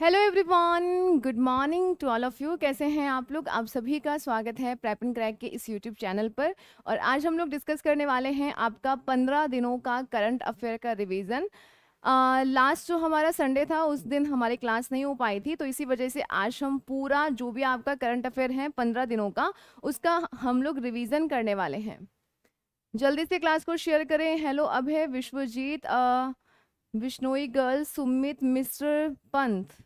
Hello everyone good morning to all of you कैसे हैं आप लोग आप सभी का स्वागत है प्रैप एंड क्रैक के इस यूट्यूब चैनल पर और आज हम लोग डिस्कस करने वाले हैं आपका पंद्रह दिनों का करंट अफेयर का रिवीजन लास्ट जो हमारा संडे था उस दिन हमारी क्लास नहीं हो पाई थी तो इसी वजह से आज हम पूरा जो भी आपका करंट अफेयर है पंद्रह दिनों का उसका हम लोग रिविज़न करने वाले हैं जल्दी से क्लास को शेयर करें hello Abhay Vishwajeet Bishnoi girl Sumit mister Panth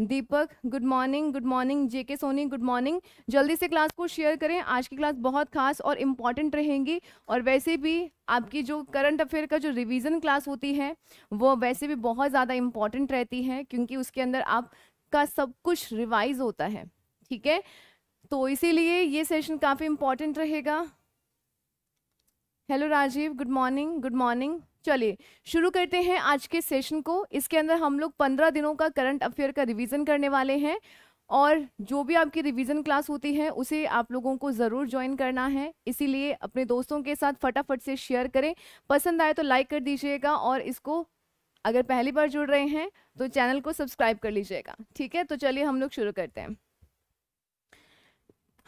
Deepak good morning good morning JK Soni good morning जल्दी से क्लास को शेयर करें आज की क्लास बहुत खास और इम्पॉर्टेंट रहेंगी और वैसे भी आपकी जो करंट अफेयर का जो रिवीजन क्लास होती है वो वैसे भी बहुत ज़्यादा इम्पॉर्टेंट रहती है क्योंकि उसके अंदर आपका सब कुछ रिवाइज होता है ठीक है तो इसीलिए ये सेशन काफ़ी इम्पॉर्टेंट रहेगा hello Rajiv good morning good morning चलिए शुरू करते हैं आज के सेशन को इसके अंदर हम लोग पंद्रह दिनों का करंट अफेयर का रिवीजन करने वाले हैं और जो भी आपकी रिवीजन क्लास होती है उसे आप लोगों को ज़रूर ज्वाइन करना है इसीलिए अपने दोस्तों के साथ फटाफट से शेयर करें पसंद आए तो लाइक कर दीजिएगा और इसको अगर पहली बार जुड़ रहे हैं तो चैनल को सब्सक्राइब कर लीजिएगा ठीक है तो चलिए हम लोग शुरू करते हैं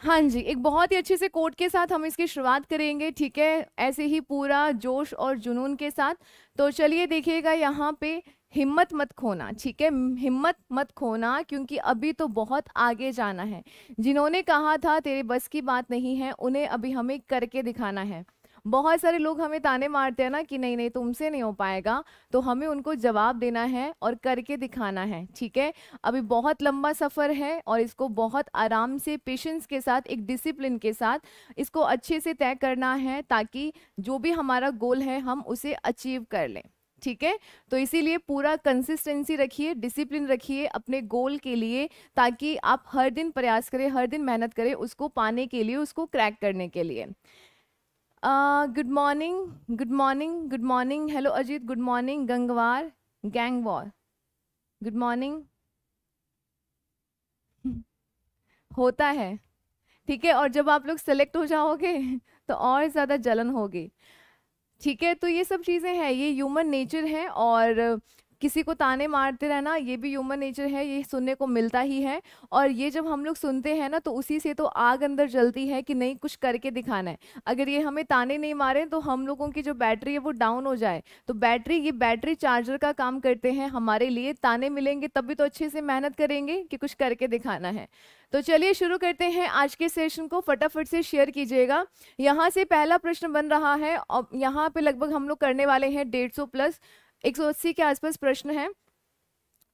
हाँ जी एक बहुत ही अच्छे से कोट के साथ हम इसकी शुरुआत करेंगे ठीक है ऐसे ही पूरा जोश और जुनून के साथ तो चलिए देखिएगा यहाँ पे हिम्मत मत खोना ठीक है हिम्मत मत खोना क्योंकि अभी तो बहुत आगे जाना है जिन्होंने कहा था तेरे बस की बात नहीं है उन्हें अभी हमें करके दिखाना है बहुत सारे लोग हमें ताने मारते हैं ना कि नहीं नहीं तुमसे नहीं हो पाएगा तो हमें उनको जवाब देना है और करके दिखाना है ठीक है अभी बहुत लंबा सफ़र है और इसको बहुत आराम से पेशेंस के साथ एक डिसिप्लिन के साथ इसको अच्छे से तय करना है ताकि जो भी हमारा गोल है हम उसे अचीव कर लें ठीक है तो इसीलिए पूरा कंसिस्टेंसी रखिए डिसिप्लिन रखिए अपने गोल के लिए ताकि आप हर दिन प्रयास करें हर दिन मेहनत करें उसको पाने के लिए उसको क्रैक करने के लिए good morning good morning good morning hello Ajit good morning Gangwar gang war good morning होता है ठीक है और जब आप लोग सेलेक्ट हो जाओगे तो और ज़्यादा जलन होगी ठीक है तो ये सब चीज़ें हैं ये ह्यूमन नेचर है और किसी को ताने मारते रहना ये भी ह्यूमन नेचर है ये सुनने को मिलता ही है और ये जब हम लोग सुनते हैं ना तो उसी से तो आग अंदर जलती है कि नहीं कुछ करके दिखाना है अगर ये हमें ताने नहीं मारे तो हम लोगों की जो बैटरी है वो डाउन हो जाए तो बैटरी ये बैटरी चार्जर का काम करते हैं हमारे लिए ताने मिलेंगे तभी तो अच्छे से मेहनत करेंगे कि कुछ करके दिखाना है तो चलिए शुरू करते हैं आज के सेशन को फटाफट से शेयर कीजिएगा यहाँ से पहला प्रश्न बन रहा है और यहाँ पे लगभग हम लोग करने वाले हैं डेढ़ सौ प्लस एक सौ अस्सी के आसपास प्रश्न है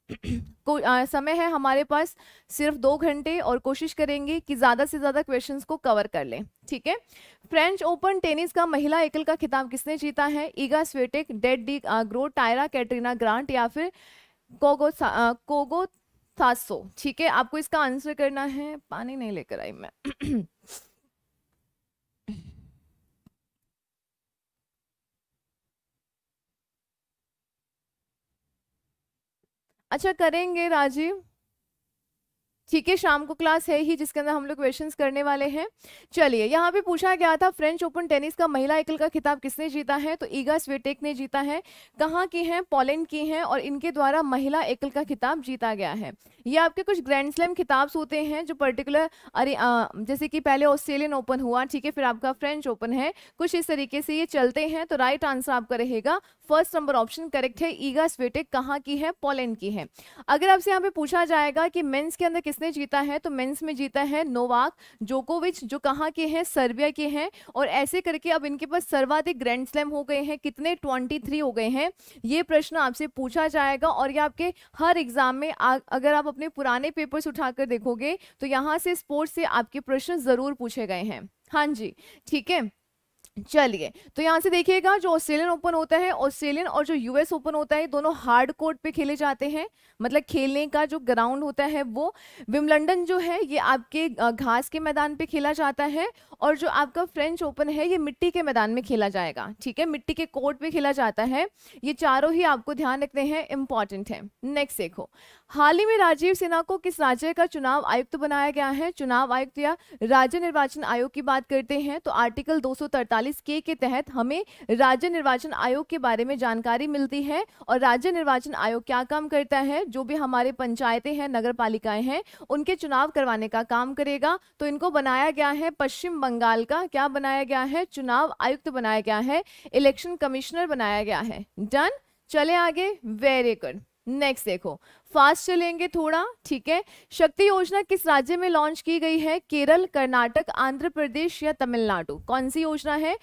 को आ, समय है हमारे पास सिर्फ दो घंटे और कोशिश करेंगे कि ज़्यादा से ज़्यादा क्वेश्चंस को कवर कर लें ठीक है फ्रेंच ओपन टेनिस का महिला एकल का खिताब किसने जीता है Iga Swiatek Diede de Groot Tyra Caterina Grant या फिर कोगो आ, कोगो थासो ठीक है आपको इसका आंसर करना है पानी नहीं लेकर आई मैं अच्छा करेंगे राजीव ठीक है शाम को क्लास है ही जिसके अंदर हम लोग क्वेश्चन करने वाले हैं चलिए यहाँ पे पूछा गया था फ्रेंच ओपन टेनिस का महिला एकल का खिताब किसने जीता है तो ईगा स्वेटेक ने जीता है कहाँ की हैं पोलैंड की हैं और इनके द्वारा महिला एकल का खिताब जीता गया है ये आपके कुछ ग्रैंड स्लैम खिताब्स होते हैं जो पर्टिकुलर अरे आ, जैसे कि पहले ऑस्ट्रेलियन ओपन हुआ ठीक है फिर आपका फ्रेंच ओपन है कुछ इस तरीके से ये चलते हैं तो राइट आंसर आपका रहेगा फर्स्ट नंबर ऑप्शन करेक्ट है ईगा स्वेटिक कहाँ की है पोलैंड की है अगर आपसे यहाँ पे पूछा जाएगा कि मेंस के अंदर किसने जीता है तो मेंस में जीता है नोवाक जोकोविच जो कहाँ के हैं सर्बिया के हैं और ऐसे करके अब इनके पास सर्वाधिक ग्रैंड स्लैम हो गए हैं कितने ट्वेंटी हो गए हैं ये प्रश्न आपसे पूछा जाएगा और ये आपके हर एग्जाम में आ, अगर आप अपने पुराने पेपर्स उठाकर देखोगे तो यहाँ से स्पोर्ट्स से आपके प्रश्न जरूर पूछे गए हैं हाँ जी ठीक है चलिए तो यहाँ से देखिएगा जो ऑस्ट्रेलियन ओपन होता है ऑस्ट्रेलियन और जो यूएस ओपन होता है दोनों हार्ड कोर्ट पे खेले जाते हैं मतलब खेलने का जो ग्राउंड होता है वो विमलंडन जो है ये आपके घास के मैदान पे खेला जाता है और जो आपका फ्रेंच ओपन है ये मिट्टी के मैदान में खेला जाएगा ठीक है मिट्टी के कोर्ट पर खेला जाता है ये चारों ही आपको ध्यान रखते हैं इंपॉर्टेंट है नेक्स्ट देखो हाल ही में राजीव सिन्हा को किस राज्य का चुनाव आयुक्त बनाया गया है चुनाव आयुक्त या राज्य निर्वाचन आयोग की बात करते हैं तो आर्टिकल 243 के के तहत हमें राज्य निर्वाचन आयोग के बारे में जानकारी मिलती है और राज्य निर्वाचन आयोग क्या काम करता है जो भी हमारे पंचायतें हैं नगर पालिकाएं हैं उनके चुनाव करवाने का काम करेगा तो इनको बनाया गया है पश्चिम बंगाल का क्या बनाया गया है चुनाव आयुक्त बनाया गया है इलेक्शन कमिश्नर बनाया गया है डन चले आगे वेरी गुड नेक्स्ट देखो फास्ट चलेंगे थोड़ा ठीक है शक्ति योजना किस राज्य में लॉन्च की गई है केरल कर्नाटक आंध्र प्रदेश या तमिलनाडु कौन सी योजना है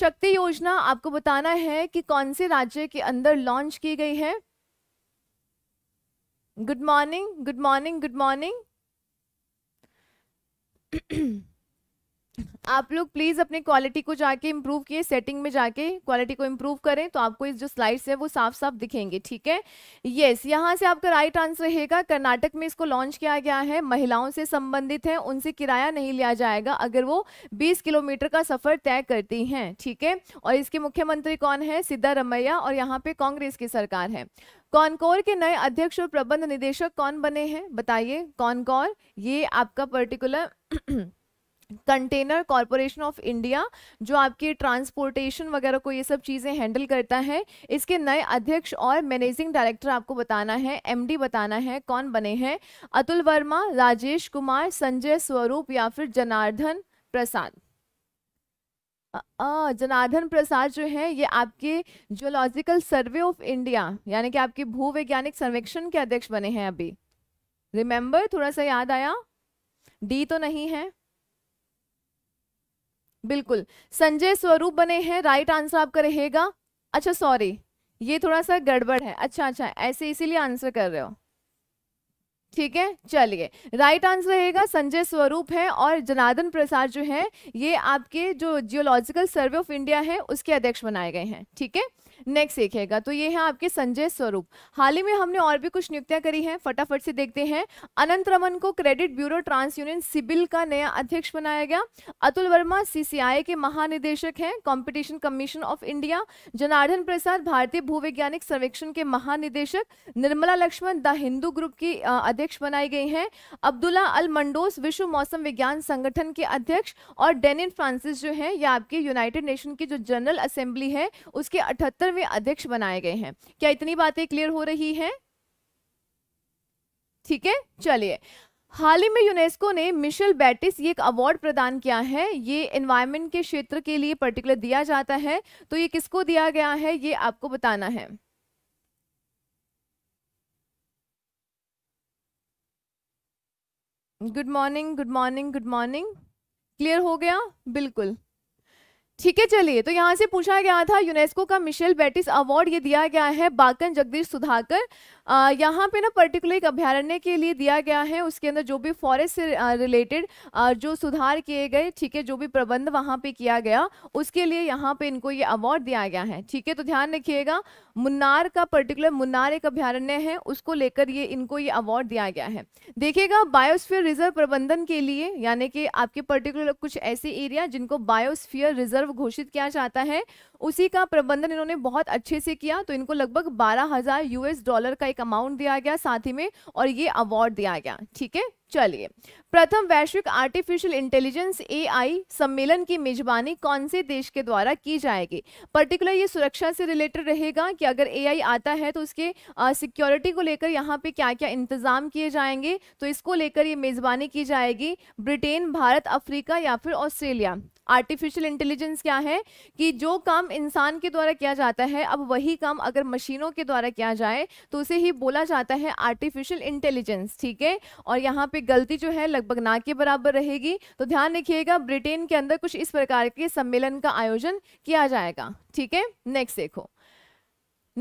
शक्ति योजना आपको बताना है कि कौन से राज्य के अंदर लॉन्च की गई है good morning good morning good morning आप लोग प्लीज़ अपने क्वालिटी को जाके इम्प्रूव किए सेटिंग में जाके क्वालिटी को इम्प्रूव करें तो आपको इस जो स्लाइड्स है वो साफ साफ दिखेंगे ठीक है येस यहाँ से आपका राइट आंसर रहेगा कर्नाटक में इसको लॉन्च किया गया है महिलाओं से संबंधित है उनसे किराया नहीं लिया जाएगा अगर वो बीस किलोमीटर का सफ़र तय करती हैं ठीक है थीके? और इसके मुख्यमंत्री कौन है सिद्धारमैया और यहाँ पे कांग्रेस की सरकार है कॉनकोर के नए अध्यक्ष और प्रबंध निदेशक कौन बने हैं बताइए कॉनकोर ये आपका particular container corporation of India जो आपकी ट्रांसपोर्टेशन वगैरह को ये सब चीज़ें हैंडल करता है इसके नए अध्यक्ष और मैनेजिंग डायरेक्टर आपको बताना है एमडी बताना है कौन बने हैं अतुल वर्मा राजेश कुमार संजय स्वरूप या फिर जनार्दन प्रसाद जनार्दन प्रसाद जो है ये आपके जियोलॉजिकल सर्वे ऑफ इंडिया यानी कि आपके भूवैज्ञानिक सर्वेक्षण के अध्यक्ष बने हैं अभी रिमेंबर थोड़ा सा याद आया डी तो नहीं है बिल्कुल संजय स्वरूप बने हैं राइट आंसर आपका रहेगा अच्छा सॉरी ये थोड़ा सा गड़बड़ है अच्छा अच्छा ऐसे इसीलिए आंसर कर रहे हो ठीक है चलिए राइट आंसर रहेगा संजय स्वरूप है और जनार्दन प्रसाद जो है ये आपके जो जियोलॉजिकल सर्वे ऑफ इंडिया है उसके अध्यक्ष बनाए गए हैं ठीक है नेक्स्ट देखेगा तो ये है आपके संजय स्वरूप हाल ही में हमने और भी कुछ नियुक्तियां करी हैं फटाफट से देखते हैं अनंत रमन को credit bureau TransUnion CIBIL का नया अध्यक्ष बनाया गया अतुल वर्मा सीसीआई के महानिदेशक हैं competition commission of India Janardhan Prasad भारतीय भूवैज्ञानिक सर्वेक्षण के महानिदेशक निर्मला लक्ष्मण द हिंदू ग्रुप की अध्यक्ष बनाई गई है अब्दुल्ला अल मंडोस विश्व मौसम विज्ञान संगठन के अध्यक्ष और डेनिन फ्रांसिस जो है या आपके यूनाइटेड नेशन की जो जनरल असेंबली है उसके अठहत्तर पर वे अध्यक्ष बनाए गए हैं क्या इतनी बातें क्लियर हो रही हैं ठीक है चलिए हाल ही में यूनेस्को ने मिशेल बैटिस ये एक अवार्ड प्रदान किया है ये एनवायरमेंट के क्षेत्र के लिए पर्टिकुलर दिया जाता है तो ये किसको दिया गया है ये आपको बताना है good morning good morning good morning clear हो गया बिल्कुल ठीक है चलिए तो यहाँ से पूछा गया था यूनेस्को का मिशेल बेटिस अवार्ड ये दिया गया है बाकन जगदीश सुधाकर यहाँ पे ना पर्टिकुलर एक अभ्यारण्य के लिए दिया गया है उसके अंदर जो भी फॉरेस्ट से रिलेटेड जो सुधार किए गए ठीक है जो भी प्रबंध वहाँ पे किया गया उसके लिए यहाँ पे इनको ये अवार्ड दिया गया है ठीक है तो ध्यान रखिएगा मुन्नार का पर्टिकुलर मुन्नार एक अभ्यारण्य है उसको लेकर ये इनको ये अवार्ड दिया गया है देखिएगा बायोस्फीयर रिजर्व प्रबंधन के लिए यानी कि आपके पर्टिकुलर कुछ ऐसे एरिया जिनको बायोस्फीयर रिजर्व घोषित किया जाता है उसी का प्रबंधन इन्होंने बहुत अच्छे से किया तो इनको लगभग बारह हजार यूएस डॉलर का एक अमाउंट दिया गया साथ ही में और ये अवार्ड दिया गया ठीक है चलिए प्रथम वैश्विक आर्टिफिशियल इंटेलिजेंस एआई सम्मेलन की मेजबानी कौन से देश के द्वारा की जाएगी पर्टिकुलर ये सुरक्षा से रिलेटेड रहेगा कि अगर एआई आता है तो उसके सिक्योरिटी को लेकर यहाँ पे क्या क्या इंतजाम किए जाएंगे तो इसको लेकर ये मेजबानी की जाएगी ब्रिटेन भारत अफ्रीका या फिर ऑस्ट्रेलिया आर्टिफिशियल इंटेलिजेंस क्या है कि जो काम इंसान के द्वारा किया जाता है अब वही काम अगर मशीनों के द्वारा किया जाए तो उसे ही बोला जाता है आर्टिफिशियल इंटेलिजेंस ठीक है और यहाँ पे गलती जो है लगभग ना के बराबर रहेगी तो ध्यान रखिएगा ब्रिटेन के अंदर कुछ इस प्रकार के सम्मेलन का आयोजन किया जाएगा ठीक है नेक्स्ट देखो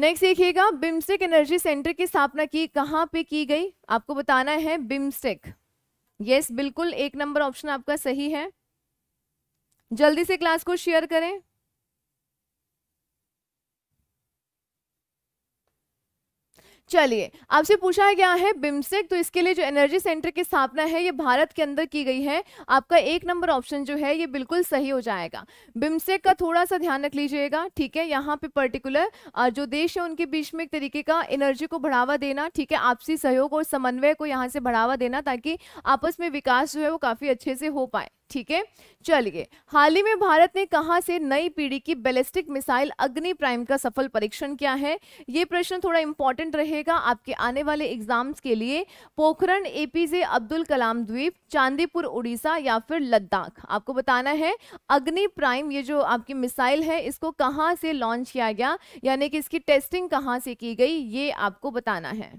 नेक्स्ट देखिएगा बिम्स्टेक एनर्जी सेंटर की स्थापना की कहाँ पे की गई आपको बताना है बिम्स्टेक यस yes, बिल्कुल एक नंबर ऑप्शन आपका सही है जल्दी से क्लास को शेयर करें चलिए आपसे पूछा गया है बिम्स्टेक तो इसके लिए जो एनर्जी सेंटर की स्थापना है ये भारत के अंदर की गई है आपका एक नंबर ऑप्शन जो है ये बिल्कुल सही हो जाएगा बिम्स्टेक का थोड़ा सा ध्यान रख लीजिएगा ठीक है यहाँ पे पर्टिकुलर जो देश है उनके बीच में एक तरीके का एनर्जी को बढ़ावा देना ठीक है आपसी सहयोग और समन्वय को यहाँ से बढ़ावा देना ताकि आपस में विकास जो है वो काफ़ी अच्छे से हो पाए ठीक है चलिए हाल ही में भारत ने कहा से नई पीढ़ी की बैलिस्टिक मिसाइल अग्नि प्राइम का सफल परीक्षण किया है ये प्रश्न थोड़ा इंपॉर्टेंट रहेगा आपके आने वाले एग्जाम्स के लिए पोखरण एपीजे अब्दुल कलाम द्वीप चांदीपुर उड़ीसा या फिर लद्दाख आपको बताना है अग्नि प्राइम ये जो आपकी मिसाइल है इसको कहाँ से लॉन्च किया गया यानी कि इसकी टेस्टिंग कहाँ से की गई ये आपको बताना है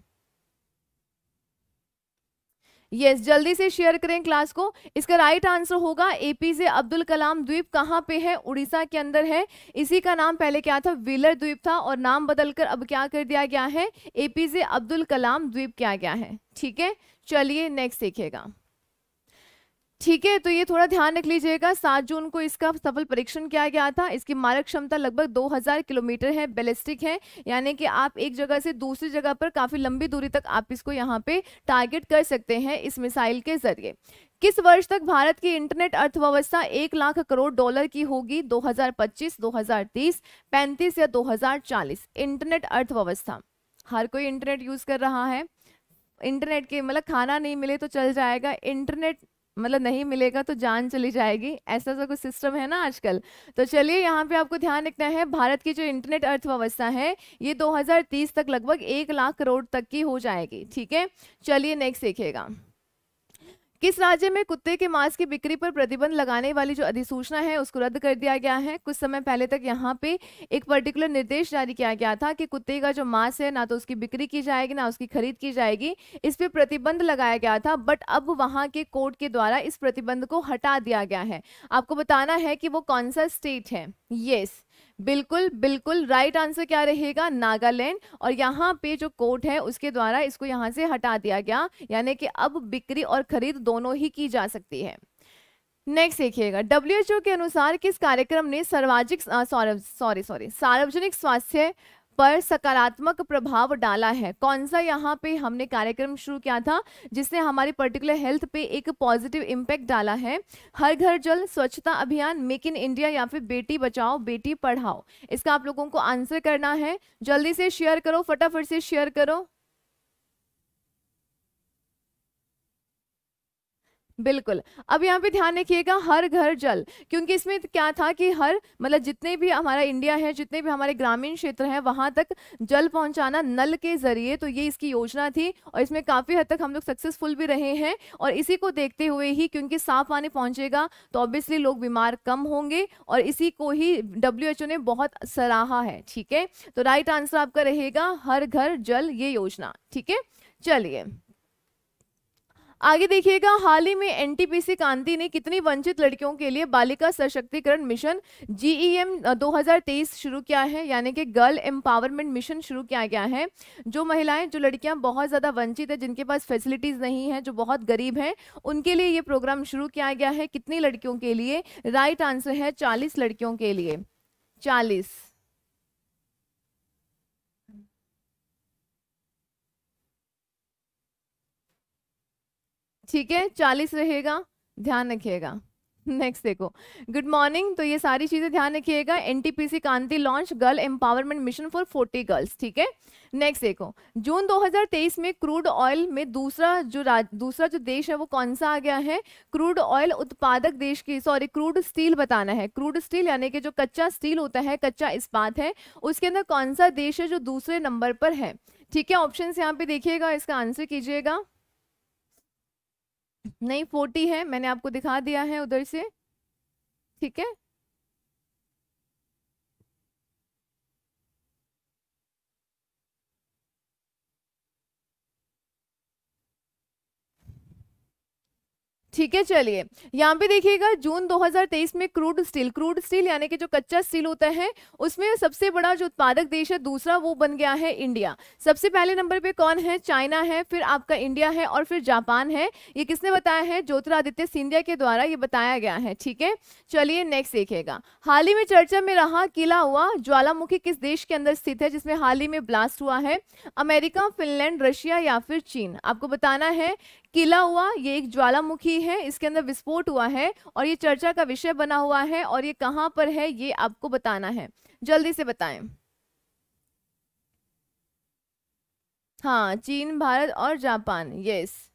यस जल्दी से शेयर करें क्लास को इसका राइट आंसर होगा एपीजे अब्दुल कलाम द्वीप कहाँ पे है उड़ीसा के अंदर है इसी का नाम पहले क्या था व्हीलर द्वीप था और नाम बदलकर अब क्या कर दिया गया है एपीजे अब्दुल कलाम द्वीप क्या गया है ठीक है चलिए नेक्स्ट देखिएगा ठीक है तो ये थोड़ा ध्यान रख लीजिएगा सात जून को इसका सफल परीक्षण किया गया था इसकी मारक क्षमता लगभग 2000 किलोमीटर है बैलिस्टिक है यानी कि आप एक जगह से दूसरी जगह पर काफ़ी लंबी दूरी तक आप इसको यहाँ पे टारगेट कर सकते हैं इस मिसाइल के जरिए किस वर्ष तक भारत की इंटरनेट अर्थव्यवस्था एक लाख करोड़ डॉलर की होगी 2025, हजार पच्चीस या 2040 इंटरनेट अर्थव्यवस्था हर कोई इंटरनेट यूज़ कर रहा है इंटरनेट के मतलब खाना नहीं मिले तो चल जाएगा इंटरनेट मतलब नहीं मिलेगा तो जान चली जाएगी ऐसा सा कुछ सिस्टम है ना आजकल तो चलिए यहाँ पे आपको ध्यान रखना है भारत की जो इंटरनेट अर्थव्यवस्था है ये 2030 तक लगभग एक लाख करोड़ तक की हो जाएगी ठीक है चलिए नेक्स्ट देखिएगा किस राज्य में कुत्ते के मांस की बिक्री पर प्रतिबंध लगाने वाली जो अधिसूचना है उसको रद्द कर दिया गया है कुछ समय पहले तक यहाँ पे एक पर्टिकुलर निर्देश जारी किया गया था कि कुत्ते का जो मांस है ना तो उसकी बिक्री की जाएगी ना उसकी खरीद की जाएगी इस पर प्रतिबंध लगाया गया था बट अब वहाँ के कोर्ट के द्वारा इस प्रतिबंध को हटा दिया गया है आपको बताना है कि वो कौन सा स्टेट है येस yes. बिल्कुल बिल्कुल राइट आंसर क्या रहेगा नागालैंड और यहाँ पे जो कोर्ट है उसके द्वारा इसको यहाँ से हटा दिया गया यानी कि अब बिक्री और खरीद दोनों ही की जा सकती है नेक्स्ट देखिएगा डब्ल्यू के अनुसार किस कार्यक्रम ने सर्वाजिक सॉरी सॉरी सार्वजनिक स्वास्थ्य पर सकारात्मक प्रभाव डाला है कौन सा यहाँ पे हमने कार्यक्रम शुरू किया था जिसने हमारी पर्टिकुलर हेल्थ पे एक पॉजिटिव इम्पैक्ट डाला है हर घर जल स्वच्छता अभियान मेक इन इंडिया या फिर बेटी बचाओ बेटी पढ़ाओ इसका आप लोगों को आंसर करना है जल्दी से शेयर करो फटाफट से शेयर करो बिल्कुल अब यहाँ पे ध्यान रखिएगा हर घर जल क्योंकि इसमें क्या था कि हर मतलब जितने भी हमारा इंडिया है जितने भी हमारे ग्रामीण क्षेत्र हैं वहाँ तक जल पहुँचाना नल के जरिए तो ये इसकी योजना थी और इसमें काफ़ी हद तक हम लोग सक्सेसफुल भी रहे हैं और इसी को देखते हुए ही क्योंकि साफ पानी पहुँचेगा तो ऑब्वियसली लोग बीमार कम होंगे और इसी को ही डब्ल्यू ने बहुत सराहा है ठीक है तो राइट आंसर आपका रहेगा हर घर जल ये योजना ठीक है चलिए आगे देखिएगा हाल ही में एनटीपीसी कांति ने कितनी वंचित लड़कियों के लिए बालिका सशक्तिकरण मिशन e जीईएम 2023 शुरू किया है यानी कि गर्ल एम्पावरमेंट मिशन शुरू किया गया है जो महिलाएं जो लड़कियां बहुत ज़्यादा वंचित है जिनके पास फैसिलिटीज़ नहीं है जो बहुत गरीब हैं उनके लिए ये प्रोग्राम शुरू किया गया है कितनी लड़कियों के लिए राइट आंसर है चालीस लड़कियों के लिए चालीस ठीक है चालीस रहेगा ध्यान रखिएगा नेक्स्ट देखो गुड मॉर्निंग तो ये सारी चीजें ध्यान रखिएगा एनटीपीसी कांति launch girl empowerment mission for forty girls ठीक है नेक्स्ट देखो जून 2023 में क्रूड ऑयल में दूसरा जो दूसरा जो देश है वो कौन सा आ गया है क्रूड ऑयल उत्पादक देश की सॉरी क्रूड स्टील बताना है क्रूड स्टील यानी कि जो कच्चा स्टील होता है कच्चा इस्पात है उसके अंदर कौन सा देश है जो दूसरे नंबर पर है ठीक है ऑप्शन यहाँ पे देखिएगा इसका आंसर कीजिएगा नहीं फोर्टी है मैंने आपको दिखा दिया है उधर से ठीक है ठीक है चलिए यहाँ पे देखिएगा जून 2023 में क्रूड स्टील क्रूड स्टील यानी कि जो कच्चा स्टील होता है उसमें सबसे बड़ा जो उत्पादक देश है दूसरा वो बन गया है इंडिया सबसे पहले नंबर पे कौन है चाइना है फिर आपका इंडिया है और फिर जापान है ये किसने बताया है ज्योतिरादित्य सिंधिया के द्वारा ये बताया गया है ठीक है चलिए नेक्स्ट देखिएगा हाल ही में चर्चा में रहा किला हुआ ज्वालामुखी किस देश के अंदर स्थित है जिसमें हाल ही में ब्लास्ट हुआ है अमेरिका फिनलैंड रशिया या फिर चीन आपको बताना है किला हुआ ये एक ज्वालामुखी है इसके अंदर विस्फोट हुआ है और ये चर्चा का विषय बना हुआ है और ये कहाँ पर है ये आपको बताना है जल्दी से बताएं हाँ चीन भारत और जापान यस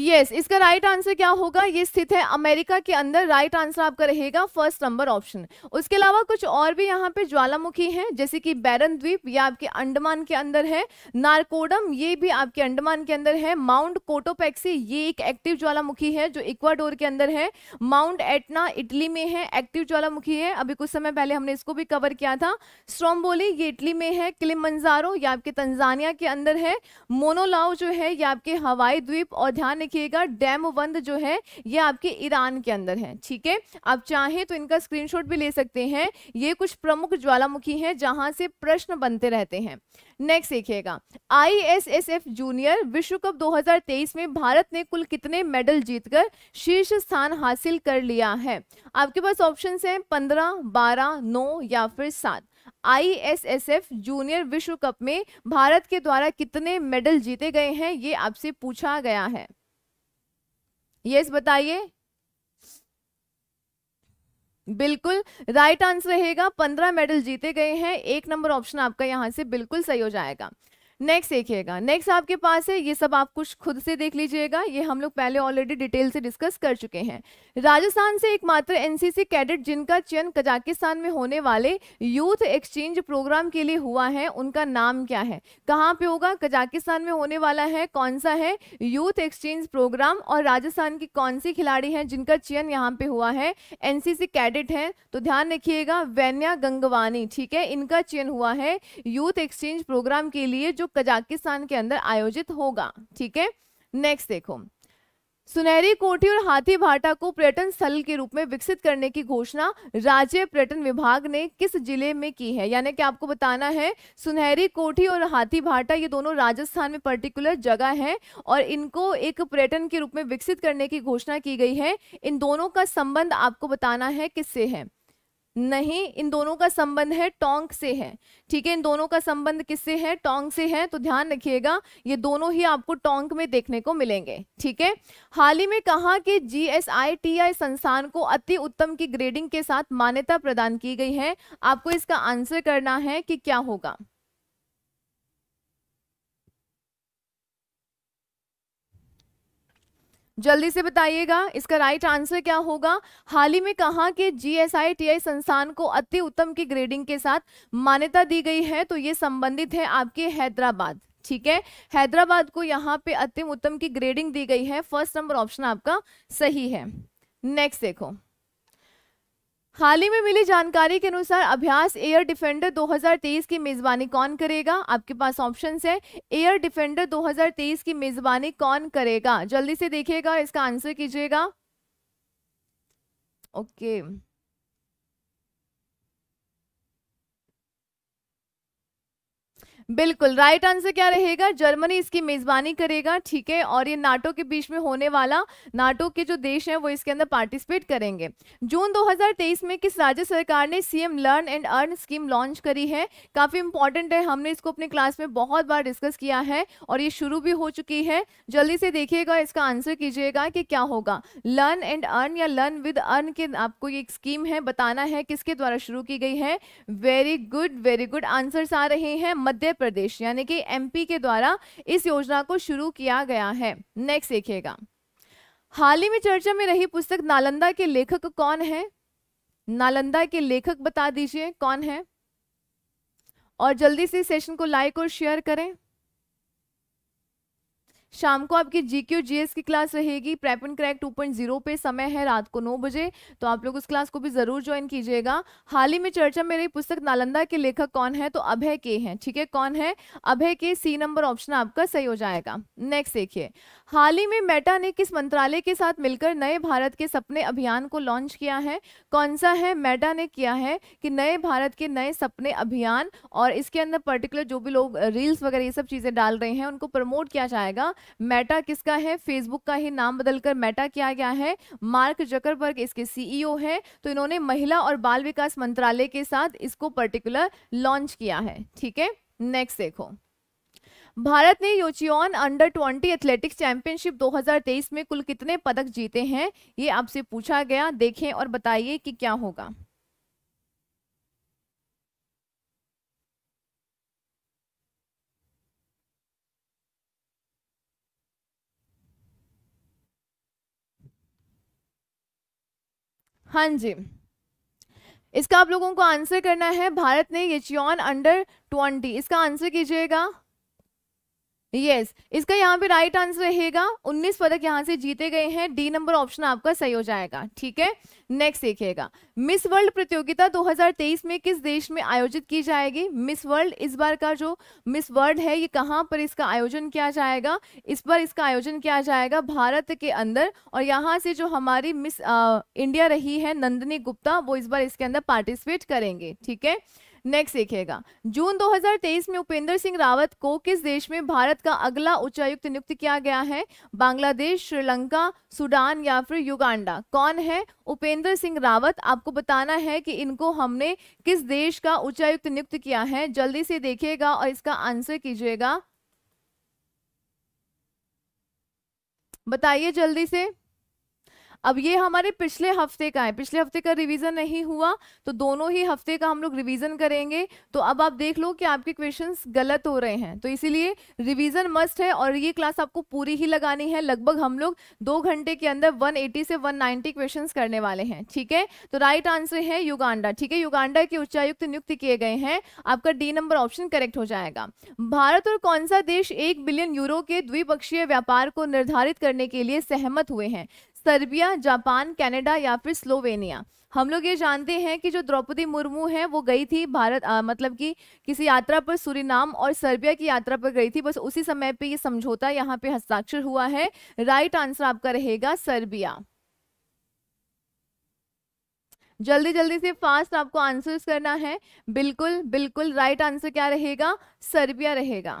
यस yes, इसका राइट right आंसर क्या होगा ये स्थित है अमेरिका के अंदर राइट right आंसर आपका रहेगा फर्स्ट नंबर ऑप्शन उसके अलावा कुछ और भी यहाँ पे ज्वालामुखी हैं जैसे कि बैरन द्वीप ये आपके अंडमान के अंदर है नारकोडम ये भी आपके अंडमान के अंदर है माउंट कोटोपैक्सी ये एक एक्टिव ज्वालामुखी है जो इक्वाडोर के अंदर है माउंट एटना इटली में है एक्टिव ज्वालामुखी है अभी कुछ समय पहले हमने इसको भी कवर किया था स्ट्रोम्बोली ये इटली में है मंजारो ये आपके तंजानिया के अंदर है मोनोलाव जो है ये आपके हवाई द्वीप और ध्यान देखिएगा डैम डैमवंद जो है ये आपके ईरान के अंदर है ठीक है आप चाहें तो इनका स्क्रीनशॉट भी ले सकते हैं ये कुछ प्रमुख ज्वालामुखी हैं जहां से प्रश्न बनते रहते हैं नेक्स्ट देखिएगा आईएसएसएफ जूनियर विश्व कप 2023 में भारत ने कुल कितने मेडल जीतकर शीर्ष स्थान हासिल कर लिया है आपके पास ऑप्शन है पंद्रह बारह नौ या फिर सात आईएसएसएफ जूनियर विश्व कप में भारत के द्वारा कितने मेडल जीते गए हैं ये आपसे पूछा गया है यस बताइए बिल्कुल राइट आंसर रहेगा पंद्रह मेडल जीते गए हैं एक नंबर ऑप्शन आपका यहां से बिल्कुल सही हो जाएगा नेक्स्ट देखिएगा नेक्स्ट आपके पास है ये सब आप कुछ खुद से देख लीजिएगा ये हम लोग पहले ऑलरेडी डिटेल से डिस्कस कर चुके हैं राजस्थान से एकमात्र एनसीसी कैडेट जिनका चयन कजाकिस्तान में होने वाले यूथ एक्सचेंज प्रोग्राम के लिए हुआ है उनका नाम क्या है कहाँ पे होगा कजाकिस्तान में होने वाला है कौन सा है यूथ एक्सचेंज प्रोग्राम और राजस्थान की कौन सी खिलाड़ी है जिनका चयन यहाँ पे हुआ है एनसीसी कैडेट है तो ध्यान रखिएगा वैन्या गंगवानी ठीक है इनका चयन हुआ है यूथ एक्सचेंज प्रोग्राम के लिए जो कजाकिस्तान के अंदर आयोजित होगा ठीक है नेक्स्ट देखो सुनहरी कोठी और हाथी भाटा को पर्यटन स्थल के रूप में विकसित करने की घोषणा राज्य पर्यटन विभाग ने किस जिले में की है यानी कि आपको बताना है सुनहरी कोठी और हाथी भाटा ये दोनों राजस्थान में पर्टिकुलर जगह है और इनको एक पर्यटन के रूप में विकसित करने की घोषणा की गई है इन दोनों का संबंध आपको बताना है किससे है नहीं इन दोनों का संबंध है टोंक से है ठीक है इन दोनों का संबंध किससे है टोंक से है तो ध्यान रखिएगा ये दोनों ही आपको टोंक में देखने को मिलेंगे ठीक है हाल ही में कहा कि G S I T I संस्थान को अति उत्तम की ग्रेडिंग के साथ मान्यता प्रदान की गई है आपको इसका आंसर करना है कि क्या होगा जल्दी से बताइएगा इसका राइट आंसर क्या होगा हाल ही में कहा कि जीएसआईटीआई संस्थान को अति उत्तम की ग्रेडिंग के साथ मान्यता दी गई है तो ये संबंधित है आपके हैदराबाद ठीक है हैदराबाद को यहाँ पे अति उत्तम की ग्रेडिंग दी गई है फर्स्ट नंबर ऑप्शन आपका सही है नेक्स्ट देखो हाल ही में मिली जानकारी के अनुसार अभ्यास एयर डिफेंडर 2023 की मेज़बानी कौन करेगा आपके पास ऑप्शन है एयर डिफेंडर 2023 की मेज़बानी कौन करेगा जल्दी से देखिएगा इसका आंसर कीजिएगा ओके okay. बिल्कुल राइट आंसर क्या रहेगा जर्मनी इसकी मेजबानी करेगा ठीक है और ये नाटो के बीच में होने वाला नाटो के जो देश हैं वो इसके अंदर पार्टिसिपेट करेंगे जून 2023 में किस राज्य सरकार ने CM learn and earn scheme launch करी है काफ़ी इंपॉर्टेंट है हमने इसको अपने क्लास में बहुत बार डिस्कस किया है और ये शुरू भी हो चुकी है जल्दी से देखिएगा इसका आंसर कीजिएगा कि क्या होगा लर्न एंड अर्न या लर्न विद अर्न के आपको ये एक स्कीम है बताना है किसके द्वारा शुरू की गई है very good very good answers आ रहे हैं मध्य प्रदेश यानी कि एमपी के द्वारा इस योजना को शुरू किया गया है नेक्स्ट देखिएगा हाल ही में चर्चा में रही पुस्तक नालंदा के लेखक कौन है नालंदा के लेखक बता दीजिए कौन है और जल्दी से सेशन को लाइक और शेयर करें शाम को आपकी जीक्यू जीएस की क्लास रहेगी प्रेप एंड क्रैक 2.0 पे समय है रात को नौ बजे तो आप लोग उस क्लास को भी ज़रूर ज्वाइन कीजिएगा हाल ही में चर्चा में रही पुस्तक नालंदा के लेखक कौन है तो अभय के हैं ठीक है कौन है अभय के सी नंबर ऑप्शन आपका सही हो जाएगा नेक्स्ट देखिए हाल ही में मेटा ने किस मंत्रालय के साथ मिलकर नए भारत के सपने अभियान को लॉन्च किया है कौन सा है मेटा ने किया है कि नए भारत के नए सपने अभियान और इसके अंदर पर्टिकुलर जो भी लोग रील्स वगैरह ये सब चीज़ें डाल रहे हैं उनको प्रमोट किया जाएगा मेटा किसका है फेसबुक का ही नाम बदलकर मेटा किया गया है मार्क जकरबर्ग इसके सीईओ e है तो इन्होंने महिला और बाल विकास मंत्रालय के साथ इसको पर्टिकुलर लॉन्च किया है ठीक है नेक्स्ट देखो भारत ने योचियोन अंडर 20 एथलेटिक्स चैंपियनशिप 2023 में कुल कितने पदक जीते हैं ये आपसे पूछा गया देखें और बताइए कि क्या होगा हाँ जी इसका आप लोगों को आंसर करना है भारत ने येचियन अंडर 20 इसका आंसर कीजिएगा यस इसका यहाँ पे राइट आंसर रहेगा 19 पदक यहाँ से जीते गए हैं डी नंबर ऑप्शन आपका सही हो जाएगा ठीक है नेक्स्ट देखिएगा मिस वर्ल्ड प्रतियोगिता 2023 में किस देश में आयोजित की जाएगी मिस वर्ल्ड इस बार का जो मिस वर्ल्ड है ये कहाँ पर इसका आयोजन किया जाएगा इस बार इसका आयोजन किया जाएगा भारत के अंदर और यहाँ से जो हमारी मिस आ, इंडिया रही है नंदनी गुप्ता वो इस बार इसके अंदर पार्टिसिपेट करेंगे ठीक है नेक्स्ट देखिएगा जून 2023 में उपेंद्र सिंह रावत को किस देश में भारत का अगला उच्चायुक्त नियुक्त किया गया है बांग्लादेश श्रीलंका सूडान या फिर युगांडा कौन है उपेंद्र सिंह रावत आपको बताना है कि इनको हमने किस देश का उच्चायुक्त नियुक्त किया है जल्दी से देखिएगा और इसका आंसर कीजिएगा बताइए जल्दी से अब ये हमारे पिछले हफ्ते का है पिछले हफ्ते का रिवीजन नहीं हुआ तो दोनों ही हफ्ते का हम लोग रिवीजन करेंगे तो अब आप देख लो कि आपके क्वेश्चन गलत हो रहे हैं तो इसीलिए रिवीजन मस्ट है और ये क्लास आपको पूरी ही लगानी है लगभग हम लोग दो घंटे के अंदर 180 से 190 क्वेश्चन करने वाले हैं ठीक है तो राइट आंसर है युगांडा ठीक है युगांडा के उच्चायुक्त नियुक्त किए गए हैं आपका डी नंबर ऑप्शन करेक्ट हो जाएगा भारत और कौन सा देश एक बिलियन यूरो के द्विपक्षीय व्यापार को निर्धारित करने के लिए सहमत हुए हैं सर्बिया जापान कनाडा या फिर स्लोवेनिया हम लोग ये जानते हैं कि जो द्रौपदी मुर्मू हैं वो गई थी भारत आ, मतलब कि किसी यात्रा पर सूरीनाम और सर्बिया की यात्रा पर गई थी बस उसी समय पे ये समझौता यहाँ पे हस्ताक्षर हुआ है राइट आंसर आपका रहेगा सर्बिया जल्दी जल्दी से फास्ट आपको आंसर्स करना है बिल्कुल बिल्कुल राइट आंसर क्या रहेगा सर्बिया रहेगा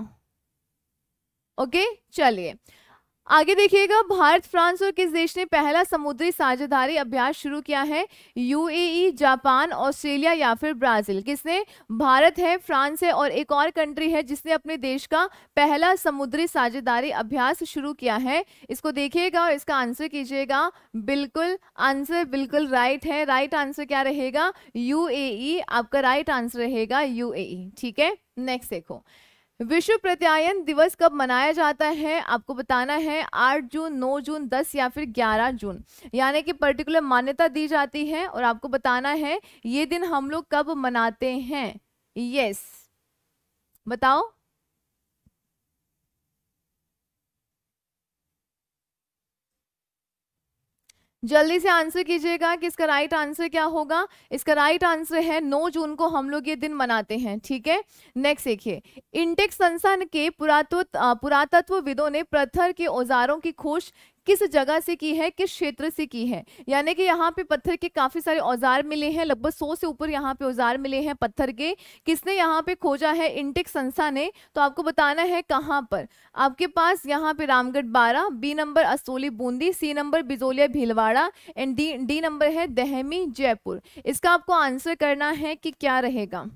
ओके चलिए आगे देखिएगा भारत फ्रांस और किस देश ने पहला समुद्री साझेदारी अभ्यास शुरू किया है यूएई जापान ऑस्ट्रेलिया या फिर ब्राजील किसने भारत है फ्रांस है और एक और कंट्री है जिसने अपने देश का पहला समुद्री साझेदारी अभ्यास शुरू किया है इसको देखिएगा और इसका आंसर कीजिएगा बिल्कुल आंसर बिल्कुल राइट है राइट आंसर क्या रहेगा यू आपका राइट आंसर रहेगा यू ठीक है नेक्स्ट देखो विश्व प्रत्यायन दिवस कब मनाया जाता है आपको बताना है 8 जून 9 जून 10 या फिर 11 जून यानी कि पर्टिकुलर मान्यता दी जाती है और आपको बताना है ये दिन हम लोग कब मनाते हैं यस yes. बताओ जल्दी से आंसर कीजिएगा कि इसका राइट आंसर क्या होगा इसका राइट आंसर है 9 जून को हम लोग ये दिन मनाते हैं ठीक है नेक्स्ट देखिए इंटेक्स संस्थान के पुरातत्व पुरातत्वविदों ने पत्थर के औजारों की खोज किस जगह से की है किस क्षेत्र से की है यानी कि यहाँ पे पत्थर के काफ़ी सारे औजार मिले हैं लगभग सौ से ऊपर यहाँ पे औजार मिले हैं पत्थर के किसने यहाँ पे खोजा है इंटेक संस्था ने तो आपको बताना है कहाँ पर आपके पास यहाँ पे रामगढ़ बारह बी नंबर असोली Bundi C number Bijolia Bhilwara and D D number है दहमी जयपुर इसका आपको आंसर करना है कि क्या रहेगा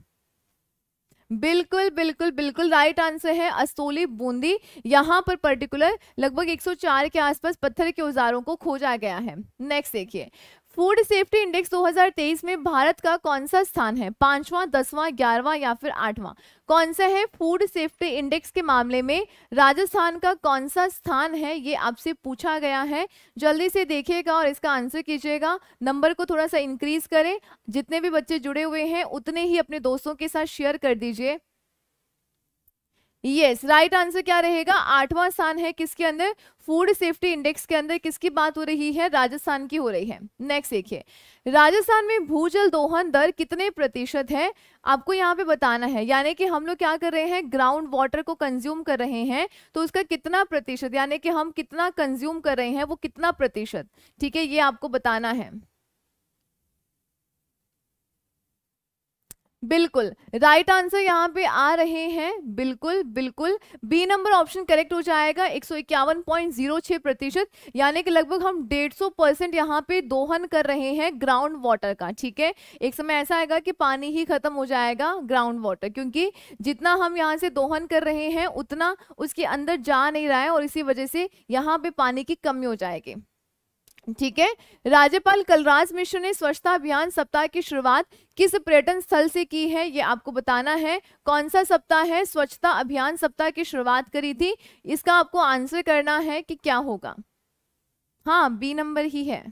बिल्कुल बिल्कुल बिल्कुल राइट आंसर है अस्तोली बूंदी यहाँ पर पर्टिकुलर लगभग 104 के आसपास पत्थर के औजारों को खोजा गया है नेक्स्ट देखिए फूड सेफ्टी इंडेक्स 2023 में भारत का कौन सा स्थान है पांचवा दसवां ग्यारहवां या फिर आठवां कौन सा है फूड सेफ्टी इंडेक्स के मामले में राजस्थान का कौन सा स्थान है ये आपसे पूछा गया है जल्दी से देखिएगा और इसका आंसर कीजिएगा नंबर को थोड़ा सा इंक्रीज करें जितने भी बच्चे जुड़े हुए हैं उतने ही अपने दोस्तों के साथ शेयर कर दीजिए यस राइट आंसर क्या रहेगा आठवां स्थान है किसके अंदर फूड सेफ्टी इंडेक्स के अंदर किसकी बात हो रही है राजस्थान की हो रही है नेक्स्ट देखिए राजस्थान में भूजल दोहन दर कितने प्रतिशत है आपको यहाँ पे बताना है यानी कि हम लोग क्या कर रहे हैं ग्राउंड वाटर को कंज्यूम कर रहे हैं तो उसका कितना प्रतिशत यानी कि हम कितना कंज्यूम कर रहे हैं वो कितना प्रतिशत ठीक है ये आपको बताना है बिल्कुल राइट आंसर यहाँ पे आ रहे हैं बिल्कुल बिल्कुल बी नंबर ऑप्शन करेक्ट हो जाएगा एक सौ इक्यावन पॉइंट जीरो छः प्रतिशत यानी कि लगभग हम डेढ़ सौ परसेंट यहाँ पे दोहन कर रहे हैं ग्राउंड वाटर का ठीक है एक समय ऐसा आएगा कि पानी ही खत्म हो जाएगा ग्राउंड वाटर क्योंकि जितना हम यहाँ से दोहन कर रहे हैं उतना उसके अंदर जा नहीं रहा है और इसी वजह से यहाँ पे पानी की कमी हो जाएगी ठीक है राज्यपाल कलराज मिश्र ने स्वच्छता अभियान सप्ताह की शुरुआत किस पर्यटन स्थल से की है ये आपको बताना है कौन सा सप्ताह है स्वच्छता अभियान सप्ताह की शुरुआत करी थी इसका आपको आंसर करना है कि क्या होगा हाँ बी नंबर ही है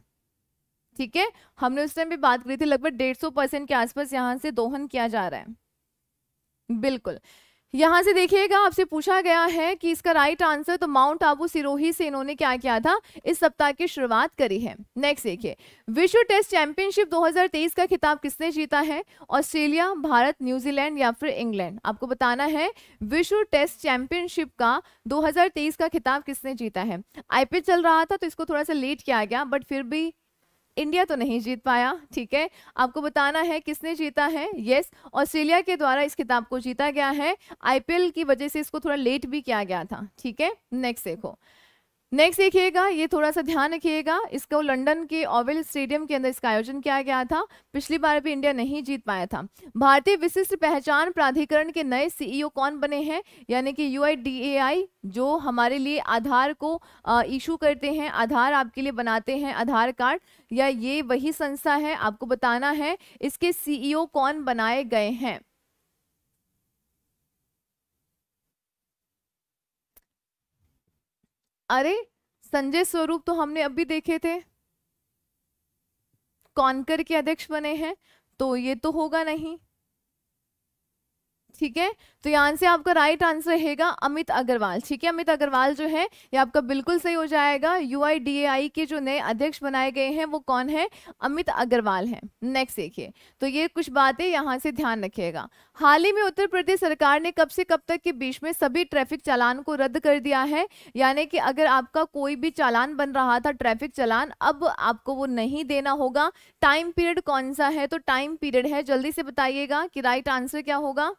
ठीक है हमने उस टाइम भी बात करी थी लगभग डेढ़ सौ परसेंट के आसपास यहाँ से दोहन किया जा रहा है बिल्कुल यहाँ से देखिएगा आपसे पूछा गया है कि इसका राइट आंसर तो माउंट आबू सिरोही से इन्होंने क्या किया था इस सप्ताह की शुरुआत करी है नेक्स्ट देखिए विश्व टेस्ट चैंपियनशिप 2023 का खिताब किसने जीता है ऑस्ट्रेलिया भारत न्यूजीलैंड या फिर इंग्लैंड आपको बताना है विश्व टेस्ट चैंपियनशिप का दो का खिताब किसने जीता है आईपीएल चल रहा था तो इसको थोड़ा सा लेट किया गया बट फिर भी इंडिया तो नहीं जीत पाया ठीक है आपको बताना है किसने जीता है यस ऑस्ट्रेलिया के द्वारा इस किताब को जीता गया है आईपीएल की वजह से इसको थोड़ा लेट भी किया गया था ठीक है नेक्स्ट देखो नेक्स्ट देखिएगा ये थोड़ा सा ध्यान रखिएगा इसको लंदन के ओवल स्टेडियम के अंदर इसका आयोजन किया गया था पिछली बार भी इंडिया नहीं जीत पाया था भारतीय विशिष्ट पहचान प्राधिकरण के नए सीईओ e कौन बने हैं यानी कि यू जो हमारे लिए आधार को इशू करते हैं आधार आपके लिए बनाते हैं आधार कार्ड या ये वही संस्था है आपको बताना है इसके सीईओ e कौन बनाए गए हैं अरे संजय स्वरूप तो हमने अभी देखे थे कौनकर के अध्यक्ष बने हैं तो ये तो होगा नहीं ठीक है तो यहाँ से आपका राइट आंसर रहेगा अमित अग्रवाल ठीक है अमित अग्रवाल जो है ये आपका बिल्कुल सही हो जाएगा यू के जो नए अध्यक्ष बनाए गए हैं वो कौन है अमित अग्रवाल है नेक्स्ट देखिए तो ये कुछ बातें यहाँ से ध्यान रखिएगा हाल ही में उत्तर प्रदेश सरकार ने कब से कब तक के बीच में सभी ट्रैफिक चालान को रद्द कर दिया है यानी कि अगर आपका कोई भी चालान बन रहा था ट्रैफिक चालान अब आपको वो नहीं देना होगा टाइम पीरियड कौन सा है तो टाइम पीरियड है जल्दी से बताइएगा कि राइट आंसर क्या होगा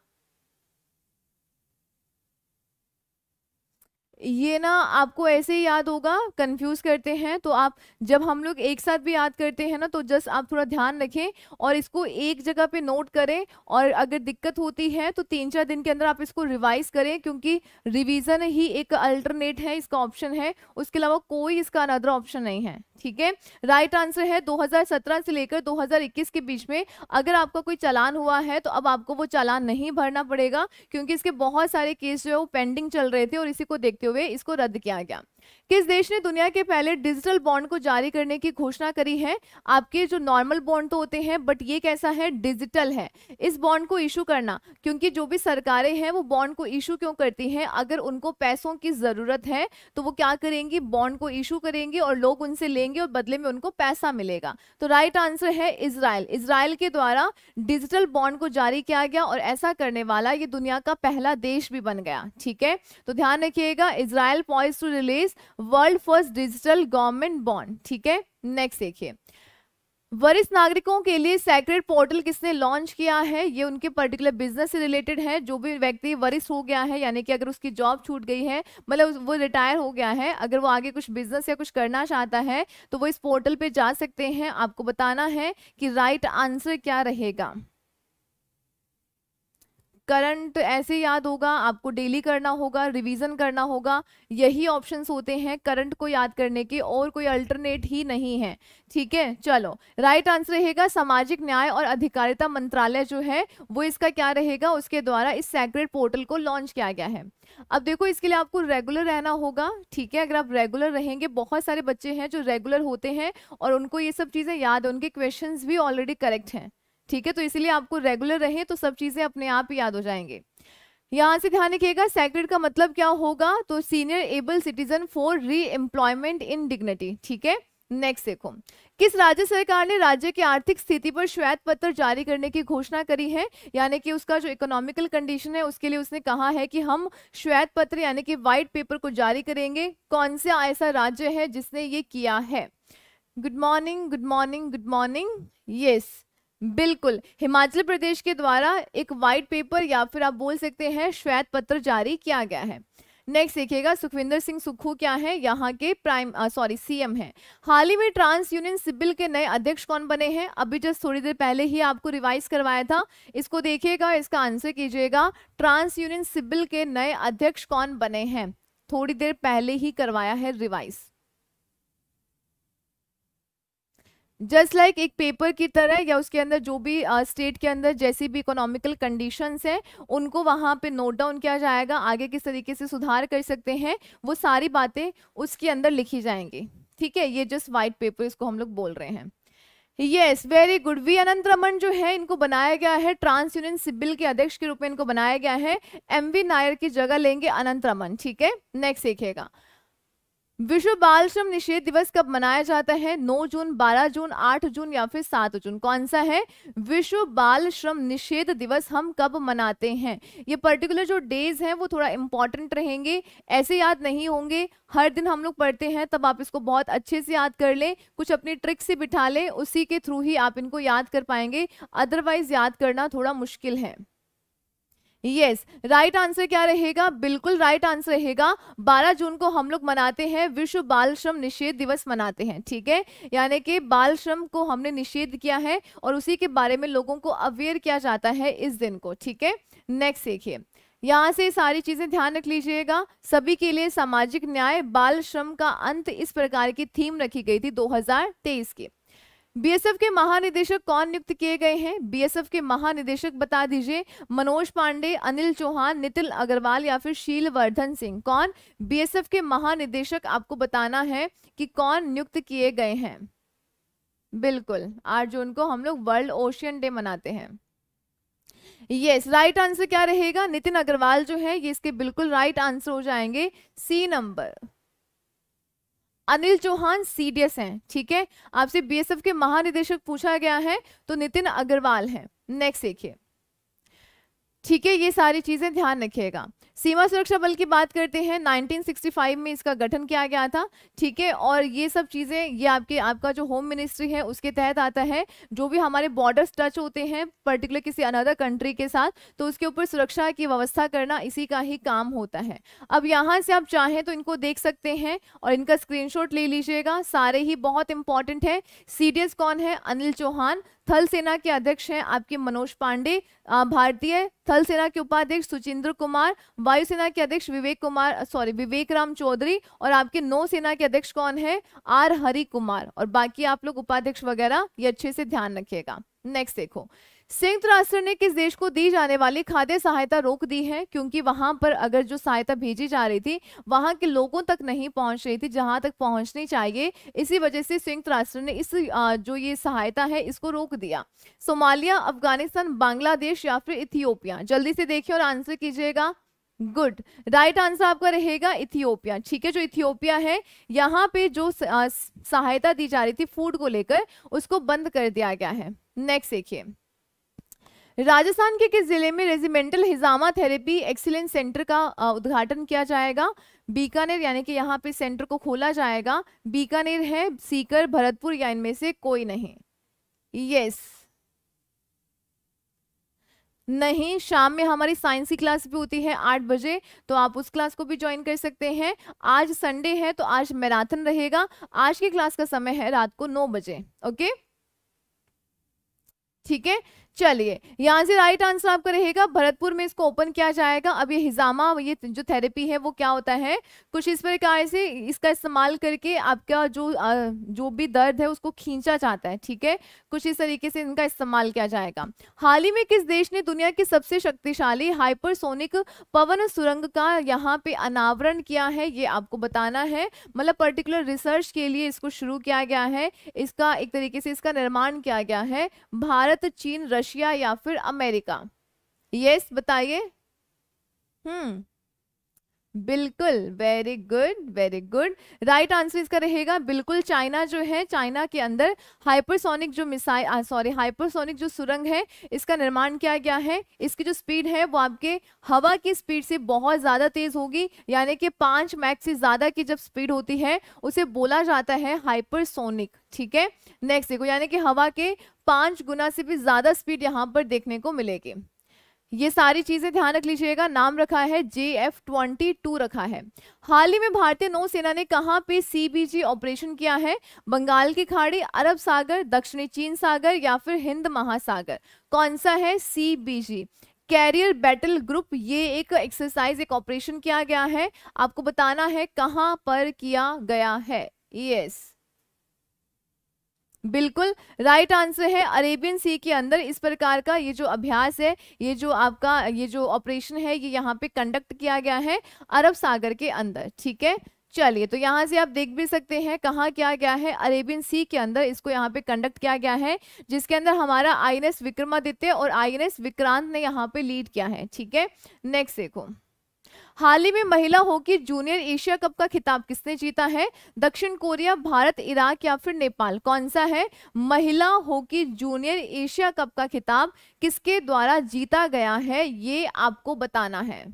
ये ना आपको ऐसे ही याद होगा कंफ्यूज करते हैं तो आप जब हम लोग एक साथ भी याद करते हैं ना तो जस्ट आप थोड़ा ध्यान रखें और इसको एक जगह पे नोट करें और अगर दिक्कत होती है तो तीन चार दिन के अंदर आप इसको रिवाइज करें क्योंकि रिविज़न ही एक अल्टरनेट है इसका ऑप्शन है उसके अलावा कोई इसका अनदर ऑप्शन नहीं है ठीक है राइट आंसर है 2017 से लेकर 2021 के बीच में अगर आपका कोई चालान हुआ है तो अब आपको वो चालान नहीं भरना पड़ेगा क्योंकि इसके बहुत सारे केस जो है वो पेंडिंग चल रहे थे और इसी को देखते हुए इसको रद्द किया गया किस देश ने दुनिया के पहले डिजिटल बॉन्ड को जारी करने की घोषणा करी है आपके जो नॉर्मल बॉन्ड तो होते हैं बट ये कैसा है डिजिटल है इस बॉन्ड को इशू करना क्योंकि जो भी सरकारें हैं वो बॉन्ड को इशू क्यों करती हैं अगर उनको पैसों की ज़रूरत है तो वो क्या करेंगी बॉन्ड को इशू करेंगे और लोग उनसे लेंगे और बदले में उनको पैसा मिलेगा तो राइट आंसर है इसराइल इसराइल के द्वारा डिजिटल बॉन्ड को जारी किया गया और ऐसा करने वाला ये दुनिया का पहला देश भी बन गया ठीक है तो ध्यान रखिएगा Israel point to release is world first digital government bond ठीक है नेक्स्ट देखिए वरिष्ठ नागरिकों के लिए सेक्रेट पोर्टल किसने लॉन्च किया है ये उनके पर्टिकुलर बिजनेस से रिलेटेड है जो भी व्यक्ति वरिष्ठ हो गया है यानी कि अगर उसकी जॉब छूट गई है मतलब वो रिटायर हो गया है अगर वो आगे कुछ बिजनेस या कुछ करना चाहता है तो वो इस पोर्टल पे जा सकते हैं आपको बताना है कि राइट आंसर क्या रहेगा करंट ऐसे याद होगा आपको डेली करना होगा रिवीजन करना होगा यही ऑप्शंस होते हैं करंट को याद करने के और कोई अल्टरनेट ही नहीं है ठीक है चलो राइट आंसर रहेगा सामाजिक न्याय और अधिकारिता मंत्रालय जो है वो इसका क्या रहेगा उसके द्वारा इस सैक्रेट पोर्टल को लॉन्च किया गया है अब देखो इसके लिए आपको रेगुलर रहना होगा ठीक है अगर आप रेगुलर रहेंगे बहुत सारे बच्चे हैं जो रेगुलर होते हैं और उनको ये सब चीज़ें याद उनके क्वेश्चन भी ऑलरेडी करेक्ट हैं ठीक है तो इसीलिए आपको रेगुलर रहे तो सब चीज़ें अपने आप ही याद हो जाएंगे यहाँ से ध्यान रखिएगा सेक्रेट का मतलब क्या होगा तो senior able citizen for re employment in dignity ठीक है नेक्स्ट देखो किस राज्य सरकार ने राज्य की आर्थिक स्थिति पर श्वेत पत्र जारी करने की घोषणा करी है यानी कि उसका जो इकोनॉमिकल कंडीशन है उसके लिए उसने कहा है कि हम श्वेत पत्र यानी कि व्हाइट पेपर को जारी करेंगे कौन सा ऐसा राज्य है जिसने ये किया है good morning good morning good morning yes बिल्कुल हिमाचल प्रदेश के द्वारा एक वाइट पेपर या फिर आप बोल सकते हैं श्वेत पत्र जारी किया गया है नेक्स्ट देखिएगा सुखविंदर सिंह सुखू क्या है यहाँ के प्राइम सॉरी सीएम हैं हाल ही में ट्रांस यूनियन सिबिल के नए अध्यक्ष कौन बने हैं अभी जस्ट थोड़ी देर पहले ही आपको रिवाइज करवाया था इसको देखिएगा इसका आंसर कीजिएगा ट्रांस यूनियन सिबिल के नए अध्यक्ष कौन बने हैं थोड़ी देर पहले ही करवाया है रिवाइज जस्ट लाइक like एक पेपर की तरह या उसके अंदर जो भी स्टेट के अंदर जैसी भी इकोनॉमिकल कंडीशंस हैं उनको वहाँ पे नोट डाउन किया जाएगा आगे किस तरीके से सुधार कर सकते हैं वो सारी बातें उसके अंदर लिखी जाएंगी ठीक है ये जस्ट वाइट पेपर इसको हम लोग बोल रहे हैं yes very good V Anant Raman जो है इनको बनाया गया है ट्रांस यूनियन सिबिल के अध्यक्ष के रूप में इनको बनाया गया है एम वी नायर की जगह लेंगे अनंत रमन ठीक है नेक्स्ट देखिएगा विश्व बाल श्रम निषेध दिवस कब मनाया जाता है 9 जून 12 जून 8 जून या फिर 7 जून कौन सा है विश्व बाल श्रम निषेध दिवस हम कब मनाते हैं ये पर्टिकुलर जो डेज हैं वो थोड़ा इंपॉर्टेंट रहेंगे ऐसे याद नहीं होंगे हर दिन हम लोग पढ़ते हैं तब आप इसको बहुत अच्छे से याद कर लें कुछ अपनी ट्रिक से बिठा लें उसी के थ्रू ही आप इनको याद कर पाएंगे अदरवाइज याद करना थोड़ा मुश्किल है यस राइट आंसर क्या रहेगा बिल्कुल राइट right आंसर रहेगा 12 जून को हम लोग मनाते हैं विश्व बाल श्रम निषेध दिवस मनाते हैं ठीक है यानी कि बाल श्रम को हमने निषेध किया है और उसी के बारे में लोगों को अवेयर किया जाता है इस दिन को ठीक है नेक्स्ट देखिए यहाँ से सारी चीज़ें ध्यान रख लीजिएगा सभी के लिए सामाजिक न्याय बाल श्रम का अंत इस प्रकार की थीम रखी गई थी 2023 की बीएसएफ के महानिदेशक कौन नियुक्त किए गए हैं बीएसएफ के महानिदेशक बता दीजिए मनोज पांडे अनिल चौहान नितिन अग्रवाल या फिर शील वर्धन सिंह कौन बीएसएफ के महानिदेशक आपको बताना है कि कौन नियुक्त किए गए हैं बिल्कुल आठ जून को हम लोग वर्ल्ड ओशियन डे मनाते हैं यस राइट आंसर क्या रहेगा नितिन अग्रवाल जो है ये इसके बिल्कुल राइट right आंसर हो जाएंगे C number Anil Chauhan CDS हैं ठीक है आपसे बीएसएफ के महानिदेशक पूछा गया है तो नितिन अग्रवाल हैं नेक्स्ट देखिए ठीक है ये सारी चीज़ें ध्यान रखिएगा सीमा सुरक्षा बल की बात करते हैं 1965 में इसका गठन किया गया था ठीक है और ये सब चीज़ें ये आपके आपका जो होम मिनिस्ट्री है उसके तहत आता है जो भी हमारे बॉर्डर्स टच होते हैं पर्टिकुलर किसी अनदर कंट्री के साथ तो उसके ऊपर सुरक्षा की व्यवस्था करना इसी का ही काम होता है अब यहाँ से आप चाहें तो इनको देख सकते हैं और इनका स्क्रीन ले लीजिएगा सारे ही बहुत इंपॉर्टेंट है सी कौन है अनिल चौहान थल सेना के अध्यक्ष हैं आपके मनोज पांडे भारतीय थल सेना के उपाध्यक्ष सुचिंद्र कुमार वायुसेना के अध्यक्ष विवेक कुमार सॉरी विवेक राम चौधरी और आपके नौसेना के अध्यक्ष कौन है आर हरि कुमार और बाकी आप लोग उपाध्यक्ष वगैरह ये अच्छे से ध्यान रखिएगा नेक्स्ट देखो संयुक्त राष्ट्र ने किस देश को दी जाने वाली खाद्य सहायता रोक दी है क्योंकि वहां पर अगर जो सहायता भेजी जा रही थी वहां के लोगों तक नहीं पहुंच रही थी जहां तक पहुंचनी चाहिए इसी वजह से संयुक्त राष्ट्र ने इस जो ये सहायता है इसको रोक दिया सोमालिया अफगानिस्तान बांग्लादेश या फिर इथियोपिया जल्दी से देखिए और आंसर कीजिएगा गुड राइट आंसर आपका रहेगा इथियोपिया ठीक है जो इथियोपिया है यहाँ पे जो सहायता दी जा रही थी फूड को लेकर उसको बंद कर दिया गया है नेक्स्ट देखिए राजस्थान के किस जिले में रेजिमेंटल हिजामा थेरेपी एक्सीलेंस सेंटर का उद्घाटन किया जाएगा बीकानेर यानी कि यहाँ पे सेंटर को खोला जाएगा बीकानेर है सीकर भरतपुर या इनमें से कोई नहीं यस नहीं शाम में हमारी साइंस की क्लास भी होती है आठ बजे तो आप उस क्लास को भी ज्वाइन कर सकते हैं आज संडे है तो आज मैराथन रहेगा आज की क्लास का समय है रात को नौ बजे ओके ठीक है चलिए यहाँ से राइट आंसर आपका रहेगा भरतपुर में इसको ओपन किया जाएगा अब ये हिजामा ये जो थेरेपी है वो क्या होता है कुछ इस प्रकार से इसका इस्तेमाल करके आपका जो जो भी दर्द है उसको खींचा जाता है ठीक है कुछ इस तरीके से इनका इस्तेमाल किया जाएगा हाल ही में किस देश ने दुनिया की सबसे शक्तिशाली हाइपरसोनिक पवन सुरंग का यहाँ पे अनावरण किया है ये आपको बताना है मतलब पर्टिकुलर रिसर्च के लिए इसको शुरू किया गया है इसका एक तरीके से इसका निर्माण किया गया है भारत चीन रशिया या फिर अमेरिका यस बताइए हम्म बिल्कुल very good very good right answer इसका रहेगा बिल्कुल चाइना जो है चाइना के अंदर हाइपरसोनिक जो मिसाइल सॉरी हाइपरसोनिक जो सुरंग है इसका निर्माण किया गया है इसकी जो स्पीड है वो आपके हवा की स्पीड से बहुत ज़्यादा तेज़ होगी यानी कि पाँच मैक से ज़्यादा की जब स्पीड होती है उसे बोला जाता है हाइपरसोनिक ठीक है नेक्स्ट देखो यानी कि हवा के पाँच गुना से भी ज़्यादा स्पीड यहाँ पर देखने को मिलेगी ये सारी चीज़ें ध्यान रख लीजिएगा नाम रखा है जे एफ ट्वेंटी टू रखा है हाल ही में भारतीय नौसेना ने कहा पे सीबीजी ऑपरेशन किया है बंगाल की खाड़ी अरब सागर दक्षिणी चीन सागर या फिर हिंद महासागर कौन सा है सीबीजी कैरियर बैटल ग्रुप ये एक एक्सरसाइज एक ऑपरेशन किया गया है आपको बताना है कहाँ पर किया गया है यस yes. बिल्कुल राइट आंसर है अरेबियन सी के अंदर इस प्रकार का ये जो अभ्यास है ये जो आपका ये जो ऑपरेशन है ये यहाँ पे कंडक्ट किया गया है अरब सागर के अंदर ठीक है चलिए तो यहाँ से आप देख भी सकते हैं कहाँ क्या गया है अरेबियन सी के अंदर इसको यहाँ पे कंडक्ट किया गया है जिसके अंदर हमारा एस विक्रमादित्य और एस विक्रांत ने यहाँ पे लीड किया है ठीक है नेक्स्ट देखो हाल ही में महिला हॉकी जूनियर एशिया कप का खिताब किसने जीता है दक्षिण कोरिया भारत इराक या फिर नेपाल कौन सा है महिला हॉकी जूनियर एशिया कप का खिताब किसके द्वारा जीता गया है ये आपको बताना है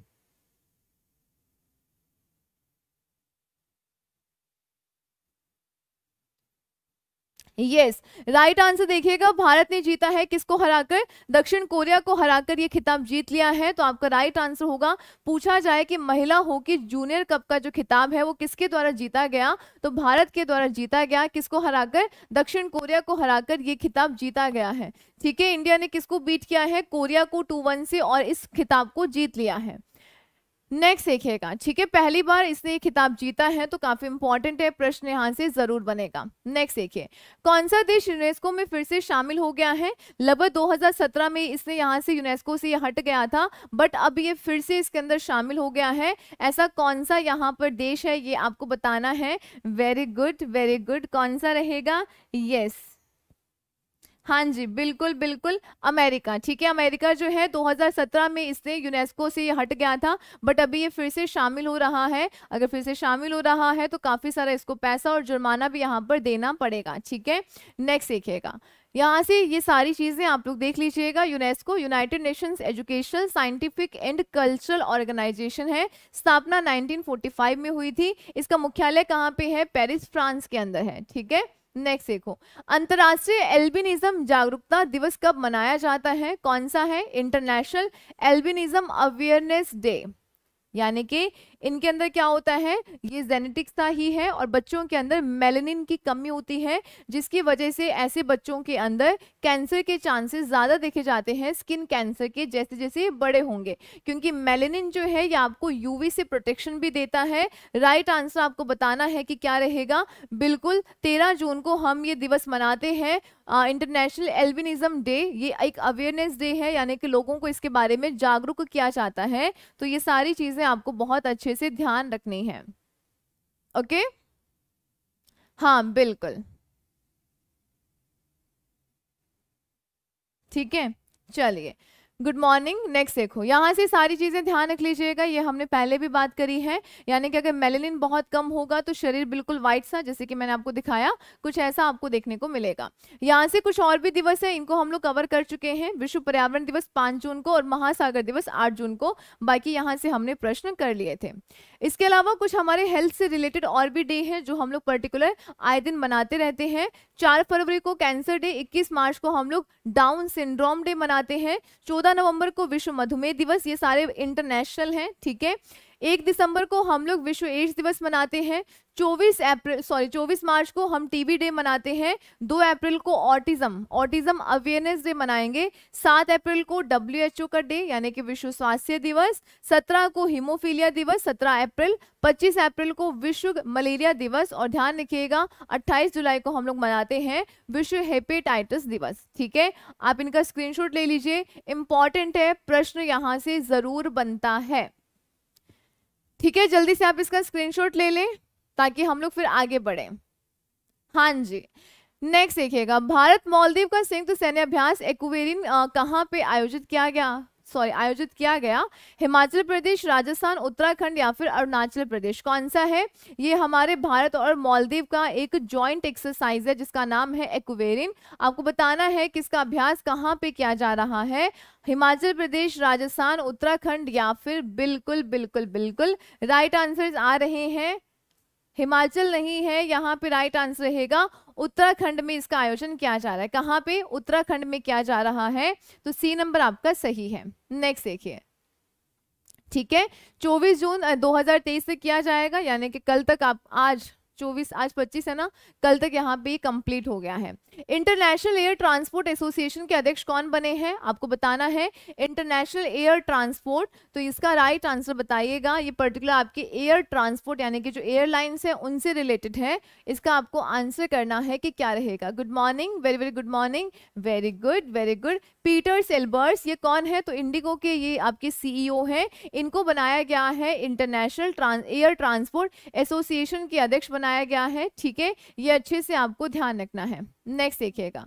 यस राइट आंसर देखिएगा भारत ने जीता है किसको हराकर दक्षिण कोरिया को हराकर ये खिताब जीत लिया है तो आपका राइट आंसर होगा पूछा जाए कि महिला हॉकी जूनियर कप का जो खिताब है वो किसके द्वारा जीता गया तो भारत के द्वारा जीता गया किसको हराकर दक्षिण कोरिया को हराकर ये खिताब जीता गया है ठीक है इंडिया ने किसको बीट किया है कोरिया को टू वन से और इस खिताब को जीत लिया है नेक्स्ट देखिएगा ठीक है पहली बार इसने खिताब जीता है तो काफी इंपॉर्टेंट है प्रश्न यहाँ से जरूर बनेगा नेक्स्ट देखिए कौन सा देश यूनेस्को में फिर से शामिल हो गया है लगभग 2017 में इसने यहाँ से यूनेस्को से हट गया था बट अब ये फिर से इसके अंदर शामिल हो गया है ऐसा कौन सा यहाँ पर देश है ये आपको बताना है वेरी गुड वेरी गुड कौन सा रहेगा यस yes. हाँ जी बिल्कुल बिल्कुल अमेरिका ठीक है अमेरिका जो है 2017 में इसने यूनेस्को से ये हट गया था बट अभी ये फिर से शामिल हो रहा है अगर फिर से शामिल हो रहा है तो काफ़ी सारा इसको पैसा और जुर्माना भी यहाँ पर देना पड़ेगा ठीक है नेक्स्ट देखिएगा यहाँ से ये सारी चीज़ें आप लोग देख लीजिएगा UNESCO United Nations Educational Scientific and Cultural Organisation है स्थापना 1945 में हुई थी इसका मुख्यालय कहाँ पे है पेरिस फ्रांस के अंदर है ठीक है नेक्स्ट देखो अंतर्राष्ट्रीय एल्बिनिज्म जागरूकता दिवस कब मनाया जाता है कौन सा है इंटरनेशनल एल्बिनिज्म अवेयरनेस डे यानी कि इनके अंदर क्या होता है ये जेनेटिक्स का ही है और बच्चों के अंदर मेलेनिन की कमी होती है जिसकी वजह से ऐसे बच्चों के अंदर कैंसर के चांसेस ज़्यादा देखे जाते हैं स्किन कैंसर के जैसे जैसे बड़े होंगे क्योंकि मेलेनिन जो है ये आपको यूवी से प्रोटेक्शन भी देता है राइट आंसर आपको बताना है कि क्या रहेगा बिल्कुल तेरह जून को हम ये दिवस मनाते हैं इंटरनेशनल एल्बिनिज्म डे ये एक अवेयरनेस डे है यानी कि लोगों को इसके बारे में जागरूक किया जाता है तो ये सारी चीज़ें आपको बहुत अच्छे से ध्यान रखनी है ओके हाँ बिल्कुल ठीक है चलिए गुड मॉर्निंग नेक्स्ट देखो यहाँ से सारी चीज़ें ध्यान रख लीजिएगा ये हमने पहले भी बात करी है यानी कि अगर मेलेनिन बहुत कम होगा तो शरीर बिल्कुल वाइट सा जैसे कि मैंने आपको दिखाया कुछ ऐसा आपको देखने को मिलेगा यहाँ से कुछ और भी दिवस है इनको हम लोग कवर कर चुके हैं विश्व पर्यावरण दिवस पाँच जून को और महासागर दिवस आठ जून को बाकी यहाँ से हमने प्रश्न कर लिए थे इसके अलावा कुछ हमारे हेल्थ से रिलेटेड और भी डे हैं जो हम लोग पर्टिकुलर आए दिन मनाते रहते हैं चार फरवरी को कैंसर डे इक्कीस मार्च को हम लोग डाउन सिंड्रोम डे मनाते हैं चौदह 14 नवंबर को विश्व मधुमेह दिवस ये सारे इंटरनेशनल हैं ठीक है एक दिसंबर को हम लोग विश्व एड्स दिवस मनाते हैं 24 अप्रैल सॉरी 24 मार्च को हम टीबी डे मनाते हैं 2 अप्रैल को ऑटिज्म ऑटिज्म अवेयरनेस डे मनाएंगे 7 अप्रैल को डब्ल्यू का डे यानी कि विश्व स्वास्थ्य दिवस 17 को हिमोफीलिया दिवस 17 अप्रैल 25 अप्रैल को विश्व मलेरिया दिवस और ध्यान रखिएगा 28 जुलाई को हम लोग मनाते हैं विश्व हेपेटाइटिस दिवस ठीक है आप इनका स्क्रीनशॉट ले लीजिए इंपॉर्टेंट है प्रश्न यहाँ से ज़रूर बनता है ठीक है जल्दी से आप इसका स्क्रीनशॉट ले लें ताकि हम लोग फिर आगे बढ़े हाँ जी नेक्स्ट देखिएगा भारत मालदीव का संयुक्त सैन्य अभ्यास एक्वेरिन कहाँ पे आयोजित किया गया सॉरी आयोजित किया गया हिमाचल प्रदेश राजस्थान उत्तराखंड या फिर अरुणाचल प्रदेश कौन सा है ये हमारे भारत और मालदीव का एक जॉइंट एक्सरसाइज है जिसका नाम है एक्वेरिन आपको बताना है कि इसका अभ्यास कहाँ पे किया जा रहा है हिमाचल प्रदेश राजस्थान उत्तराखंड या फिर बिल्कुल बिल्कुल बिल्कुल राइट आंसर्स आ रहे हैं हिमाचल नहीं है यहाँ पे राइट आंसर रहेगा उत्तराखंड में इसका आयोजन किया जा रहा है कहाँ पे उत्तराखंड में किया जा रहा है तो सी नंबर आपका सही है नेक्स्ट देखिए ठीक है 24 जून 2023 से किया जाएगा यानी कि कल तक आप आज चौबीस आज पच्चीस है ना कल तक यहाँ पे कंप्लीट हो गया है इंटरनेशनल एयर ट्रांसपोर्ट एसोसिएशन के अध्यक्ष कौन बने हैं आपको बताना है इंटरनेशनल एयर ट्रांसपोर्ट तो इसका राइट आंसर बताइएगा ये पर्टिकुलर आपके एयर ट्रांसपोर्ट यानी कि जो एयरलाइंस है उनसे रिलेटेड है इसका आपको आंसर करना है कि क्या रहेगा good morning very very good morning very good very good Peter Selbers ये कौन है तो इंडिगो के ये आपके सीईओ e हैं इनको बनाया गया है इंटरनेशनल एयर ट्रांसपोर्ट एसोसिएशन के अध्यक्ष बना बनाया गया है ठीक है ये अच्छे से आपको ध्यान रखना है नेक्स्ट देखिएगा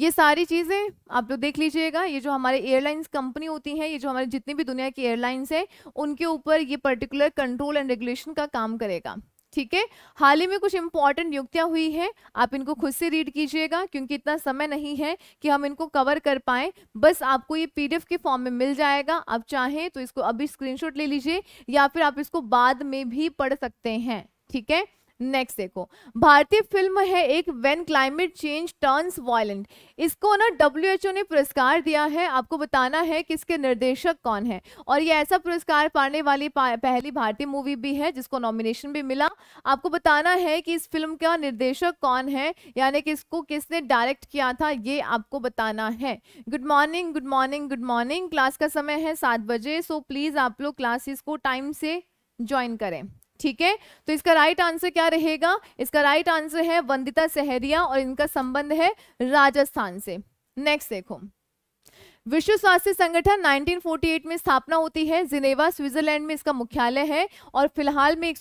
ये सारी चीज़ें आप लोग देख लीजिएगा ये जो हमारे एयरलाइंस कंपनी होती हैं ये जो हमारे जितनी भी दुनिया की एयरलाइंस हैं उनके ऊपर ये पर्टिकुलर कंट्रोल एंड रेगुलेशन का काम करेगा ठीक है हाल ही में कुछ इंपॉर्टेंट नियुक्तियां हुई हैं आप इनको खुद से रीड कीजिएगा क्योंकि इतना समय नहीं है कि हम इनको कवर कर पाए बस आपको ये पीडीएफ के फॉर्म में मिल जाएगा आप चाहें तो इसको अभी स्क्रीनशॉट ले लीजिए या फिर आप इसको बाद में भी पढ़ सकते हैं ठीक है नेक्स्ट देखो भारतीय फिल्म है एक when climate change turns violent इसको ना डब्ल्यूएचओ ने पुरस्कार दिया है आपको बताना है कि इसके निर्देशक कौन है और ये ऐसा पुरस्कार पाने वाली पा, पहली भारतीय मूवी भी है जिसको नॉमिनेशन भी मिला आपको बताना है कि इस फिल्म का निर्देशक कौन है यानी कि इसको किसने डायरेक्ट किया था ये आपको बताना है good morning good morning good morning class का समय है सात बजे सो प्लीज़ आप लोग क्लासेस को टाइम से ज्वाइन करें ठीक है तो इसका राइट आंसर क्या रहेगा इसका राइट आंसर है वंदिता सहरिया और इनका संबंध है राजस्थान से नेक्स्ट देखो विश्व स्वास्थ्य संगठन 1948 में स्थापना होती है जिनेवा स्विट्जरलैंड में इसका मुख्यालय है और फिलहाल में एक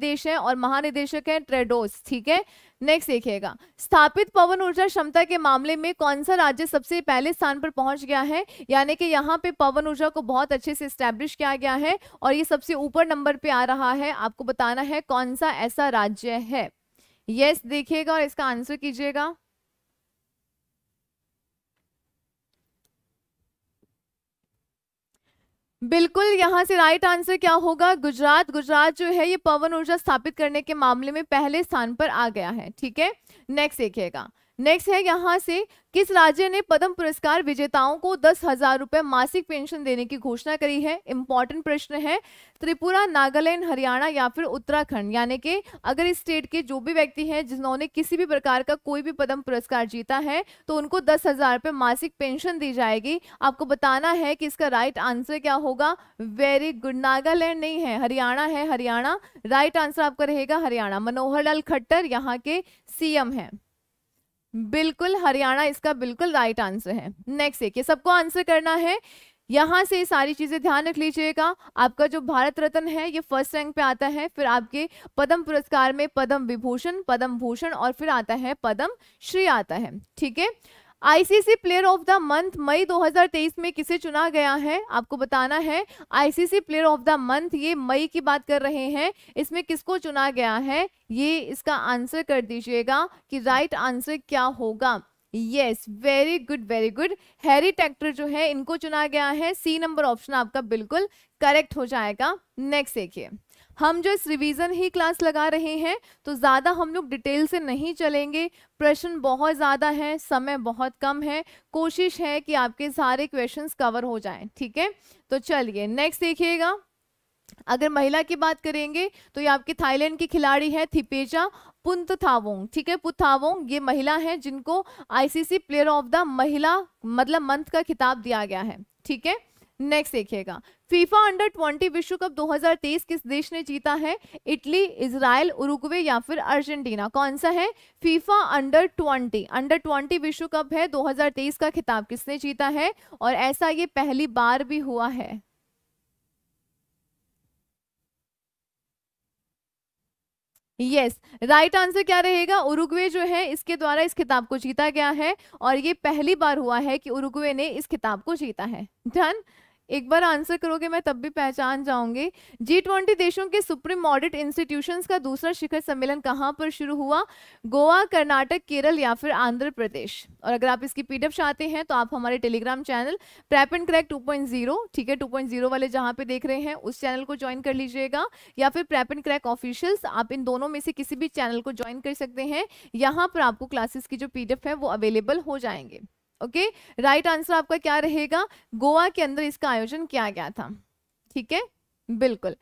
देश हैं और महानिदेशक हैं ट्रेडोस ठीक है नेक्स्ट देखिएगा स्थापित पवन ऊर्जा क्षमता के मामले में कौन सा राज्य सबसे पहले स्थान पर पहुंच गया है यानी कि यहाँ पे पवन ऊर्जा को बहुत अच्छे से स्टैब्लिश किया गया है और ये सबसे ऊपर नंबर पे आ रहा है आपको बताना है कौन सा ऐसा राज्य है यस yes, देखिएगा और इसका आंसर कीजिएगा बिल्कुल यहाँ से राइट आंसर क्या होगा गुजरात गुजरात जो है ये पवन ऊर्जा स्थापित करने के मामले में पहले स्थान पर आ गया है ठीक है नेक्स्ट देखिएगा नेक्स्ट है यहाँ से किस राज्य ने पद्म पुरस्कार विजेताओं को दस हजार रुपए मासिक पेंशन देने की घोषणा करी है इंपॉर्टेंट प्रश्न है त्रिपुरा नागालैंड हरियाणा या फिर उत्तराखंड यानी कि अगर इस स्टेट के जो भी व्यक्ति हैं जिन्होंने किसी भी प्रकार का कोई भी पद्म पुरस्कार जीता है तो उनको दस हजार रुपए मासिक पेंशन दी जाएगी आपको बताना है कि इसका राइट आंसर क्या होगा वेरी गुड नागालैंड नहीं है हरियाणा है हरियाणा राइट आंसर आपका रहेगा हरियाणा मनोहर लाल खट्टर यहाँ के सीएम है बिल्कुल हरियाणा इसका बिल्कुल राइट आंसर है नेक्स्ट देखिए सबको आंसर करना है यहाँ से सारी चीज़ें ध्यान रख लीजिएगा आपका जो भारत रत्न है ये फर्स्ट रैंक पे आता है फिर आपके पद्म पुरस्कार में पद्म विभूषण पद्म भूषण और फिर आता है पद्म श्री आता है ठीक है ICC player of the month May 2023 में किसे चुना गया है आपको बताना है ICC player of the month ये मई की बात कर रहे हैं इसमें किसको चुना गया है ये इसका आंसर कर दीजिएगा कि राइट आंसर क्या होगा yes very good very good Harry Tector जो है इनको चुना गया है सी नंबर ऑप्शन आपका बिल्कुल करेक्ट हो जाएगा नेक्स्ट देखिए हम जो इस रिवीजन ही क्लास लगा रहे हैं तो ज़्यादा हम लोग डिटेल से नहीं चलेंगे प्रश्न बहुत ज़्यादा है समय बहुत कम है कोशिश है कि आपके सारे क्वेश्चंस कवर हो जाएं ठीक है तो चलिए नेक्स्ट देखिएगा अगर महिला की बात करेंगे तो ये आपके थाईलैंड की खिलाड़ी है थिपेचा थावोंग ठीक है पुथावोंग ये महिला है जिनको आईसीसी प्लेयर ऑफ द महिला मतलब मंथ का खिताब दिया गया है ठीक है नेक्स्ट देखिएगा फीफा अंडर 20 विश्व कप 2023 किस देश ने जीता है इटली इसराइल उरुग्वे या फिर अर्जेंटीना कौन सा है फीफा अंडर 20 अंडर 20 विश्व कप है 2023 का खिताब किसने जीता है और ऐसा ये पहली बार भी हुआ है यस राइट आंसर क्या रहेगा उरुग्वे जो है इसके द्वारा इस खिताब को जीता गया है और ये पहली बार हुआ है कि उरुग्वे ने इस खिताब को जीता है डन एक बार आंसर करोगे मैं तब भी पहचान जाऊंगी जी ट्वेंटी देशों के सुप्रीम ऑडिट इंस्टीट्यूशन का दूसरा शिखर सम्मेलन कहाँ पर शुरू हुआ गोवा कर्नाटक केरल या फिर आंध्र प्रदेश और अगर आप इसकी पीडीएफ चाहते हैं तो आप हमारे Telegram channel prep and crack 2.0 ठीक है 2.0 वाले जहाँ पे देख रहे हैं उस चैनल को ज्वाइन कर लीजिएगा या फिर प्रैप एंड क्रैक ऑफिशियल्स आप इन दोनों में से किसी भी चैनल को ज्वाइन कर सकते हैं यहाँ पर आपको क्लासेस की जो पी है वो अवेलेबल हो जाएंगे ओके राइट आंसर आपका क्या रहेगा गोवा के अंदर इसका आयोजन किया गया था ठीक है बिल्कुल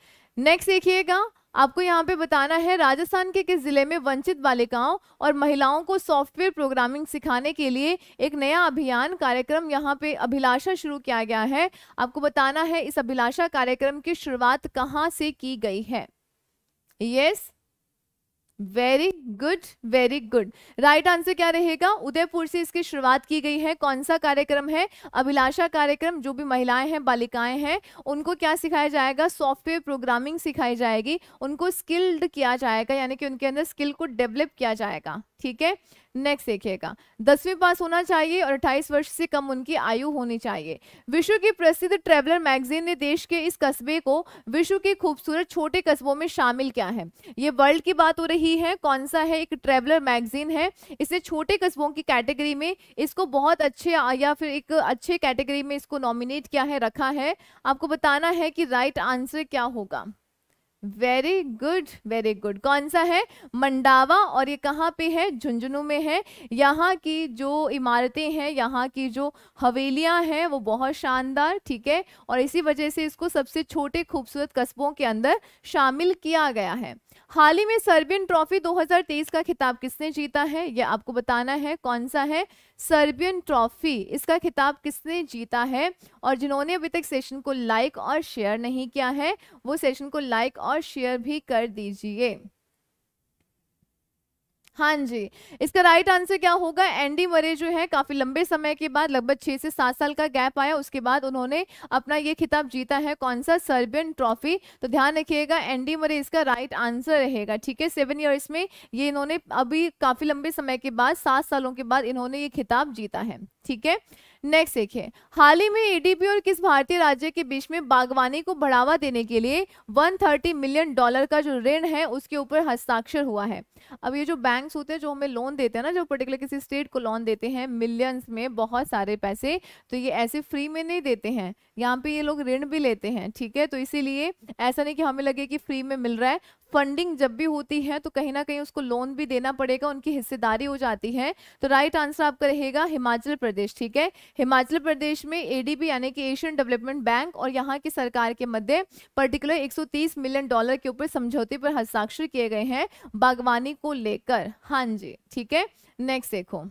नेक्स्ट देखिएगा आपको यहाँ पे बताना है राजस्थान के किस जिले में वंचित बालिकाओं और महिलाओं को सॉफ्टवेयर प्रोग्रामिंग सिखाने के लिए एक नया अभियान कार्यक्रम यहाँ पे अभिलाषा शुरू किया गया है आपको बताना है इस अभिलाषा कार्यक्रम की शुरुआत कहाँ से की गई है yes yes? Very good very good right answer क्या रहेगा उदयपुर से इसकी शुरुआत की गई है कौन सा कार्यक्रम है अभिलाषा कार्यक्रम जो भी महिलाएं हैं बालिकाएं हैं उनको क्या सिखाया जाएगा सॉफ्टवेयर प्रोग्रामिंग सिखाई जाएगी उनको स्किल्ड किया जाएगा यानी कि उनके अंदर स्किल को डेवलप किया जाएगा ठीक है नेक्स्ट देखिएगा दसवीं पास होना चाहिए और अट्ठाईस वर्ष से कम उनकी आयु होनी चाहिए विश्व की प्रसिद्ध ट्रेवलर मैगजीन ने देश के इस कस्बे को विश्व के खूबसूरत छोटे कस्बों में शामिल किया है ये वर्ल्ड की बात हो रही है कौन सा है एक ट्रेवलर मैगजीन है इसे छोटे कस्बों की कैटेगरी में इसको बहुत अच्छे या फिर एक अच्छे कैटेगरी में इसको नॉमिनेट किया है रखा है आपको बताना है कि राइट आंसर क्या होगा वेरी गुड वेरी गुड कौन सा है मंडावा और ये कहाँ पे है झुंझुनू में है यहाँ की जो इमारतें हैं यहाँ की जो हवेलियाँ हैं वो बहुत शानदार ठीक है और इसी वजह से इसको सबसे छोटे खूबसूरत कस्बों के अंदर शामिल किया गया है हाल ही में सर्बियन ट्रॉफी 2023 का खिताब किसने जीता है यह आपको बताना है कौन सा है सर्बियन ट्रॉफी इसका खिताब किसने जीता है और जिन्होंने अभी तक सेशन को लाइक और शेयर नहीं किया है वो सेशन को लाइक और शेयर भी कर दीजिए हाँ जी इसका राइट आंसर क्या होगा एंडी मरे जो है काफी लंबे समय के बाद लगभग छह से सात साल का गैप आया उसके बाद उन्होंने अपना ये खिताब जीता है कौन सा सर्बियन ट्रॉफी तो ध्यान रखिएगा एंडी मरे इसका राइट आंसर रहेगा ठीक है सेवन ईयर्स में ये इन्होंने अभी काफी लंबे समय के बाद सात सालों के बाद इन्होंने ये खिताब जीता है ठीक है नेक्स्ट देखिए हाल ही में एडीपी और किस भारतीय राज्य के बीच में बागवानी को बढ़ावा देने के लिए 130 मिलियन डॉलर का जो ऋण है उसके ऊपर हस्ताक्षर हुआ है अब ये जो बैंक्स होते हैं जो हमें लोन देते हैं ना जो पर्टिकुलर किसी स्टेट को लोन देते हैं मिलियंस में बहुत सारे पैसे तो ये ऐसे फ्री में नहीं देते हैं यहाँ पे ये लोग ऋण भी लेते हैं ठीक है तो इसीलिए ऐसा नहीं कि हमें लगे कि फ्री में मिल रहा है फंडिंग जब भी होती है तो कहीं ना कहीं उसको लोन भी देना पड़ेगा उनकी हिस्सेदारी हो जाती है तो राइट आंसर आपका रहेगा हिमाचल प्रदेश ठीक है हिमाचल प्रदेश में एडीबी यानी कि एशियन डेवलपमेंट बैंक और यहाँ की सरकार के मध्य पर्टिकुलर 130 मिलियन डॉलर के ऊपर समझौते पर हस्ताक्षर किए गए हैं बागवानी को लेकर हाँ जी ठीक है नेक्स्ट देखो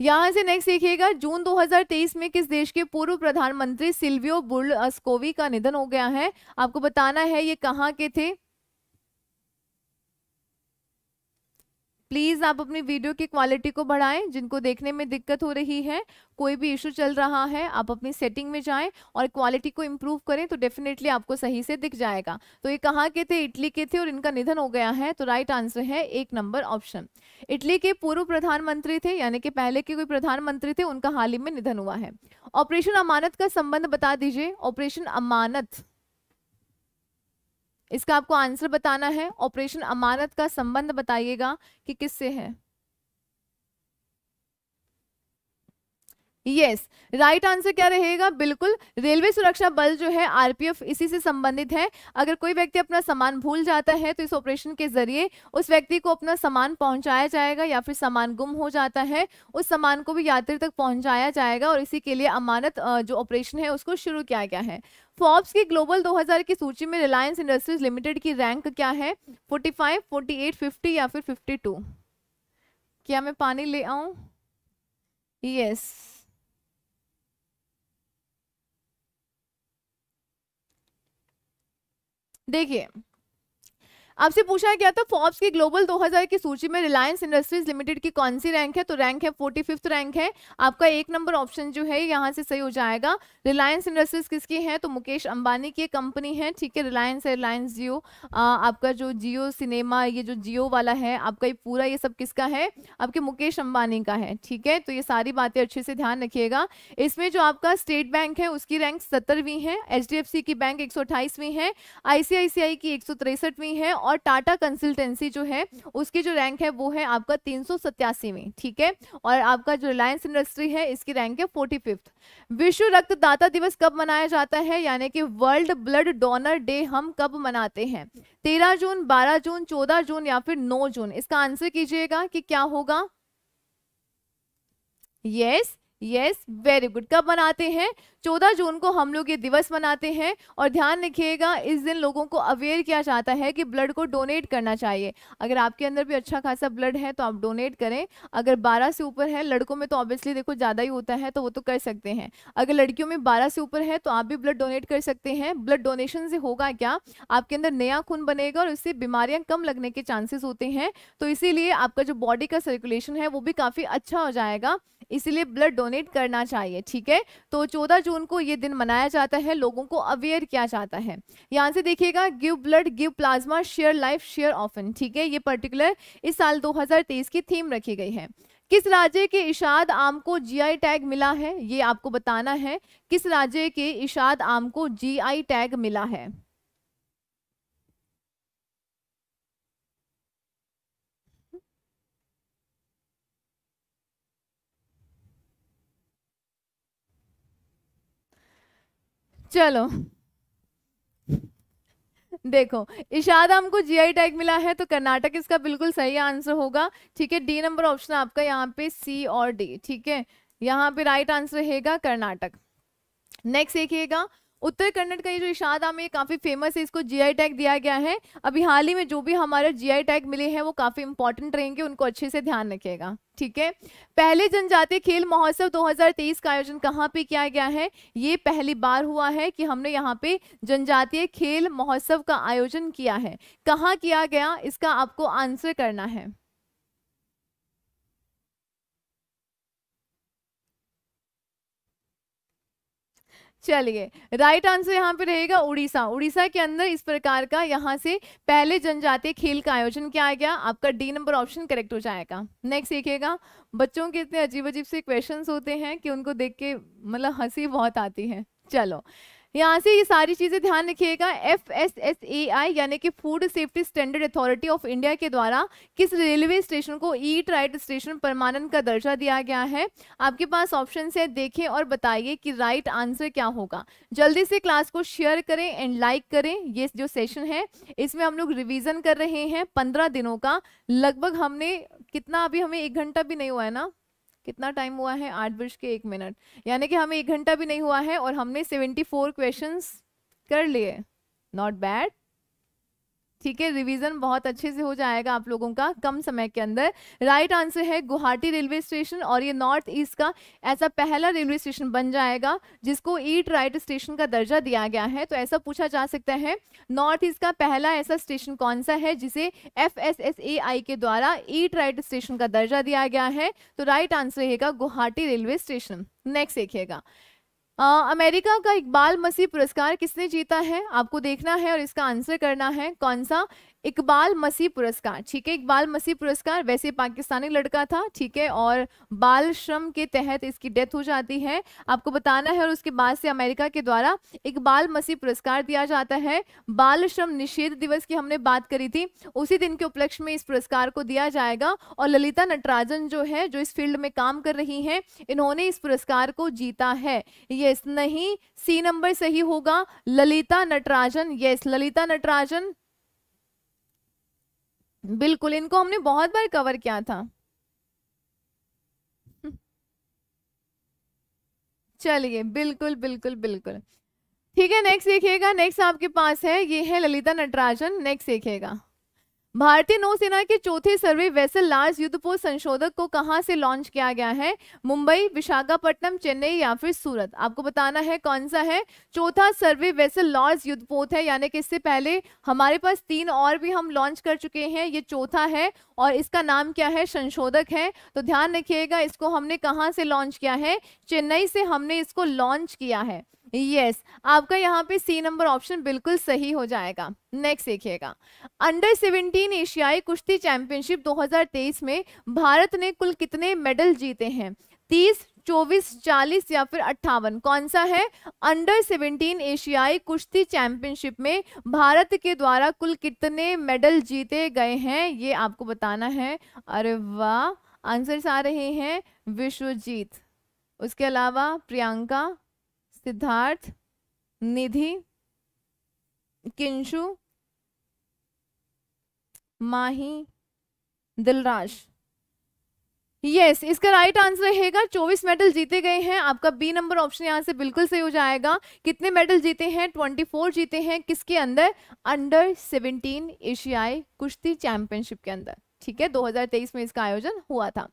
यहाँ से नेक्स्ट देखिएगा जून 2023 में किस देश के पूर्व प्रधानमंत्री सिल्वियो अस्कोवी का निधन हो गया है आपको बताना है ये कहाँ के थे प्लीज़ आप अपनी वीडियो की क्वालिटी को बढ़ाएं जिनको देखने में दिक्कत हो रही है कोई भी इशू चल रहा है आप अपनी सेटिंग में जाएं और क्वालिटी को इम्प्रूव करें तो डेफिनेटली आपको सही से दिख जाएगा तो ये कहाँ के थे इटली के थे और इनका निधन हो गया है तो राइट आंसर है एक नंबर ऑप्शन इटली के पूर्व प्रधानमंत्री थे यानी कि पहले के कोई प्रधानमंत्री थे उनका हाल ही में निधन हुआ है ऑपरेशन अमानत का संबंध बता दीजिए ऑपरेशन अमानत इसका आपको आंसर बताना है ऑपरेशन अमानत का संबंध बताइएगा कि किससे है यस राइट आंसर क्या रहेगा बिल्कुल रेलवे सुरक्षा बल जो है आरपीएफ इसी से संबंधित है अगर कोई व्यक्ति अपना सामान भूल जाता है तो इस ऑपरेशन के जरिए उस व्यक्ति को अपना सामान पहुंचाया जाएगा या फिर सामान गुम हो जाता है उस सामान को भी यात्री तक पहुंचाया जाएगा और इसी के लिए अमानत जो ऑपरेशन है उसको शुरू किया गया है फॉर्ब्स की ग्लोबल 2000 की सूची में रिलायंस इंडस्ट्रीज लिमिटेड की रैंक क्या है 45, 48, 50 या फिर 52 क्या मैं पानी ले आऊं यस yes. देखिए आपसे पूछा गया था फॉर्ब्स की ग्लोबल 2000 की सूची में रिलायंस इंडस्ट्रीज लिमिटेड की कौन सी रैंक है तो रैंक है फोर्टी फिफ्थ रैंक है आपका एक नंबर ऑप्शन जो है यहाँ से सही हो जाएगा रिलायंस इंडस्ट्रीज किसकी है तो मुकेश अंबानी की कंपनी है ठीक है रिलायंस है रिलायंस जियो आपका जो जियो सिनेमा ये जो जियो वाला है आपका ये पूरा ये सब किसका है आपके मुकेश अंबानी का है ठीक है तो ये सारी बातें अच्छे से ध्यान रखिएगा इसमें जो आपका स्टेट बैंक है उसकी रैंक सत्तरवीं है एच की बैंक एक है आईसीआईसीआई की एक है और टाटा कंसल्टेंसी जो है उसकी जो रैंक है वो है आपका तीन में ठीक है और आपका जो रिलायंस इंडस्ट्री है इसकी रैंक है फोर्टी विश्व रक्तदाता दिवस कब मनाया जाता है यानी कि वर्ल्ड ब्लड डोनर डे हम कब मनाते हैं तेरह जून बारह जून चौदह जून या फिर नौ जून इसका आंसर कीजिएगा कि क्या होगा yes yes, yes very good कब मनाते हैं 14 जून को हम लोग ये दिवस मनाते हैं और ध्यान रखिएगा इस दिन लोगों को अवेयर किया जाता है कि ब्लड को डोनेट करना चाहिए अगर आपके अंदर भी अच्छा खासा ब्लड है तो आप डोनेट करें अगर 12 से ऊपर है लड़कों में तो ऑब्वियसली देखो ज़्यादा ही होता है तो वो तो कर सकते हैं अगर लड़कियों में बारह से ऊपर है तो आप भी ब्लड डोनेट कर सकते हैं ब्लड डोनेशन से होगा क्या आपके अंदर नया खून बनेगा और इससे बीमारियाँ कम लगने के चांसेस होते हैं तो इसीलिए आपका जो बॉडी का सर्कुलेशन है वो भी काफ़ी अच्छा हो जाएगा इसीलिए ब्लड डोनेट करना चाहिए ठीक है तो चौदह जून को ये दिन मनाया जाता है लोगों को अवेयर किया जाता है यहाँ से देखिएगा give blood give plasma share life share often ठीक है ये पर्टिकुलर इस साल 2023 की थीम रखी गई है किस राज्य के इशाद आम को जीआई टैग मिला है ये आपको बताना है किस राज्य के इशाद आम को जीआई टैग मिला है चलो देखो इशाद हमको जीआई टैग मिला है तो कर्नाटक इसका बिल्कुल सही आंसर होगा ठीक है डी नंबर ऑप्शन आपका यहाँ पे सी और डी ठीक है यहाँ पे राइट आंसर रहेगा कर्नाटक नेक्स्ट देखिएगा उत्तर कन्नड़ का ये जो इशाद आम है काफ़ी फेमस है इसको जीआई टैग दिया गया है अभी हाल ही में जो भी हमारे जीआई टैग मिले हैं वो काफ़ी इंपॉर्टेंट रहेंगे उनको अच्छे से ध्यान रखेगा ठीक है पहले जनजातीय खेल महोत्सव 2023 का आयोजन कहाँ पे किया गया है ये पहली बार हुआ है कि हमने यहाँ पे जनजातीय खेल महोत्सव का आयोजन किया है कहाँ किया गया इसका आपको आंसर करना है चलिए राइट आंसर यहाँ पे रहेगा उड़ीसा उड़ीसा के अंदर इस प्रकार का यहाँ से पहले जनजातीय खेल का आयोजन किया गया आपका डी नंबर ऑप्शन करेक्ट हो जाएगा नेक्स्ट देखिएगा बच्चों के इतने अजीब अजीब से क्वेश्चंस होते हैं कि उनको देख के मतलब हंसी बहुत आती है चलो यहाँ से ये सारी चीज़ें ध्यान रखिएगा F S S A I यानी कि food safety standard authority of India के द्वारा किस रेलवे स्टेशन को ईट राइट स्टेशन परमानंद का दर्जा दिया गया है आपके पास ऑप्शन है देखें और बताइए कि राइट आंसर क्या होगा जल्दी से क्लास को शेयर करें एंड लाइक करें ये जो सेशन है इसमें हम लोग रिविज़न कर रहे हैं पंद्रह दिनों का लगभग हमने कितना अभी हमें एक घंटा भी नहीं हुआ है ना कितना टाइम हुआ है आठ बज के एक मिनट यानी कि हमें एक घंटा भी नहीं हुआ है और हमने सेवेंटी फोर क्वेश्चन कर लिए नॉट बैड ठीक है रिवीजन बहुत अच्छे से हो जाएगा आप लोगों का कम समय के अंदर राइट आंसर है गुवाहाटी रेलवे स्टेशन और ये नॉर्थ ईस्ट का ऐसा पहला रेलवे स्टेशन बन जाएगा जिसको ईट राइट स्टेशन का दर्जा दिया गया है तो ऐसा पूछा जा सकता है नॉर्थ ईस्ट का पहला ऐसा स्टेशन कौन सा है जिसे एफ के द्वारा ईट राइट स्टेशन का दर्जा दिया गया है तो राइट आंसर रहेगा गुवाहाटी रेलवे स्टेशन नेक्स्ट देखिएगा आ, अमेरिका का इकबाल मसीह पुरस्कार किसने जीता है आपको देखना है और इसका आंसर करना है कौन सा इकबाल मसीह पुरस्कार ठीक है इकबाल मसीह पुरस्कार वैसे पाकिस्तानी लड़का था ठीक है और बाल श्रम के तहत इसकी डेथ हो जाती है आपको बताना है और उसके बाद से अमेरिका के द्वारा इकबाल मसीह पुरस्कार दिया जाता है बाल श्रम निषेध दिवस की हमने बात करी थी उसी दिन के उपलक्ष्य में इस पुरस्कार को दिया जाएगा और ललिता नटराजन जो है जो इस फील्ड में काम कर रही है इन्होंने इस पुरस्कार को जीता है यस नहीं सी नंबर सही होगा ललिता नटराजन यस ललिता नटराजन बिल्कुल इनको हमने बहुत बार कवर किया था चलिए बिल्कुल बिल्कुल बिल्कुल ठीक है नेक्स्ट देखिएगा नेक्स्ट आपके पास है ये है ललिता नटराजन नेक्स्ट देखिएगा भारतीय नौसेना के चौथे सर्वे वेसल लार्ज युद्धपोत संशोधक को कहां से लॉन्च किया गया है मुंबई विशाखापट्टनम चेन्नई या फिर सूरत आपको बताना है कौन सा है चौथा सर्वे वेसल लार्ज युद्धपोत है यानी कि इससे पहले हमारे पास तीन और भी हम लॉन्च कर चुके हैं ये चौथा है और इसका नाम क्या है संशोधक है तो ध्यान रखिएगा इसको हमने कहाँ से लॉन्च किया है चेन्नई से हमने इसको लॉन्च किया है यस आपका यहाँ पे सी नंबर ऑप्शन बिल्कुल सही हो जाएगा नेक्स्ट देखिएगा अंडर 17 एशियाई कुश्ती चैंपियनशिप 2023 में भारत ने कुल कितने मेडल जीते हैं तीस चौबीस चालीस या फिर अट्ठावन कौन सा है अंडर 17 एशियाई कुश्ती चैंपियनशिप में भारत के द्वारा कुल कितने मेडल जीते गए हैं ये आपको बताना है अरे वाह आंसर्स आ रहे हैं विश्वजीत उसके अलावा प्रियंका सिद्धार्थ निधि किंशु माही दिलराज यस yes, इसका राइट आंसर रहेगा 24 मेडल जीते गए हैं आपका बी नंबर ऑप्शन यहाँ से बिल्कुल सही हो जाएगा कितने मेडल जीते हैं 24 जीते हैं किसके अंदर अंडर 17 एशियाई कुश्ती चैंपियनशिप के अंदर ठीक है 2023 में इसका आयोजन हुआ था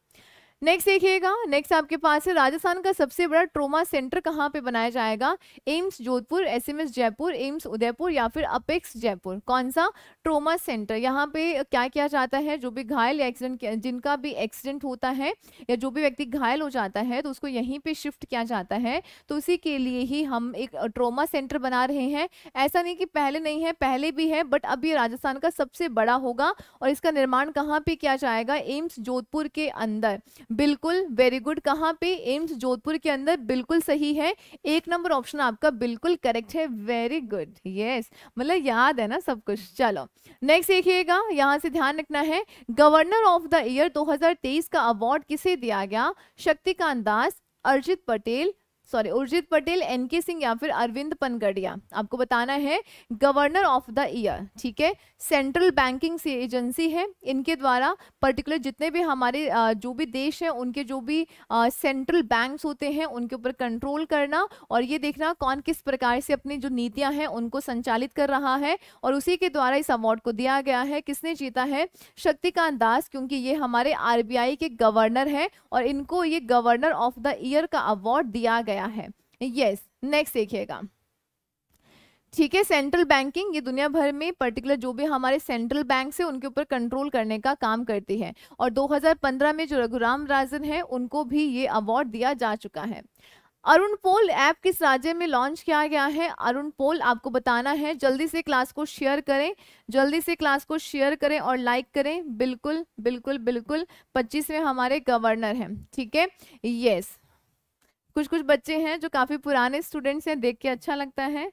नेक्स्ट देखिएगा नेक्स्ट आपके पास है राजस्थान का सबसे बड़ा ट्रोमा सेंटर कहाँ पे बनाया जाएगा AIIMS Jodhpur SMS Jaipur AIIMS Udaipur या फिर अपेक्स जयपुर कौन सा ट्रोमा सेंटर यहाँ पे क्या किया जाता है जो भी घायल या एक्सीडेंट जिनका भी एक्सीडेंट होता है या जो भी व्यक्ति घायल हो जाता है तो उसको यहीं पर शिफ्ट किया जाता है तो उसी के लिए ही हम एक ट्रोमा सेंटर बना रहे हैं ऐसा नहीं कि पहले नहीं है पहले भी है बट अब ये राजस्थान का सबसे बड़ा होगा और इसका निर्माण कहाँ पे किया जाएगा एम्स जोधपुर के अंदर बिल्कुल वेरी गुड कहाँ पे एम्स जोधपुर के अंदर बिल्कुल सही है एक नंबर ऑप्शन आपका बिल्कुल करेक्ट है वेरी गुड यस मतलब याद है ना सब कुछ चलो नेक्स्ट देखिएगा यहाँ से ध्यान रखना है गवर्नर ऑफ द ईयर 2023 का अवार्ड किसे दिया गया Shaktikanta Das Arjit Patel sorry Urjit Patel N K Singh या फिर अरविंद पनगड़िया आपको बताना है गवर्नर ऑफ द ईयर ठीक है सेंट्रल बैंकिंग से एजेंसी है इनके द्वारा पर्टिकुलर जितने भी हमारे जो भी देश हैं उनके जो भी सेंट्रल बैंक्स होते हैं उनके ऊपर कंट्रोल करना और ये देखना कौन किस प्रकार से अपनी जो नीतियाँ हैं उनको संचालित कर रहा है और उसी के द्वारा इस अवार्ड को दिया गया है किसने जीता है शक्तिकांत दास क्योंकि ये हमारे आर के गवर्नर हैं और इनको ये गवर्नर ऑफ द ईयर का अवार्ड दिया गया आया है यस नेक्स्ट देखिएगा ठीक है सेंट्रल बैंकिंग ये दुनिया भर में पर्टिकुलर जो भी हमारे सेंट्रल बैंक से उनके ऊपर कंट्रोल करने का काम करती है और 2015 में जो रघुराम राजन है उनको भी ये अवार्ड दिया जा चुका है अरुण पोल ऐप किस राज्य में लॉन्च किया गया है अरुण पोल आपको बताना है जल्दी से क्लास को शेयर करें जल्दी से क्लास को शेयर करें और लाइक करें बिल्कुल बिल्कुल बिल्कुल 25 हमारे गवर्नर हैं ठीक है यस कुछ कुछ बच्चे हैं जो काफ़ी पुराने स्टूडेंट्स हैं देख के अच्छा लगता है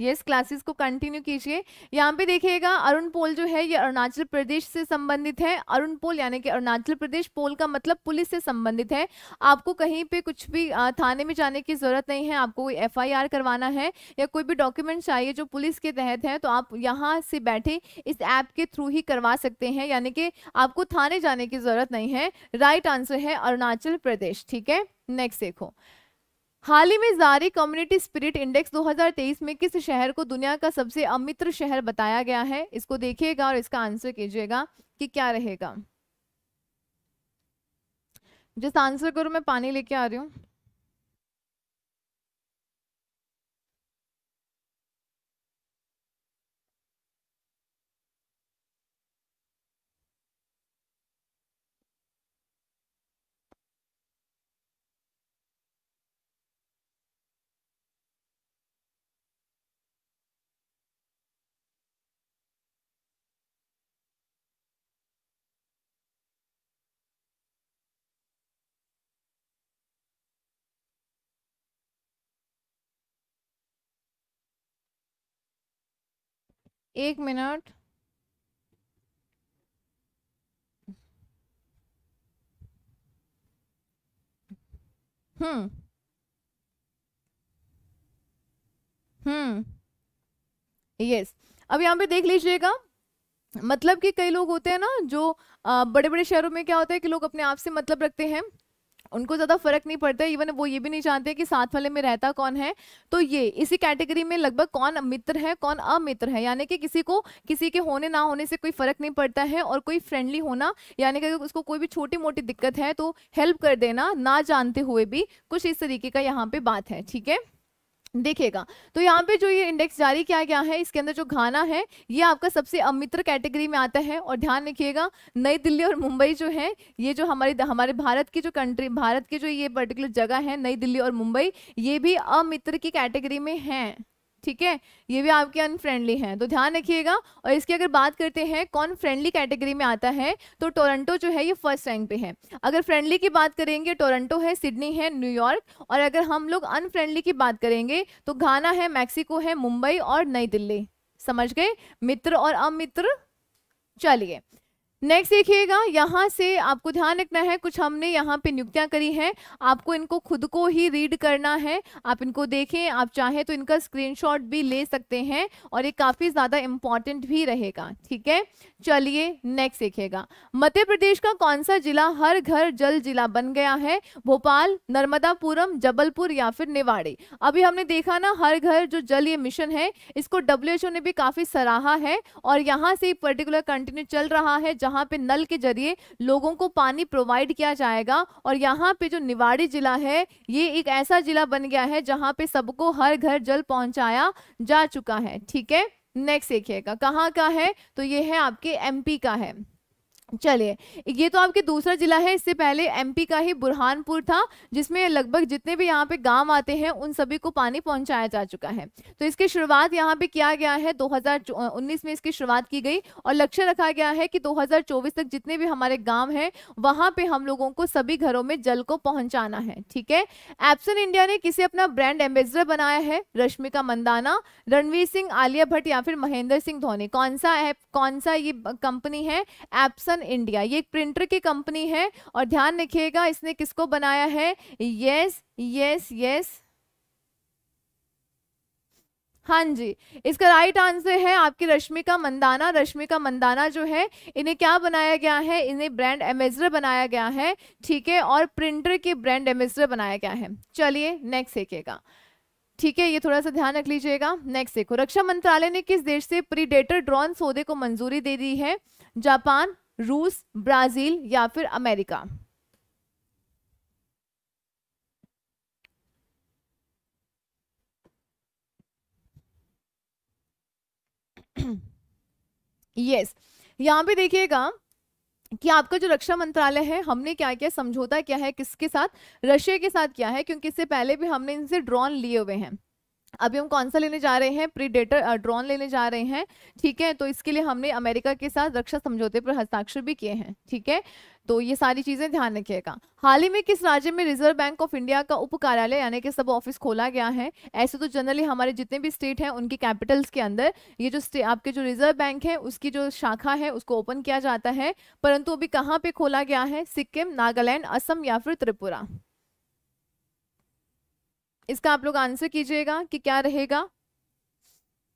यस yes, क्लासेस को कंटिन्यू कीजिए यहाँ पे देखिएगा अरुण पोल जो है ये अरुणाचल प्रदेश से संबंधित है अरुण पोल यानी कि अरुणाचल प्रदेश पोल का मतलब पुलिस से संबंधित है आपको कहीं पे कुछ भी थाने में जाने की ज़रूरत नहीं है आपको कोई एफआईआर करवाना है या कोई भी डॉक्यूमेंट चाहिए जो पुलिस के तहत है तो आप यहाँ से बैठे इस ऐप के थ्रू ही करवा सकते हैं यानी कि आपको थाने जाने की ज़रूरत नहीं है राइट आंसर है अरुणाचल प्रदेश ठीक है नेक्स्ट देखो हाल ही में जारी कम्युनिटी स्पिरिट इंडेक्स 2023 में किस शहर को दुनिया का सबसे अमित्र शहर बताया गया है इसको देखिएगा और इसका आंसर कीजिएगा कि क्या रहेगा जिस आंसर करो मैं पानी लेके आ रही हूँ एक मिनट हम्म हम्म यस अब यहाँ पे देख लीजिएगा मतलब कि कई लोग होते हैं ना जो बड़े बड़े शहरों में क्या होता है कि लोग अपने आप से मतलब रखते हैं उनको ज़्यादा फर्क नहीं पड़ता इवन वो ये भी नहीं जानते कि साथ वाले में रहता कौन है तो ये इसी कैटेगरी में लगभग कौन मित्र है कौन अमित्र है यानी कि किसी को किसी के होने ना होने से कोई फ़र्क नहीं पड़ता है और कोई फ्रेंडली होना यानी कि उसको कोई भी छोटी मोटी दिक्कत है तो हेल्प कर देना ना जानते हुए भी कुछ इस तरीके का यहाँ पे बात है ठीक है देखेगा तो यहाँ पे जो ये इंडेक्स जारी किया गया है इसके अंदर जो घाना है ये आपका सबसे अमित्र कैटेगरी में आता है और ध्यान रखिएगा नई दिल्ली और मुंबई जो है ये जो हमारी हमारे भारत की जो कंट्री भारत की जो ये पर्टिकुलर जगह है नई दिल्ली और मुंबई ये भी अमित्र की कैटेगरी में है ठीक है ये भी आपके अनफ्रेंडली हैं तो ध्यान रखिएगा और इसकी अगर बात करते हैं कौन फ्रेंडली कैटेगरी में आता है तो टोरंटो जो है ये फर्स्ट रैंक पे है अगर फ्रेंडली की बात करेंगे टोरंटो है सिडनी है न्यूयॉर्क और अगर हम लोग अनफ्रेंडली की बात करेंगे तो घाना है मैक्सिको है मुंबई और नई दिल्ली समझ गए मित्र और अमित्र चलिए नेक्स्ट देखिएगा यहाँ से आपको ध्यान रखना है कुछ हमने यहाँ पे नियुक्तियाँ करी हैं आपको इनको खुद को ही रीड करना है आप इनको देखें आप चाहें तो इनका स्क्रीनशॉट भी ले सकते हैं और ये काफ़ी ज़्यादा इम्पॉर्टेंट भी रहेगा ठीक है चलिए नेक्स्ट देखिएगा मध्य प्रदेश का कौन सा जिला हर घर जल जिला बन गया है भोपाल नर्मदापुरम जबलपुर या फिर निवाड़ी अभी हमने देखा ना हर घर जो जल ये मिशन है इसको डब्ल्यू ने भी काफ़ी सराहा है और यहाँ से पर्टिकुलर कंटिन्यू चल रहा है जहाँ यहाँ पे नल के जरिए लोगों को पानी प्रोवाइड किया जाएगा और यहाँ पे जो निवाड़ी जिला है ये एक ऐसा जिला बन गया है जहाँ पे सबको हर घर जल पहुंचाया जा चुका है ठीक है नेक्स्ट देखिएगा कहाँ का है तो ये है आपके एमपी का है चलिए ये तो आपके दूसरा जिला है इससे पहले एमपी का ही बुरहानपुर था जिसमें लगभग जितने भी यहाँ पे गांव आते हैं उन सभी को पानी पहुंचाया जा चुका है तो इसकी शुरुआत यहाँ पे किया गया है 2019 में इसकी शुरुआत की गई और लक्ष्य रखा गया है कि 2024 तक जितने भी हमारे गांव हैं वहां पे हम लोगों को सभी घरों में जल को पहुंचाना है ठीक है एप्सन इंडिया ने किसे अपना ब्रांड एम्बेसडर बनाया है रश्मिका मंदाना रणवीर सिंह आलिया भट्ट या फिर महेंद्र सिंह धोनी कौन सा कौन सा ये कंपनी है एप्सन इंडिया ये एक प्रिंटर की कंपनी है और ध्यान रखिएगा इसने किसको बनाया है यस यस यस हाँ जी इसका राइट आंसर है आपकी रश्मिका मंदाना रश्मिका मंदाना जो है इन्हें क्या बनाया गया है इन्हें ब्रांड एम्बेसडर बनाया गया है ठीक है और प्रिंटर के ब्रांड एम्बेसडर बनाया गया है चलिए नेक्स्ट देखिएगा ठीक है ये थोड़ा सा ध्यान रख लीजिएगा नेक्स्ट देखो रक्षा मंत्रालय ने किस देश से प्रीडेटर ड्रोन सौदे को मंजूरी दे दी है जापान रूस ब्राज़ील या फिर अमेरिका यस yes. यहाँ पे देखिएगा कि आपका जो रक्षा मंत्रालय है हमने क्या किया समझौता क्या है किसके साथ रशिया के साथ क्या है क्योंकि इससे पहले भी हमने इनसे ड्रोन लिए हुए हैं अभी हम कौन सा लेने जा रहे हैं प्रीडेटर ड्रोन लेने जा रहे हैं ठीक है तो इसके लिए हमने अमेरिका के साथ रक्षा समझौते पर हस्ताक्षर भी किए हैं ठीक है तो ये सारी चीजें ध्यान रखिएगा हाल ही में किस राज्य में रिजर्व बैंक ऑफ इंडिया का उप कार्यालय यानी कि सब ऑफिस खोला गया है ऐसे तो जनरली हमारे जितने भी स्टेट हैं उनकी कैपिटल्स के अंदर ये जो आपके जो रिजर्व बैंक है उसकी जो शाखा है उसको ओपन किया जाता है परंतु अभी कहाँ पे खोला गया है सिक्किम नागालैंड असम या फिर त्रिपुरा इसका आप लोग आंसर कीजिएगा कि क्या रहेगा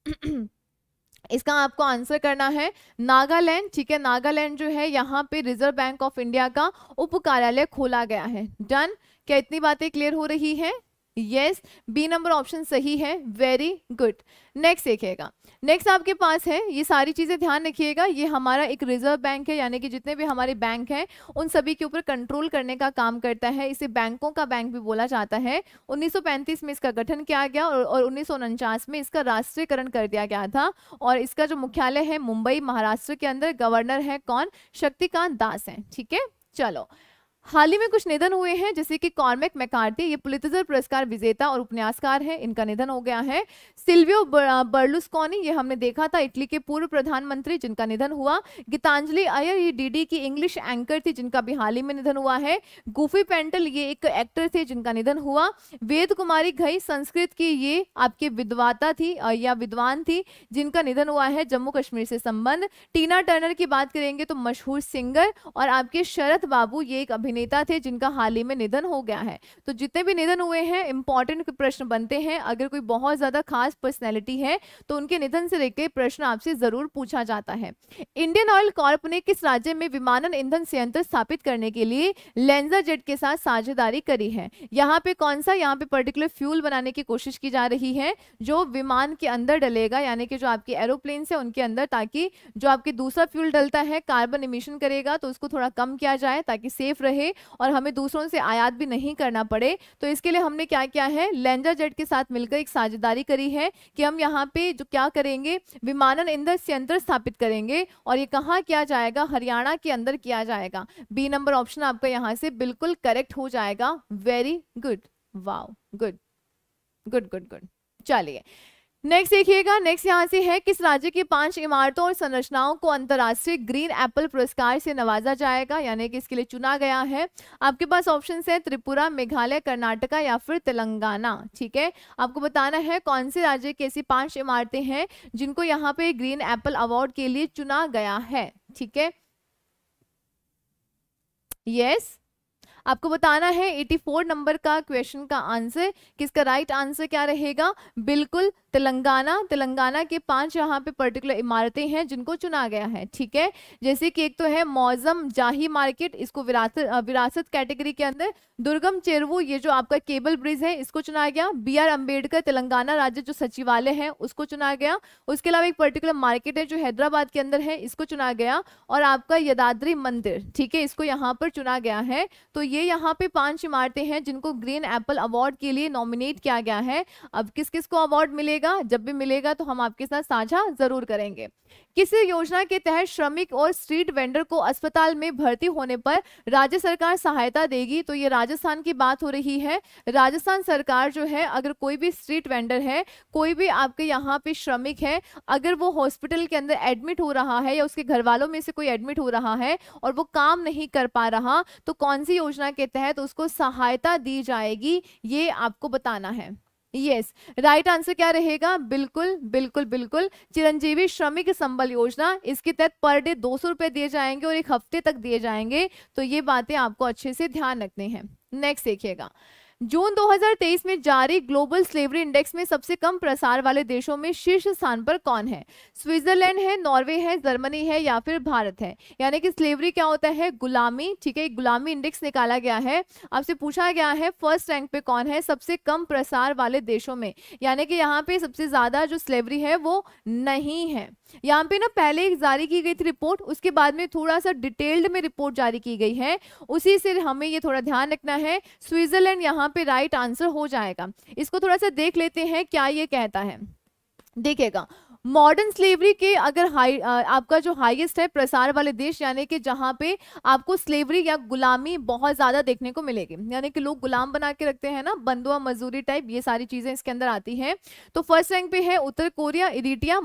इसका आपको आंसर करना है नागालैंड ठीक है नागालैंड जो है यहाँ पे रिजर्व बैंक ऑफ इंडिया का उप कार्यालय खोला गया है डन क्या इतनी बातें क्लियर हो रही है यस बी नंबर ऑप्शन सही है वेरी गुड नेक्स्ट देखिएगा नेक्स्ट आपके पास है ये सारी चीज़ें ध्यान रखिएगा ये हमारा एक रिजर्व बैंक है यानी कि जितने भी हमारे बैंक हैं उन सभी के ऊपर कंट्रोल करने का काम करता है इसे बैंकों का बैंक भी बोला जाता है 1935 में इसका गठन किया गया और, और उन्नीस में इसका राष्ट्रीयकरण कर दिया गया था और इसका जो मुख्यालय है मुंबई महाराष्ट्र के अंदर गवर्नर है कौन शक्तिकांत दास हैं ठीक है चलो हाल ही में कुछ निधन हुए हैं जैसे कि कॉर्मेक मैकार्टी ये पुलितजर पुरस्कार विजेता और उपन्यासकार हैं इनका निधन हो गया है सिल्वियो बर्लुस्कोनी ये हमने देखा था इटली के पूर्व प्रधानमंत्री जिनका निधन हुआ गीतांजलि अयर ये डीडी की इंग्लिश एंकर थी जिनका भी हाल ही में निधन हुआ है गुफी पेंटल ये एक एक्टर थे जिनका निधन हुआ वेद कुमारी घई संस्कृत की ये आपके विद्वाता थी या विद्वान थी जिनका निधन हुआ है जम्मू कश्मीर से संबंध टीना टर्नर की बात करेंगे तो मशहूर सिंगर और आपके शरद बाबू ये एक अभिनेता नेता थे जिनका हाल ही में निधन हो गया है तो जितने भी निधन हुए हैं इंपॉर्टेंट प्रश्न बनते हैं अगर कोई बहुत ज़्यादा खास पर्सनैलिटी है तो उनके निधन से लेकर प्रश्न आपसे ज़रूर पूछा जाता है इंडियन ऑयल कॉर्प ने किस राज्य में विमानन ईंधन संयंत्र स्थापित करने के लिए लेंजर जेट के साथ साझेदारी करी है यहाँ पे कौन सा यहाँ पे पर्टिकुलर फ्यूल बनाने की कोशिश की जा रही है जो विमान के अंदर डलेगा यानी कि जो आपके एरोप्लेन है उनके अंदर ताकि जो आपके दूसरा फ्यूल डलता है कार्बन इमिशन करेगा तो उसको थोड़ा कम किया जाए ताकि सेफ रहे पड़े और हमें दूसरों से आयात भी नहीं करना पड़े तो इसके लिए हमने क्या किया है लेंजा जेट के साथ मिलकर एक साझेदारी करी है कि हम यहाँ पे जो क्या करेंगे विमानन इंदर संयंत्र स्थापित करेंगे और ये कहाँ किया जाएगा हरियाणा के अंदर किया जाएगा बी नंबर ऑप्शन आपका यहाँ से बिल्कुल करेक्ट हो जाएगा very good wow good good good good चलिए नेक्स्ट देखिएगा नेक्स्ट यहाँ से है किस राज्य की पांच इमारतों और संरचनाओं को अंतर्राष्ट्रीय ग्रीन एप्पल पुरस्कार से नवाजा जाएगा यानी कि इसके लिए चुना गया है आपके पास ऑप्शन है त्रिपुरा मेघालय कर्नाटका या फिर तेलंगाना ठीक है आपको बताना है कौन से राज्य की ऐसी पांच इमारतें हैं जिनको यहाँ पे ग्रीन एप्पल अवार्ड के लिए चुना गया है ठीक है यस आपको बताना है 84 नंबर का क्वेश्चन का आंसर किसका राइट आंसर क्या रहेगा बिल्कुल तेलंगाना तेलंगाना के पांच यहाँ पे पर्टिकुलर इमारतें हैं जिनको चुना गया है ठीक है जैसे कि एक तो है मौजम जाही मार्केट इसको विरासत विरासत कैटेगरी के अंदर दुर्गम चेरवू ये जो आपका केबल ब्रिज है इसको चुना गया बी आर अम्बेडकर तेलंगाना राज्य जो सचिवालय है उसको चुना गया उसके अलावा एक पर्टिकुलर मार्केट है जो हैदराबाद के अंदर है इसको चुना गया और आपका यदाद्री मंदिर ठीक है इसको यहाँ पर चुना गया है तो ये यहाँ पे पांच इमारतें हैं जिनको ग्रीन एप्पल अवार्ड के लिए नॉमिनेट किया गया है अब किस किस को अवार्ड मिलेगा मिलेगा जब भी मिलेगा तो हम आपके साथ साझा जरूर करेंगे किसी योजना के तहत श्रमिक और स्ट्रीट वेंडर को अस्पताल में भर्ती होने पर राज्य सरकार सहायता देगी तो ये राजस्थान की बात हो रही है राजस्थान सरकार जो है अगर कोई भी स्ट्रीट वेंडर है कोई भी आपके यहाँ पे श्रमिक है अगर वो हॉस्पिटल के अंदर एडमिट हो रहा है या उसके घर वालों में से कोई एडमिट हो रहा है और वो काम नहीं कर पा रहा तो कौन सी योजना के तहत उसको सहायता दी जाएगी ये आपको बताना है यस राइट आंसर क्या रहेगा बिल्कुल बिल्कुल बिल्कुल चिरंजीवी श्रमिक संबल योजना इसके तहत पर डे दो सौ रुपए दिए जाएंगे और एक हफ्ते तक दिए जाएंगे तो ये बातें आपको अच्छे से ध्यान रखने हैं नेक्स्ट देखिएगा जून 2023 में जारी ग्लोबल स्लेवरी इंडेक्स में सबसे कम प्रसार वाले देशों में शीर्ष स्थान पर कौन है स्विट्जरलैंड है नॉर्वे है जर्मनी है या फिर भारत है यानी कि स्लेवरी क्या होता है गुलामी ठीक है गुलामी इंडेक्स निकाला गया है आपसे पूछा गया है फर्स्ट रैंक पे कौन है सबसे कम प्रसार वाले देशों में यानी कि यहाँ पे सबसे ज्यादा जो स्लेवरी है वो नहीं है यहाँ पे ना पहले एक जारी की गई थी रिपोर्ट उसके बाद में थोड़ा सा डिटेल्ड में रिपोर्ट जारी की गई है उसी से हमें ये थोड़ा ध्यान रखना है स्विट्जरलैंड यहाँ पे राइट आंसर हो जाएगा इसको थोड़ा सा देख लेते हैं क्या ये कहता है देखेगा मॉडर्न स्लेवरी के अगर हाई आपका जो हाईएस्ट है प्रसार वाले देश यानी कि जहाँ पे आपको स्लेवरी या गुलामी बहुत ज़्यादा देखने को मिलेगी यानी कि लोग गुलाम बना के रखते हैं ना बंदुआ मजदूरी टाइप ये सारी चीज़ें इसके अंदर आती हैं तो फर्स्ट रैंक पे है उत्तर कोरिया इरीटिया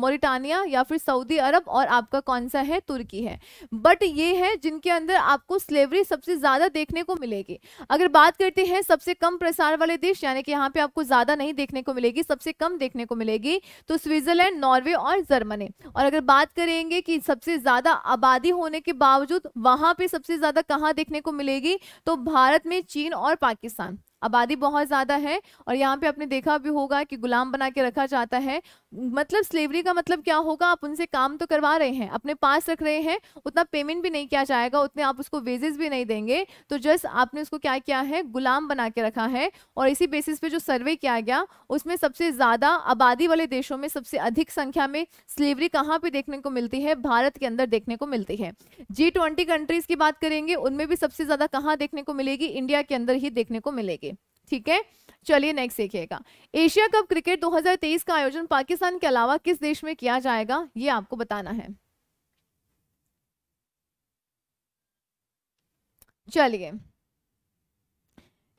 मोरिटानिया या फिर सऊदी अरब और आपका कौन सा है तुर्की है बट ये है जिनके अंदर आपको स्लेवरी सबसे ज़्यादा देखने को मिलेगी अगर बात करते हैं सबसे कम प्रसार वाले देश यानी कि यहाँ पे आपको ज़्यादा नहीं देखने को मिलेगी सबसे कम देखने को मिलेगी तो स्विट्जरलैंड स्विट्जरलैंड नॉर्वे और जर्मनी और अगर बात करेंगे कि सबसे ज्यादा आबादी होने के बावजूद वहां पे सबसे ज्यादा कहाँ देखने को मिलेगी तो भारत में चीन और पाकिस्तान आबादी बहुत ज़्यादा है और यहाँ पे आपने देखा भी होगा कि गुलाम बना के रखा जाता है मतलब स्लेवरी का मतलब क्या होगा आप उनसे काम तो करवा रहे हैं अपने पास रख रहे हैं उतना पेमेंट भी नहीं किया जाएगा उतने आप उसको वेजेस भी नहीं देंगे तो जस्ट आपने उसको क्या किया है गुलाम बना के रखा है और इसी बेसिस पे जो सर्वे किया गया उसमें सबसे ज़्यादा आबादी वाले देशों में सबसे अधिक संख्या में स्लेवरी कहाँ पर देखने को मिलती है भारत के अंदर देखने को मिलती है जी कंट्रीज़ की बात करेंगे उनमें भी सबसे ज़्यादा कहाँ देखने को मिलेगी इंडिया के अंदर ही देखने को मिलेगी ठीक है चलिए नेक्स्ट देखिएगा एशिया कप क्रिकेट 2023 का आयोजन पाकिस्तान के अलावा किस देश में किया जाएगा ये आपको बताना है चलिए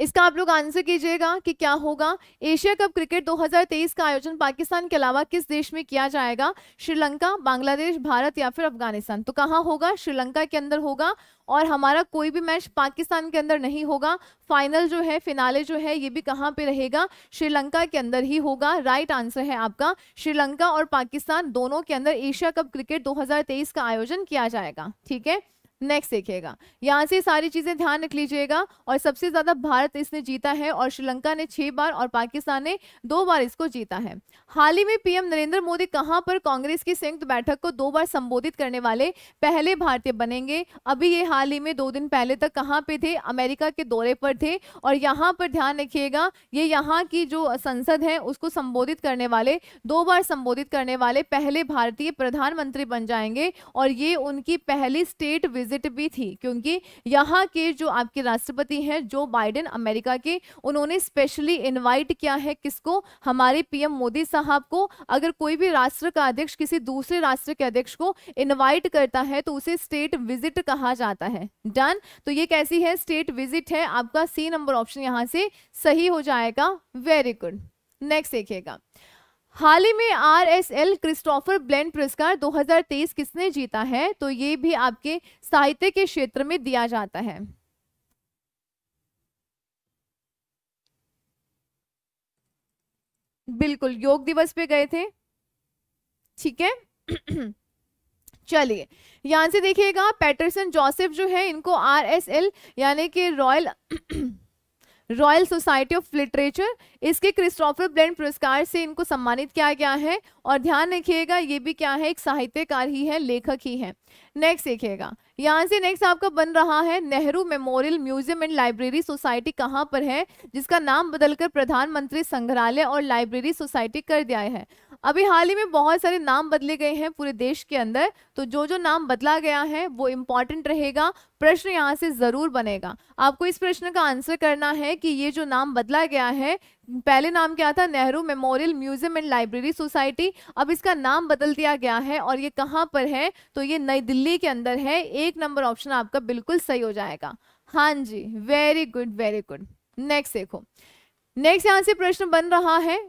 इसका आप लोग आंसर कीजिएगा कि क्या होगा एशिया कप क्रिकेट 2023 का आयोजन पाकिस्तान के अलावा किस देश में किया जाएगा श्रीलंका बांग्लादेश भारत या फिर अफगानिस्तान तो कहाँ होगा श्रीलंका के अंदर होगा और हमारा कोई भी मैच पाकिस्तान के अंदर नहीं होगा फाइनल जो है फिनाले जो है ये भी कहाँ पे रहेगा श्रीलंका के अंदर ही होगा राइट आंसर है आपका श्रीलंका और पाकिस्तान दोनों के अंदर एशिया कप क्रिकेट दो का आयोजन किया जाएगा ठीक है नेक्स्ट देखिएगा यहाँ से सारी चीज़ें ध्यान रख लीजिएगा और सबसे ज़्यादा भारत इसने जीता है और श्रीलंका ने छः बार और पाकिस्तान ने दो बार इसको जीता है हाल ही में पीएम नरेंद्र मोदी कहाँ पर कांग्रेस की संयुक्त बैठक को दो बार संबोधित करने वाले पहले भारतीय बनेंगे अभी ये हाल ही में दो दिन पहले तक कहाँ पे थे अमेरिका के दौरे पर थे और यहाँ पर ध्यान रखिएगा ये यहाँ की जो संसद है उसको संबोधित करने वाले दो बार संबोधित करने वाले पहले भारतीय प्रधानमंत्री बन जाएंगे और ये उनकी पहली स्टेट विजिट विजिट भी थी क्योंकि यहाँ के जो आपके राष्ट्रपति हैं जो बाइडेन अमेरिका के उन्होंने स्पेशली इनवाइट किया है किसको हमारे पीएम मोदी साहब को अगर कोई भी राष्ट्र का अध्यक्ष किसी दूसरे राष्ट्र के अध्यक्ष को इन्वाइट करता है तो उसे स्टेट विजिट कहा जाता है डन तो ये कैसी है स्टेट विजिट है आपका सी नंबर ऑप्शन यहाँ से सही हो जाएगा वेरी गुड नेक्स्ट देखिएगा हाल ही में R S L Christopher Bland पुरस्कार 2023 किसने जीता है तो ये भी आपके साहित्य के क्षेत्र में दिया जाता है बिल्कुल योग दिवस पे गए थे ठीक है चलिए यहां से देखिएगा पैटरसन जोसेफ जो है इनको आर एस एल यानी कि Royal Royal Society of Literature इसके क्रिस्टोफर ब्लेंड पुरस्कार से इनको सम्मानित किया गया है और ध्यान रखिएगा ये भी क्या है एक साहित्यकार ही है लेखक ही है नेक्स्ट देखिएगा यहाँ से नेक्स्ट आपका बन रहा है Nehru Memorial Museum and Library Society कहाँ पर है जिसका नाम बदलकर प्रधानमंत्री संग्रहालय और लाइब्रेरी सोसाइटी कर दिया है अभी हाल ही में बहुत सारे नाम बदले गए हैं पूरे देश के अंदर तो जो जो नाम बदला गया है वो इम्पॉर्टेंट रहेगा प्रश्न यहाँ से ज़रूर बनेगा आपको इस प्रश्न का आंसर करना है कि ये जो नाम बदला गया है पहले नाम क्या था Nehru Memorial Museum and Library Society अब इसका नाम बदल दिया गया है और ये कहाँ पर है तो ये नई दिल्ली के अंदर है एक नंबर ऑप्शन आपका बिल्कुल सही हो जाएगा हाँ जी very good very good next देखो नेक्स्ट यहाँ से प्रश्न बन रहा है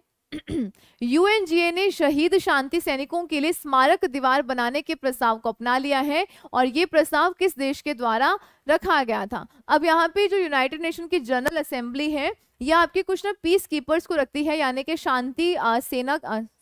यूएनजीए ने शहीद शांति सैनिकों के लिए स्मारक दीवार बनाने के प्रस्ताव को अपना लिया है और ये प्रस्ताव किस देश के द्वारा रखा गया था अब यहाँ पे जो यूनाइटेड नेशन की जनरल असेंबली है यह आपके कुछ ना पीस कीपर्स को रखती है यानी कि शांति सेना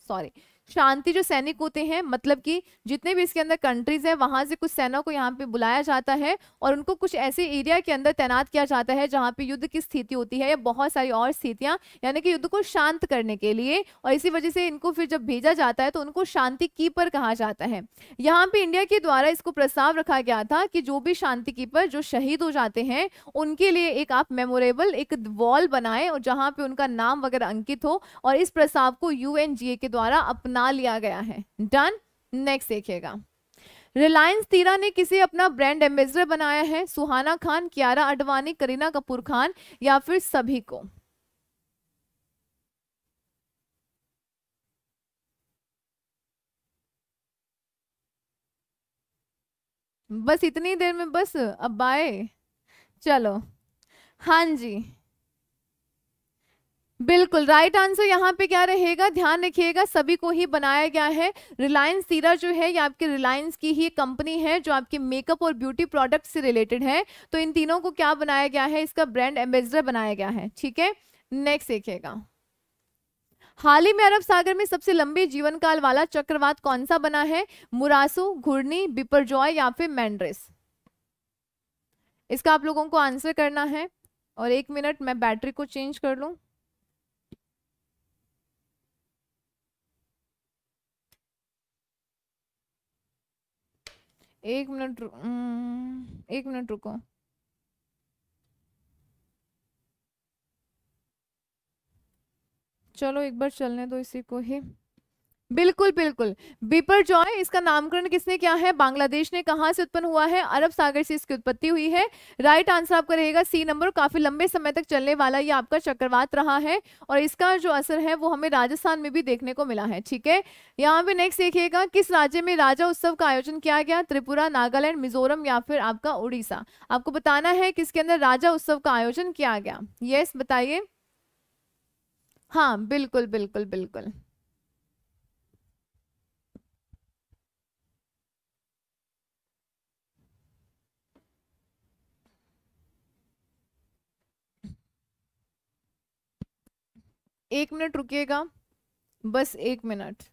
सॉरी शांति जो सैनिक होते हैं मतलब कि जितने भी इसके अंदर कंट्रीज हैं वहाँ से कुछ सेना को यहाँ पे बुलाया जाता है और उनको कुछ ऐसे एरिया के अंदर तैनात किया जाता है जहाँ पे युद्ध की स्थिति होती है या बहुत सारी और स्थितियाँ यानी कि युद्ध को शांत करने के लिए और इसी वजह से इनको फिर जब भेजा जाता है तो उनको शांति कीपर कहा जाता है यहाँ पे इंडिया के द्वारा इसको प्रस्ताव रखा गया था कि जो भी शांति कीपर जो शहीद हो जाते हैं उनके लिए एक आप मेमोरेबल एक वॉल बनाएं और जहाँ पे उनका नाम वगैरह अंकित हो और इस प्रस्ताव को यू के द्वारा अपना बना लिया गया है डन नेक्स्ट देखिएगा रिलायंस तीरा ने किसे अपना ब्रांड एम्बेसडर बनाया है सुहाना खान कियारा अडवाणी करीना कपूर खान या फिर सभी को बस इतनी देर में बस अब बाय चलो हाँ जी बिल्कुल राइट आंसर यहाँ पे क्या रहेगा ध्यान रखिएगा सभी को ही बनाया गया है रिलायंस सीरा जो है ये आपके रिलायंस की ही कंपनी है जो आपके मेकअप और ब्यूटी प्रोडक्ट से रिलेटेड है तो इन तीनों को क्या बनाया गया है इसका ब्रांड एम्बेसडर बनाया गया है ठीक है नेक्स्ट देखिएगा हाल ही में अरब सागर में सबसे लंबे जीवन काल वाला चक्रवात कौन सा बना है मुरासू घुर्णी बिपरजॉय या फिर मैंड्रेस इसका आप लोगों को आंसर करना है और एक मिनट मैं बैटरी को चेंज कर लूँ एक मिनट हम्म, एक मिनट रुको चलो एक बार चलने दो इसी को ही बिल्कुल बिल्कुल बिपर जॉय इसका नामकरण किसने किया है बांग्लादेश ने कहा से उत्पन्न हुआ है अरब सागर से इसकी उत्पत्ति हुई है राइट आंसर आपका रहेगा सी नंबर काफी लंबे समय तक चलने वाला ये आपका चक्रवात रहा है और इसका जो असर है वो हमें राजस्थान में भी देखने को मिला है ठीक है यहाँ पे नेक्स्ट देखिएगा किस राज्य में राजा उत्सव का आयोजन किया गया त्रिपुरा नागालैंड मिजोरम या फिर आपका उड़ीसा आपको बताना है किसके अंदर राजा उत्सव का आयोजन किया गया यस बताइए हाँ बिल्कुल बिल्कुल बिल्कुल एक मिनट रुकिएगा बस एक मिनट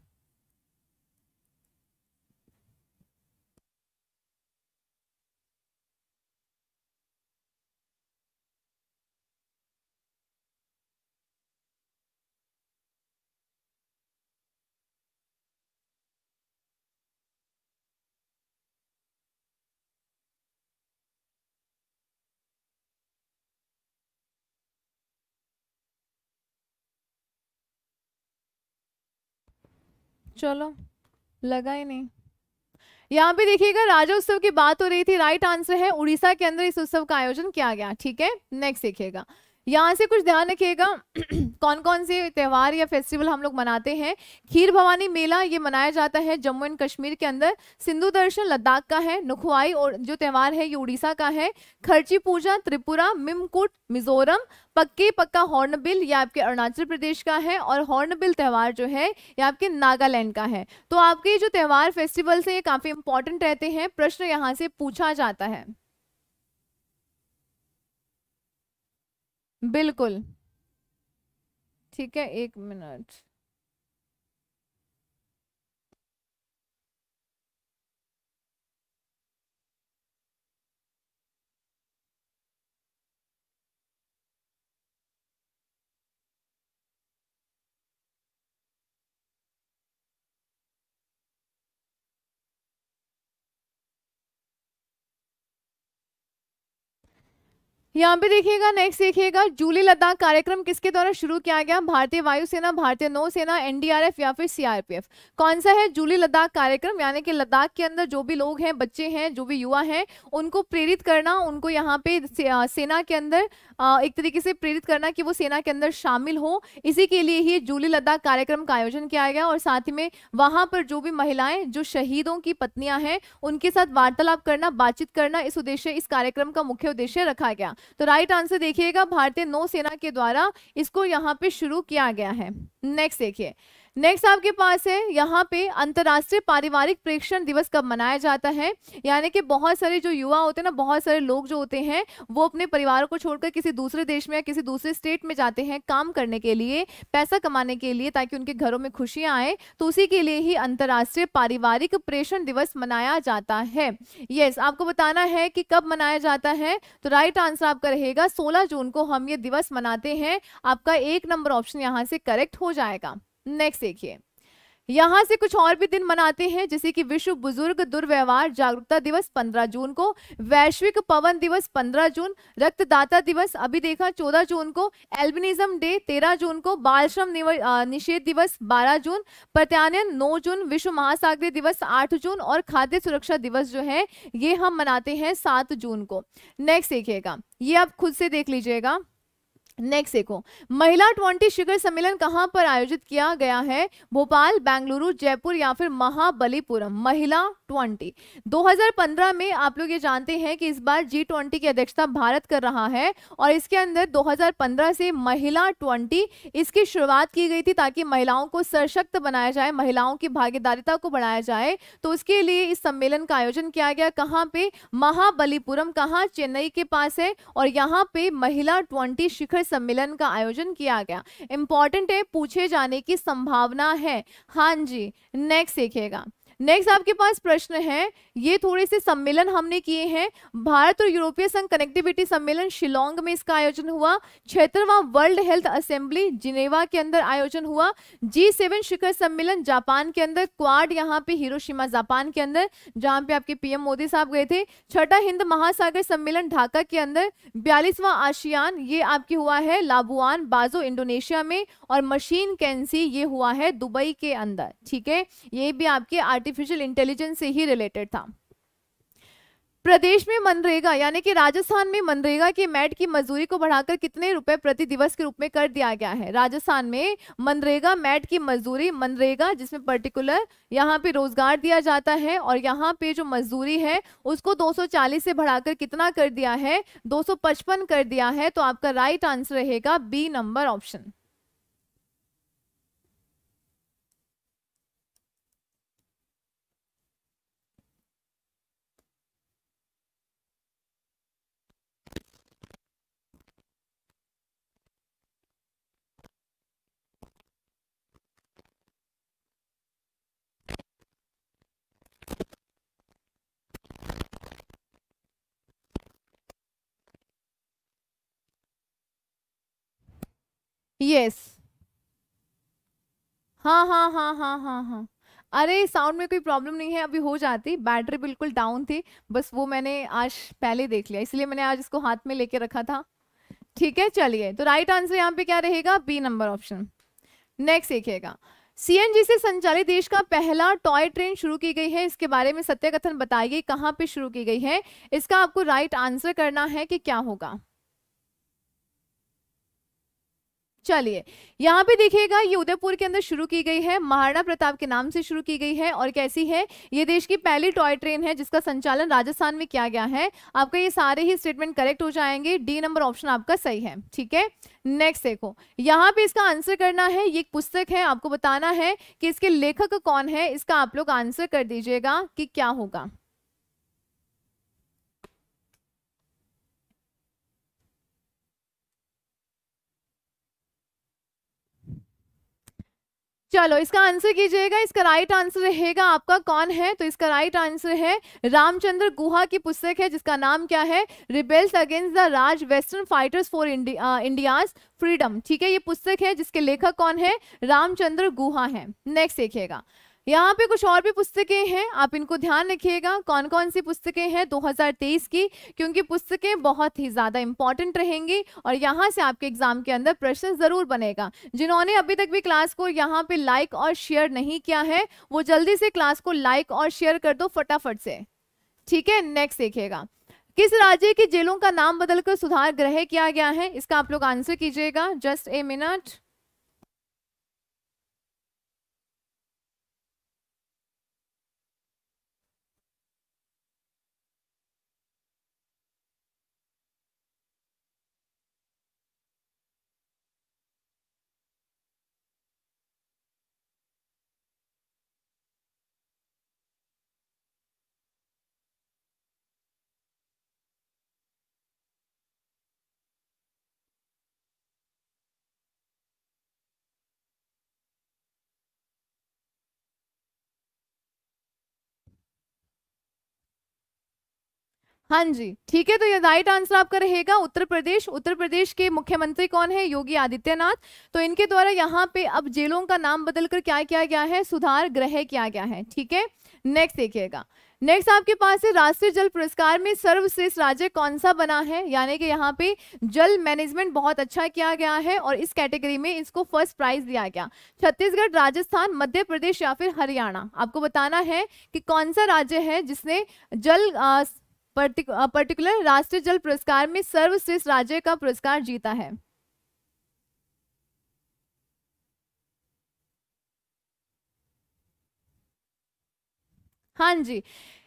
चलो लगा ही नहीं यहाँ पे देखिएगा राजा उत्सव की बात हो रही थी राइट आंसर है उड़ीसा के अंदर इस उत्सव का आयोजन किया गया ठीक है नेक्स्ट देखिएगा यहाँ से कुछ ध्यान रखिएगा कौन कौन से त्यौहार या फेस्टिवल हम लोग मनाते हैं खीर भवानी मेला ये मनाया जाता है जम्मू एंड कश्मीर के अंदर सिंधु दर्शन लद्दाख का है नुखुआई और जो त्यौहार है ये उड़ीसा का है खर्ची पूजा त्रिपुरा मिमकुट मिजोरम पक्के पक्का हॉर्नबिल ये आपके अरुणाचल प्रदेश का है और हॉर्नबिल त्यौहार जो है ये आपके नागालैंड का है तो आपके जो त्यौहार फेस्टिवल्स हैं ये काफ़ी इंपॉर्टेंट रहते हैं प्रश्न यहाँ से पूछा जाता है बिल्कुल ठीक है एक मिनट यहाँ पे देखिएगा नेक्स्ट देखिएगा जूली लद्दाख कार्यक्रम किसके द्वारा शुरू किया गया भारतीय वायुसेना भारतीय नौसेना एनडीआरएफ या फिर सीआरपीएफ कौन सा है जूली लद्दाख कार्यक्रम यानी कि लद्दाख के अंदर जो भी लोग हैं बच्चे हैं जो भी युवा हैं उनको प्रेरित करना उनको यहाँ पे से, आ, सेना के अंदर आ, एक तरीके से प्रेरित करना कि वो सेना के अंदर शामिल हो इसी के लिए ही जूली लद्दाख कार्यक्रम का आयोजन किया गया और साथ ही में वहाँ पर जो भी महिलाएं जो शहीदों की पत्नियां हैं उनके साथ वार्तालाप करना बातचीत करना इस उद्देश्य इस कार्यक्रम का मुख्य उद्देश्य रखा गया तो राइट आंसर देखिएगा भारतीय नौसेना के द्वारा इसको यहाँ पे शुरू किया गया है नेक्स्ट देखिए नेक्स्ट आपके पास है यहाँ पे अंतर्राष्ट्रीय पारिवारिक प्रेक्षण दिवस कब मनाया जाता है यानी कि बहुत सारे जो युवा होते हैं ना बहुत सारे लोग जो होते हैं वो अपने परिवार को छोड़कर किसी दूसरे देश में या किसी दूसरे स्टेट में जाते हैं काम करने के लिए पैसा कमाने के लिए ताकि उनके घरों में खुशियाँ आए तो उसी के लिए ही अंतर्राष्ट्रीय पारिवारिक प्रेषण दिवस मनाया जाता है यस yes, आपको बताना है कि कब मनाया जाता है तो राइट आंसर आपका रहेगा सोलह जून को हम ये दिवस मनाते हैं आपका एक नंबर ऑप्शन यहाँ से करेक्ट हो जाएगा नेक्स्ट देखिए यहाँ से कुछ और भी दिन मनाते हैं जैसे कि विश्व बुजुर्ग दुर्व्यवहार जागरूकता दिवस 15 जून को वैश्विक पवन दिवस 15 जून रक्तदाता दिवस अभी देखा 14 जून को एल्बिनिज्म डे 13 जून को बाल श्रम निषेध दिवस 12 जून प्रत्यानयन 9 जून विश्व महासागरीय दिवस 8 जून और खाद्य सुरक्षा दिवस जो है ये हम मनाते हैं सात जून को नेक्स्ट देखिएगा ये आप खुद से देख लीजिएगा नेक्स्ट देखो महिला ट्वेंटी शिखर सम्मेलन कहाँ पर आयोजित किया गया है भोपाल बेंगलुरु जयपुर या फिर महाबलीपुरम महिला ट्वेंटी 2015 में आप लोग ये जानते हैं कि इस बार जी ट्वेंटी की अध्यक्षता भारत कर रहा है और इसके अंदर 2015 से महिला ट्वेंटी इसकी शुरुआत की गई थी ताकि महिलाओं को सशक्त बनाया जाए महिलाओं की भागीदारिता को बढ़ाया जाए तो उसके लिए इस सम्मेलन का आयोजन किया गया कहाँ पे महाबलीपुरम कहाँ चेन्नई के पास है और यहाँ पे महिला ट्वेंटी शिखर सम्मेलन का आयोजन किया गया इंपॉर्टेंट है पूछे जाने की संभावना है हाँ जी नेक्स्ट देखिएगा नेक्स्ट आपके पास प्रश्न है ये थोड़े से सम्मेलन हमने किए हैं भारत और यूरोपीय संघ कनेक्टिविटी सम्मेलन शिलोंग में इसका आयोजन हुआ क्षेत्रवा वर्ल्ड हेल्थ असेंबली जिनेवा के अंदर आयोजन हुआ जी सेवन शिखर सम्मेलन जापान के अंदर क्वाड यहाँ पे हिरोशिमा जापान के अंदर जहाँ पे आपके पीएम मोदी साहब गए थे छठा हिंद महासागर सम्मेलन ढाका के अंदर बयालीसवां आशियान ये आपके हुआ है लाबुआन बाजो इंडोनेशिया में और मशीन कैंसी ये हुआ है दुबई के अंदर ठीक है ये भी आपके आर्टिकल आर्टिफिशियल इंटेलिजेंस से ही रिलेटेड था प्रदेश में मनरेगा यानी कि राजस्थान में मनरेगा के मैट की मजदूरी को बढ़ाकर कितने रुपए प्रति दिवस के रूप में कर दिया गया है राजस्थान में मनरेगा मैट की मजदूरी मनरेगा जिसमें पर्टिकुलर यहाँ पे रोजगार दिया जाता है और यहाँ पे जो मजदूरी है उसको 240 से बढ़ाकर कितना कर दिया है 255 कर दिया है तो आपका राइट आंसर रहेगा बी नंबर ऑप्शन यस हाँ हाँ हाँ हाँ हाँ हाँ अरे साउंड में कोई प्रॉब्लम नहीं है अभी हो जाती बैटरी बिल्कुल डाउन थी बस वो मैंने आज पहले देख लिया इसलिए मैंने आज इसको हाथ में लेके रखा था ठीक है चलिए तो राइट आंसर यहाँ पे क्या रहेगा बी नंबर ऑप्शन नेक्स्ट देखिएगा सीएनजी से संचालित देश का पहला टॉय ट्रेन शुरू की गई है इसके बारे में सत्य कथन बताइए कहाँ पे शुरू की गई है इसका आपको राइट आंसर करना है कि क्या होगा चलिए यहाँ पे देखिएगा ये उदयपुर के अंदर शुरू की गई है महाराणा प्रताप के नाम से शुरू की गई है और कैसी है ये देश की पहली टॉय ट्रेन है जिसका संचालन राजस्थान में किया गया है आपका ये सारे ही स्टेटमेंट करेक्ट हो जाएंगे डी नंबर ऑप्शन आपका सही है ठीक है नेक्स्ट देखो यहाँ पे इसका आंसर करना है ये एक पुस्तक है आपको बताना है कि इसके लेखक कौन है इसका आप लोग आंसर कर दीजिएगा कि क्या होगा चलो इसका आंसर कीजिएगा इसका राइट आंसर रहेगा आपका कौन है तो इसका राइट आंसर है रामचंद्र गुहा की पुस्तक है जिसका नाम क्या है Rebels Against the Raj Western Fighters for India's Freedom ठीक है ये पुस्तक है जिसके लेखक कौन है रामचंद्र गुहा है नेक्स्ट देखिएगा यहाँ पे कुछ और भी पुस्तकें हैं आप इनको ध्यान रखिएगा कौन कौन सी पुस्तकें हैं 2023 की क्योंकि पुस्तकें बहुत ही ज़्यादा इंपॉर्टेंट रहेंगी और यहाँ से आपके एग्जाम के अंदर प्रश्न ज़रूर बनेगा जिन्होंने अभी तक भी क्लास को यहाँ पे लाइक और शेयर नहीं किया है वो जल्दी से क्लास को लाइक और शेयर कर दो फटाफट से ठीक है नेक्स्ट देखिएगा किस राज्य की जेलों का नाम बदलकर सुधार ग्रह किया गया है इसका आप लोग आंसर कीजिएगा जस्ट ए मिनट हाँ जी ठीक है तो ये राइट आंसर आपका रहेगा उत्तर प्रदेश उत्तर प्रदेश के मुख्यमंत्री कौन है योगी आदित्यनाथ तो इनके द्वारा यहाँ पे अब जेलों का नाम बदलकर क्या किया गया है सुधार ग्रह किया गया है ठीक है नेक्स्ट देखिएगा नेक्स्ट आपके पास है राष्ट्रीय जल पुरस्कार में सर्वश्रेष्ठ राज्य कौन सा बना है यानी कि यहाँ पे जल मैनेजमेंट बहुत अच्छा किया गया है और इस कैटेगरी में इसको फर्स्ट प्राइज दिया गया छत्तीसगढ़ राजस्थान मध्य प्रदेश या फिर हरियाणा आपको बताना है कि कौन सा राज्य है जिसने जल आ, पर्टिकुलर राष्ट्रीय जल पुरस्कार में सर्वश्रेष्ठ राज्य का पुरस्कार जीता है हाँ जी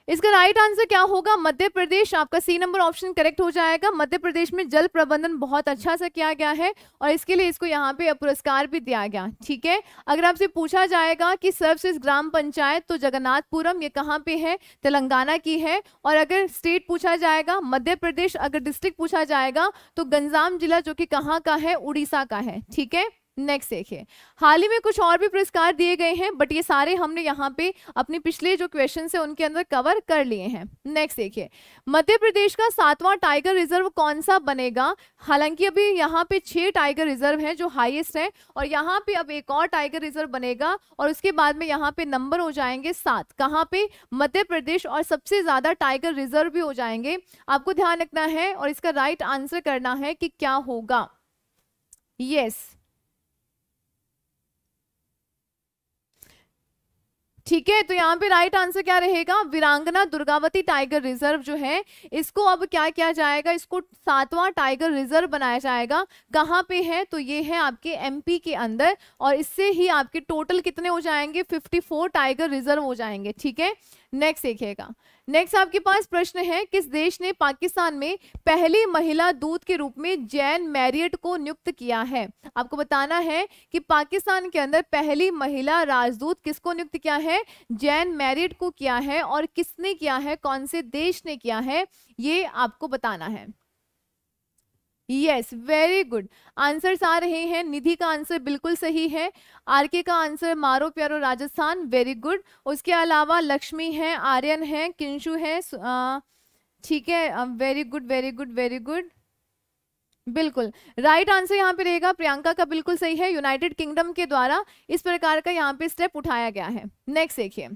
इसका राइट आंसर क्या होगा मध्य प्रदेश आपका सी नंबर ऑप्शन करेक्ट हो जाएगा मध्य प्रदेश में जल प्रबंधन बहुत अच्छा से किया गया है और इसके लिए इसको यहाँ पे पुरस्कार भी दिया गया ठीक है अगर आपसे पूछा जाएगा कि सर्वश्रेष्ठ ग्राम पंचायत तो जगन्नाथपुरम ये कहाँ पे है तेलंगाना की है और अगर स्टेट पूछा जाएगा मध्य प्रदेश अगर डिस्ट्रिक्ट पूछा जाएगा तो गंजाम जिला जो कि कहाँ का है उड़ीसा का है ठीक है नेक्स्ट देखिए हाल ही में कुछ और भी पुरस्कार दिए गए हैं बट ये सारे हमने यहाँ पे अपने पिछले जो क्वेश्चन है उनके अंदर कवर कर लिए हैं नेक्स्ट देखिए मध्य प्रदेश का सातवां टाइगर रिजर्व कौन सा बनेगा हालांकि अभी यहाँ पे छह टाइगर रिजर्व हैं जो हाईएस्ट हैं और यहाँ पे अब एक और टाइगर रिजर्व बनेगा और उसके बाद में यहाँ पे नंबर हो जाएंगे सात कहाँ पे मध्य प्रदेश और सबसे ज्यादा टाइगर रिजर्व भी हो जाएंगे आपको ध्यान रखना है और इसका राइट आंसर करना है कि क्या होगा यस yes. ठीक है तो यहाँ पे राइट आंसर क्या रहेगा वीरांगना दुर्गावती टाइगर रिजर्व जो है इसको अब क्या किया जाएगा इसको सातवां टाइगर रिजर्व बनाया जाएगा कहाँ पे है तो ये है आपके एमपी के अंदर और इससे ही आपके टोटल कितने हो जाएंगे 54 टाइगर रिजर्व हो जाएंगे ठीक है नेक्स्ट देखिएगा नेक्स्ट आपके पास प्रश्न है किस देश ने पाकिस्तान में पहली महिला दूत के रूप में जैन मैरियट को नियुक्त किया है आपको बताना है कि पाकिस्तान के अंदर पहली महिला राजदूत किसको नियुक्त किया है जैन मैरियट को किया है और किसने किया है कौन से देश ने किया है ये आपको बताना है यस वेरी गुड आंसर्स आ रहे हैं निधि का आंसर बिल्कुल सही है आरके का आंसर मारो प्यारो राजस्थान वेरी गुड उसके अलावा लक्ष्मी है आर्यन है किंशु है ठीक है very good very good very good बिल्कुल राइट आंसर यहाँ पे रहेगा प्रियंका का बिल्कुल सही है यूनाइटेड किंगडम के द्वारा इस प्रकार का यहाँ पे स्टेप उठाया गया है नेक्स्ट देखिए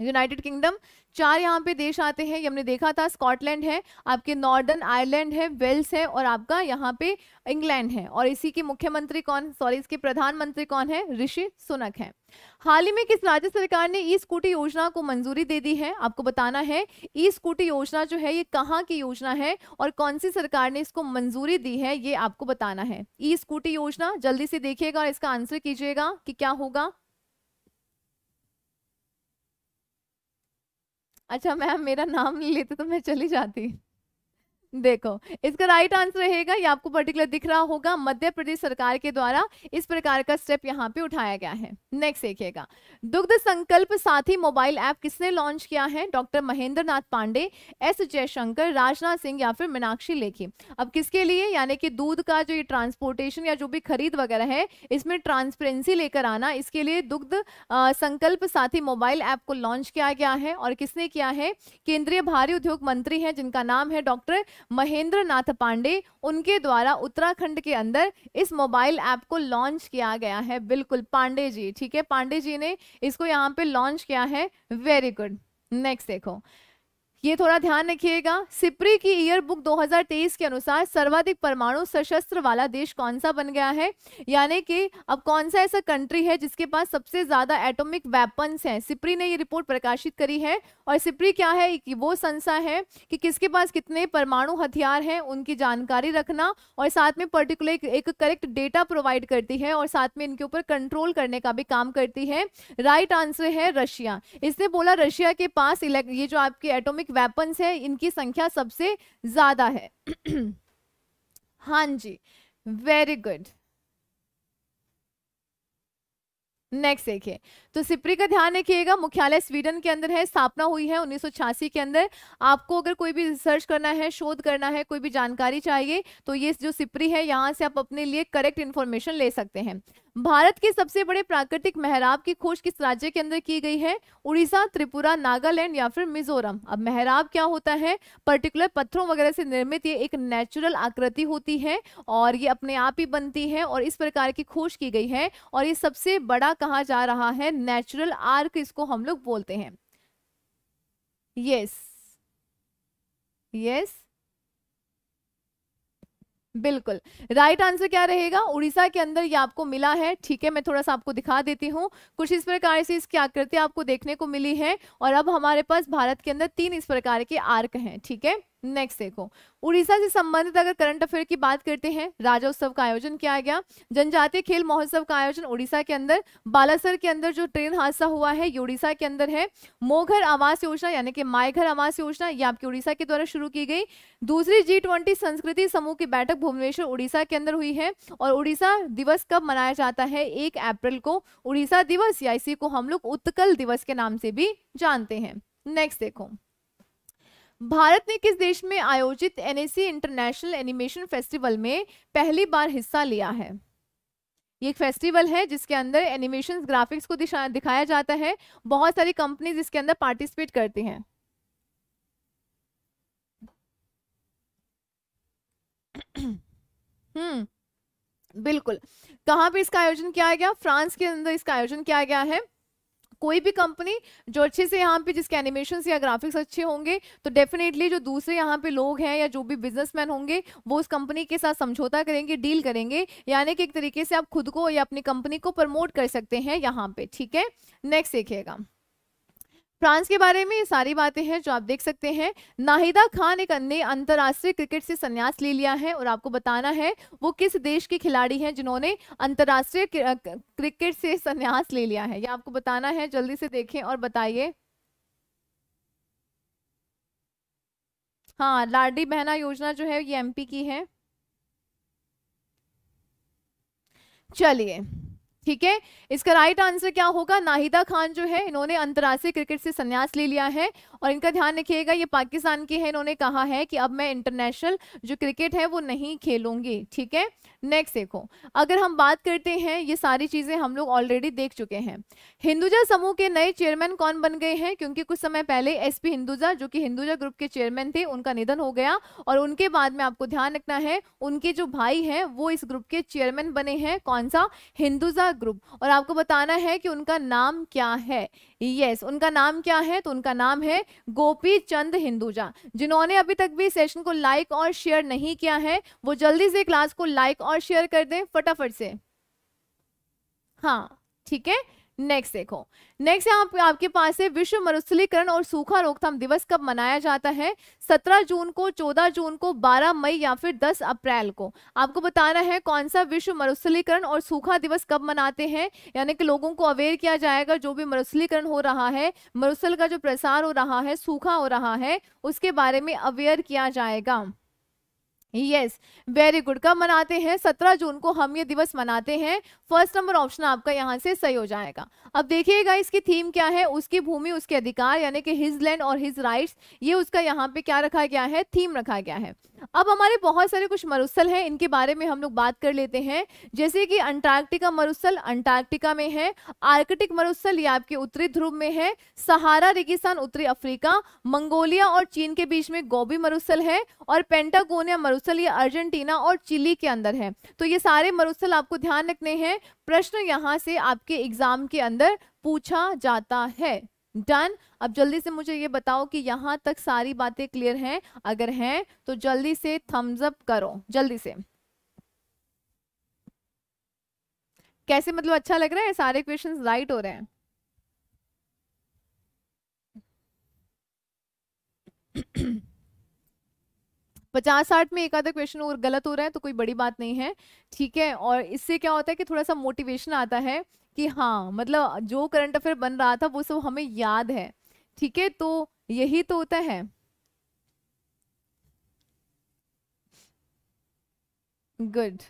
यूनाइटेड किंगडम चार यहाँ पे देश आते हैं ये हमने देखा था स्कॉटलैंड है आपके नॉर्दर्न आयरलैंड है वेल्स है और आपका यहाँ पे इंग्लैंड है और इसी के मुख्यमंत्री कौन सॉरी इसके प्रधानमंत्री कौन है ऋषि सुनक है हाल ही में किस राज्य सरकार ने ई स्कूटी योजना को मंजूरी दे दी है आपको बताना है ई स्कूटी योजना जो है ये कहाँ की योजना है और कौन सी सरकार ने इसको मंजूरी दी है ये आपको बताना है ई स्कूटी योजना जल्दी से देखिएगा और इसका आंसर कीजिएगा कि क्या होगा अच्छा मैम मेरा नाम लेते तो मैं चली जाती देखो इसका राइट आंसर रहेगा ये आपको पर्टिकुलर दिख रहा होगा मध्य प्रदेश सरकार के द्वारा इस प्रकार का स्टेप यहाँ पे उठाया गया है नेक्स्ट देखिएगा दुग्ध संकल्प साथी मोबाइल ऐप किसने लॉन्च किया है डॉक्टर महेंद्र नाथ पांडे एस जयशंकर राजनाथ सिंह या फिर मीनाक्षी लेखी अब किसके लिए यानी कि दूध का जो ये ट्रांसपोर्टेशन या जो भी खरीद वगैरह है इसमें ट्रांसपेरेंसी लेकर आना इसके लिए दुग्ध संकल्प साथी मोबाइल ऐप को लॉन्च किया गया है और किसने किया है केंद्रीय भारी उद्योग मंत्री है जिनका नाम है डॉक्टर महेंद्र नाथ पांडे उनके द्वारा उत्तराखंड के अंदर इस मोबाइल ऐप को लॉन्च किया गया है बिल्कुल पांडे जी ठीक है पांडे जी ने इसको यहाँ पे लॉन्च किया है वेरी गुड नेक्स्ट देखो ये थोड़ा ध्यान रखिएगा सिप्री की ईयर बुक 2023 के अनुसार सर्वाधिक परमाणु सशस्त्र वाला देश कौन सा बन गया है यानी कि अब कौन सा ऐसा कंट्री है जिसके पास सबसे ज्यादा एटॉमिक वेपन्स हैं सिप्री ने ये रिपोर्ट प्रकाशित करी है और सिप्री क्या है कि वो संस्था है कि किसके पास कितने परमाणु हथियार हैं उनकी जानकारी रखना और साथ में पर्टिकुलर एक, एक करेक्ट डेटा प्रोवाइड करती है और साथ में इनके ऊपर कंट्रोल करने का भी काम करती है राइट आंसर है रशिया इसने बोला रशिया के पास ये जो आपके एटोमिक केमिक वेपन्स है इनकी संख्या सबसे ज्यादा है हाँ जी वेरी गुड नेक्स्ट देखिए तो सिप्री का ध्यान रखिएगा मुख्यालय स्वीडन के अंदर है स्थापना हुई है उन्नीस के अंदर आपको अगर कोई भी रिसर्च करना है शोध करना है कोई भी जानकारी चाहिए तो ये जो सिप्री है यहाँ से आप अपने लिए करेक्ट इन्फॉर्मेशन ले सकते हैं भारत के सबसे बड़े प्राकृतिक मेहराब की खोज किस राज्य के अंदर की गई है उड़ीसा त्रिपुरा नागालैंड या फिर मिजोरम अब मेहराब क्या होता है पर्टिकुलर पत्थरों वगैरह से निर्मित ये एक नेचुरल आकृति होती है और ये अपने आप ही बनती है और इस प्रकार की खोज की गई है और ये सबसे बड़ा कहा जा रहा है नेचुरल आर्क इसको हम लोग बोलते हैं यस यस बिल्कुल राइट आंसर क्या रहेगा उड़ीसा के अंदर ये आपको मिला है ठीक है मैं थोड़ा सा आपको दिखा देती हूँ कुछ इस प्रकार से इसकी आकृति आपको देखने को मिली है और अब हमारे पास भारत के अंदर तीन इस प्रकार के आर्क हैं ठीक है नेक्स्ट देखो उड़ीसा से संबंधित अगर करंट अफेयर की बात करते हैं राजा उत्सव का आयोजन किया गया जनजातीय खेल महोत्सव का आयोजन उड़ीसा के अंदर बालासर के अंदर जो ट्रेन हादसा हुआ है ये उड़ीसा के अंदर है मोघर आवास योजना यानी कि मायघर आवास योजना ये आपकी उड़ीसा के द्वारा शुरू की गई दूसरी जी संस्कृति समूह की बैठक भुवनेश्वर उड़ीसा के अंदर हुई है और उड़ीसा दिवस कब मनाया जाता है एक अप्रैल को उड़ीसा दिवस या इसी को हम लोग उत्कल दिवस के नाम से भी जानते हैं नेक्स्ट देखो भारत ने किस देश में आयोजित एन इंटरनेशनल एनिमेशन फेस्टिवल में पहली बार हिस्सा लिया है ये एक फेस्टिवल है जिसके अंदर एनिमेशन ग्राफिक्स को दिखाया जाता है बहुत सारी कंपनीज इसके अंदर पार्टिसिपेट करती हैं हम्म बिल्कुल कहाँ पे इसका आयोजन किया गया फ्रांस के अंदर इसका आयोजन किया गया है कोई भी कंपनी जो अच्छे से यहाँ पे जिसके एनिमेशन या ग्राफिक्स अच्छे होंगे तो डेफिनेटली जो दूसरे यहाँ पे लोग हैं या जो भी बिजनेसमैन होंगे वो उस कंपनी के साथ समझौता करेंगे डील करेंगे यानी कि एक तरीके से आप खुद को या अपनी कंपनी को प्रमोट कर सकते हैं यहाँ पे ठीक है नेक्स्ट देखिएगा फ्रांस के बारे में ये सारी बातें हैं जो आप देख सकते हैं नाहिदा खान एक अन्य अंतर्राष्ट्रीय क्रिकेट से संन्यास ले लिया है और आपको बताना है वो किस देश के खिलाड़ी हैं जिन्होंने अंतर्राष्ट्रीय क्रिकेट से संन्यास ले लिया है ये आपको बताना है जल्दी से देखें और बताइए हाँ लाडी बहना योजना जो है ये एमपी की है चलिए ठीक है इसका राइट आंसर क्या होगा नाहिदा खान जो है इन्होंने अंतर्राष्ट्रीय क्रिकेट से संन्यास ले लिया है और इनका ध्यान रखिएगा ये पाकिस्तान के हैं इन्होंने कहा है कि अब मैं इंटरनेशनल जो क्रिकेट है वो नहीं खेलूंगी ठीक है नेक्स्ट देखो अगर हम बात करते हैं ये सारी चीज़ें हम लोग ऑलरेडी देख चुके हैं हिंदुजा समूह के नए चेयरमैन कौन बन गए हैं क्योंकि कुछ समय पहले एस हिंदुजा जो कि हिंदुजा ग्रुप के चेयरमैन थे उनका निधन हो गया और उनके बाद में आपको ध्यान रखना है उनके जो भाई हैं वो इस ग्रुप के चेयरमैन बने हैं कौन सा हिंदुजा ग्रुप और आपको बताना है कि उनका नाम क्या है यस yes, उनका नाम क्या है तो उनका नाम है गोपी चंद हिंदुजा जिन्होंने अभी तक भी सेशन को लाइक और शेयर नहीं किया है वो जल्दी से क्लास को लाइक और शेयर कर दें फटाफट से हाँ ठीक है नेक्स्ट देखो नेक्स्ट यहाँ पे आपके पास है विश्व मरुस्थलीकरण और सूखा रोकथाम दिवस कब मनाया जाता है 17 जून को 14 जून को 12 मई या फिर 10 अप्रैल को आपको बताना है कौन सा विश्व मरुस्थलीकरण और सूखा दिवस कब मनाते हैं यानी कि लोगों को अवेयर किया जाएगा जो भी मरुस्थलीकरण हो रहा है मरुस्थल का जो प्रसार हो रहा है सूखा हो रहा है उसके बारे में अवेयर किया जाएगा यस वेरी गुड कब मनाते हैं सत्रह जून को हम ये दिवस मनाते हैं फर्स्ट नंबर ऑप्शन आपका यहाँ से सही हो जाएगा अब देखिएगा इसकी थीम क्या है उसकी भूमि उसके अधिकार यानी कि हिज लैंड और हिज राइट्स ये उसका यहाँ पे क्या रखा गया है थीम रखा गया है अब हमारे बहुत सारे कुछ मरुस्थल हैं इनके बारे में हम लोग बात कर लेते हैं जैसे कि अंटार्कटिका मरुस्थल अंटार्कटिका में है आर्कटिक मरुस्थल ये आपके उत्तरी ध्रुव में है सहारा रेगिस्तान उत्तरी अफ्रीका मंगोलिया और चीन के बीच में गोबी मरुस्थल है और पेंटागोनिया मरुस्थल ये अर्जेंटीना और चिली के अंदर है तो ये सारे मरुस्थल आपको ध्यान रखने हैं प्रश्न यहाँ से आपके एग्जाम के अंदर पूछा जाता है डन अब जल्दी से मुझे ये बताओ कि यहाँ तक सारी बातें क्लियर हैं अगर हैं तो जल्दी से थम्स अप करो जल्दी से कैसे मतलब अच्छा लग रहा है सारे क्वेश्चन राइट हो रहे हैं पचास साठ में एक आधा क्वेश्चन और गलत हो रहा है तो कोई बड़ी बात नहीं है ठीक है और इससे क्या होता है कि थोड़ा सा मोटिवेशन आता है कि हाँ मतलब जो करंट अफेयर बन रहा था वो सब हमें याद है ठीक है तो यही तो होता है गुड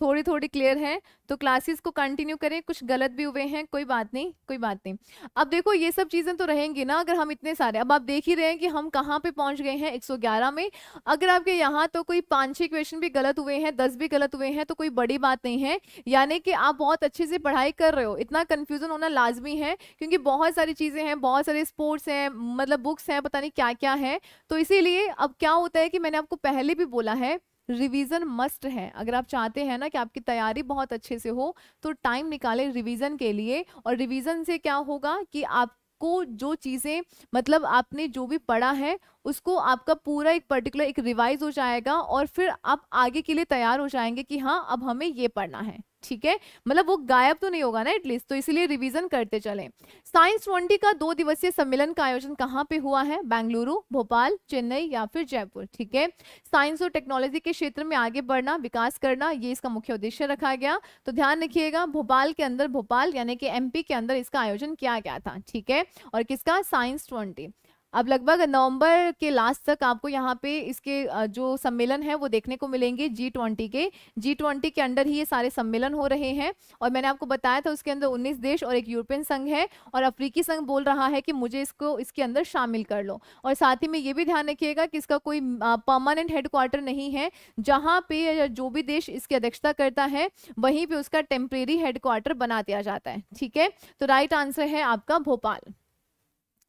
थोड़ी थोड़ी क्लियर है तो क्लासेस को कंटिन्यू करें कुछ गलत भी हुए हैं कोई बात नहीं कोई बात नहीं अब देखो ये सब चीज़ें तो रहेंगी ना अगर हम इतने सारे अब आप देख ही रहे हैं कि हम कहाँ पे पहुँच गए हैं 111 में अगर आपके यहाँ तो कोई पाँच छः क्वेश्चन भी गलत हुए हैं दस भी गलत हुए हैं तो कोई बड़ी बात नहीं है यानी कि आप बहुत अच्छे से पढ़ाई कर रहे हो इतना कन्फ्यूज़न होना लाजमी है क्योंकि बहुत सारी चीज़ें हैं बहुत सारे स्पोर्ट्स हैं मतलब बुक्स हैं पता नहीं क्या क्या है तो इसीलिए अब क्या होता है कि मैंने आपको पहले भी बोला है रिवीजन मस्ट है अगर आप चाहते हैं ना कि आपकी तैयारी बहुत अच्छे से हो तो टाइम निकालें रिवीजन के लिए और रिवीजन से क्या होगा कि आप को जो चीज़ें मतलब आपने जो भी पढ़ा है उसको आपका पूरा एक पर्टिकुलर एक रिवाइज हो जाएगा और फिर आप आगे के लिए तैयार हो जाएंगे कि हाँ अब हमें ये पढ़ना है ठीक है मतलब वो गायब तो नहीं होगा ना एटलीस्ट तो इसीलिए रिवीजन करते चलें साइंस ट्वेंटी का दो दिवसीय सम्मेलन का आयोजन कहाँ पे हुआ है बेंगलुरु भोपाल चेन्नई या फिर जयपुर ठीक है साइंस और टेक्नोलॉजी के क्षेत्र में आगे बढ़ना विकास करना ये इसका मुख्य उद्देश्य रखा गया तो ध्यान रखिएगा भोपाल के अंदर भोपाल यानी कि एमपी के अंदर इसका आयोजन किया गया था ठीक है और किसका साइंस ट्वेंटी अब लगभग नवंबर के लास्ट तक आपको यहाँ पे इसके जो सम्मेलन है वो देखने को मिलेंगे जी ट्वेंटी के जी ट्वेंटी के अंडर ही ये सारे सम्मेलन हो रहे हैं और मैंने आपको बताया था उसके अंदर उन्नीस देश और एक यूरोपियन संघ है और अफ्रीकी संघ बोल रहा है कि मुझे इसको इसके अंदर शामिल कर लो और साथ ही में ये भी ध्यान रखिएगा कि इसका कोई परमानेंट हेडक्वार्टर नहीं है जहाँ पे जो भी देश इसकी अध्यक्षता करता है वहीं पर उसका टेम्परेरी हेडक्वार्टर बना दिया जाता है ठीक है तो राइट आंसर है आपका भोपाल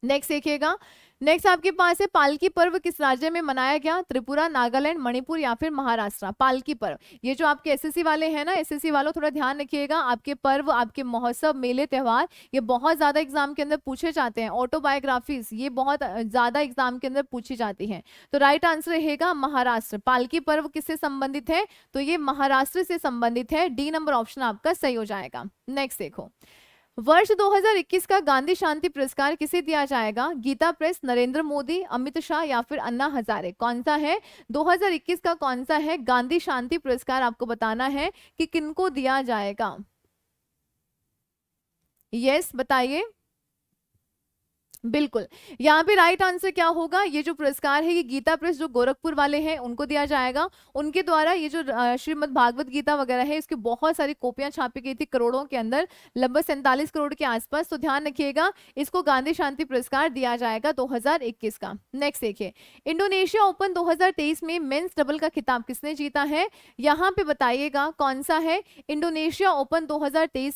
नेक्स्ट देखिएगा नेक्स्ट आपके पास है पालकी पर्व किस राज्य में मनाया गया त्रिपुरा नागालैंड मणिपुर या फिर महाराष्ट्र पालकी पर्व ये जो आपके एसएससी वाले हैं ना एसएससी वालों थोड़ा ध्यान रखिएगा आपके पर्व आपके महोत्सव मेले त्यौहार ये बहुत ज्यादा एग्जाम के अंदर पूछे जाते हैं ऑटोबायोग्राफीज ये बहुत ज्यादा एग्जाम के अंदर पूछी जाती है तो राइट आंसर रहेगा महाराष्ट्र पालकी पर्व किससे संबंधित है तो ये महाराष्ट्र से संबंधित है डी नंबर ऑप्शन आपका सही हो जाएगा नेक्स्ट देखो वर्ष 2021 का गांधी शांति पुरस्कार किसे दिया जाएगा गीता प्रेस नरेंद्र मोदी अमित शाह या फिर अन्ना हजारे कौन सा है 2021 का कौन सा है गांधी शांति पुरस्कार आपको बताना है कि किनको दिया जाएगा यस yes, बताइए बिल्कुल यहाँ पे राइट आंसर क्या होगा ये जो पुरस्कार है ये गीता प्रेस जो गोरखपुर वाले हैं उनको दिया जाएगा उनके द्वारा ये जो श्रीमद भागवत गीता वगैरह है इसकी बहुत सारी कॉपियां छापी गई थी करोड़ों के अंदर लगभग सैंतालीस करोड़ के आसपास तो ध्यान रखिएगा इसको गांधी शांति पुरस्कार दिया जाएगा दो का नेक्स्ट देखिए इंडोनेशिया ओपन दो में मेन्स डबल का खिताब किसने जीता है यहाँ पे बताइएगा कौन सा है इंडोनेशिया ओपन दो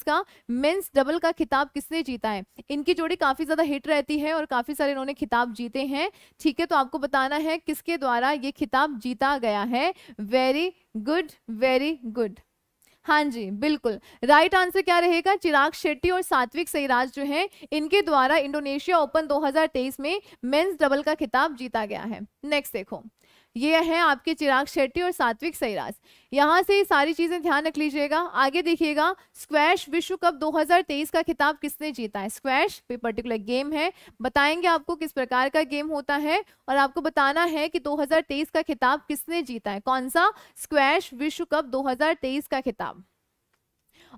का मेन्स डबल का खिताब किसने जीता है इनकी जोड़ी काफी ज्यादा हिट रहती जीती है और काफ़ी सारे इन्होंने खिताब जीते हैं ठीक है तो आपको बताना है किसके द्वारा ये खिताब जीता गया है वेरी गुड वेरी गुड हाँ जी बिल्कुल राइट आंसर क्या रहेगा चिराग शेट्टी और सात्विक सईराज जो हैं इनके द्वारा इंडोनेशिया ओपन 2023 में मेंस डबल का खिताब जीता गया है नेक्स्ट देखो ये हैं आपके चिराग शेट्टी और सात्विक सैराज यहाँ से सारी चीज़ें ध्यान रख लीजिएगा आगे देखिएगा स्क्वैश विश्व कप 2023 का खिताब किसने जीता है स्क्वैश पे पर्टिकुलर गेम है बताएंगे आपको किस प्रकार का गेम होता है और आपको बताना है कि 2023 का खिताब किसने जीता है कौन सा स्क्वैश विश्व कप दो का खिताब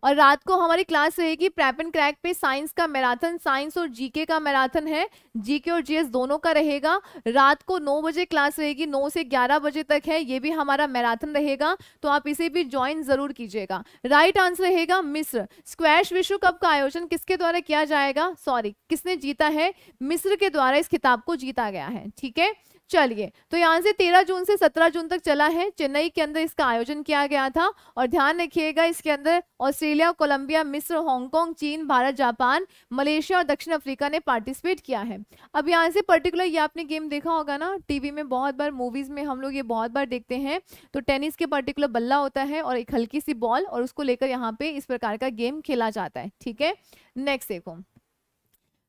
और रात को हमारी क्लास रहेगी प्रैप एंड क्रैक पे साइंस का मैराथन साइंस और जीके का मैराथन है जीके और जीएस दोनों का रहेगा रात को नौ बजे क्लास रहेगी नौ से ग्यारह बजे तक है ये भी हमारा मैराथन रहेगा तो आप इसे भी ज्वाइन जरूर कीजिएगा राइट आंसर रहेगा मिस्र स्क्वैश विश्व कप का आयोजन किसके द्वारा किया जाएगा सॉरी किसने जीता है मिस्र के द्वारा इस खिताब को जीता गया है ठीक है चलिए तो यहाँ से 13 जून से 17 जून तक चला है चेन्नई के अंदर इसका आयोजन किया गया था और ध्यान रखिएगा इसके अंदर ऑस्ट्रेलिया कोलंबिया मिस्र हांगकांग चीन भारत जापान मलेशिया और दक्षिण अफ्रीका ने पार्टिसिपेट किया है अब यहाँ से पर्टिकुलर ये आपने गेम देखा होगा ना टीवी में बहुत बार मूवीज में हम लोग ये बहुत बार देखते हैं तो टेनिस के पर्टिकुलर बल्ला होता है और एक हल्की सी बॉल और उसको लेकर यहाँ पे इस प्रकार का गेम खेला जाता है ठीक है नेक्स्ट देखो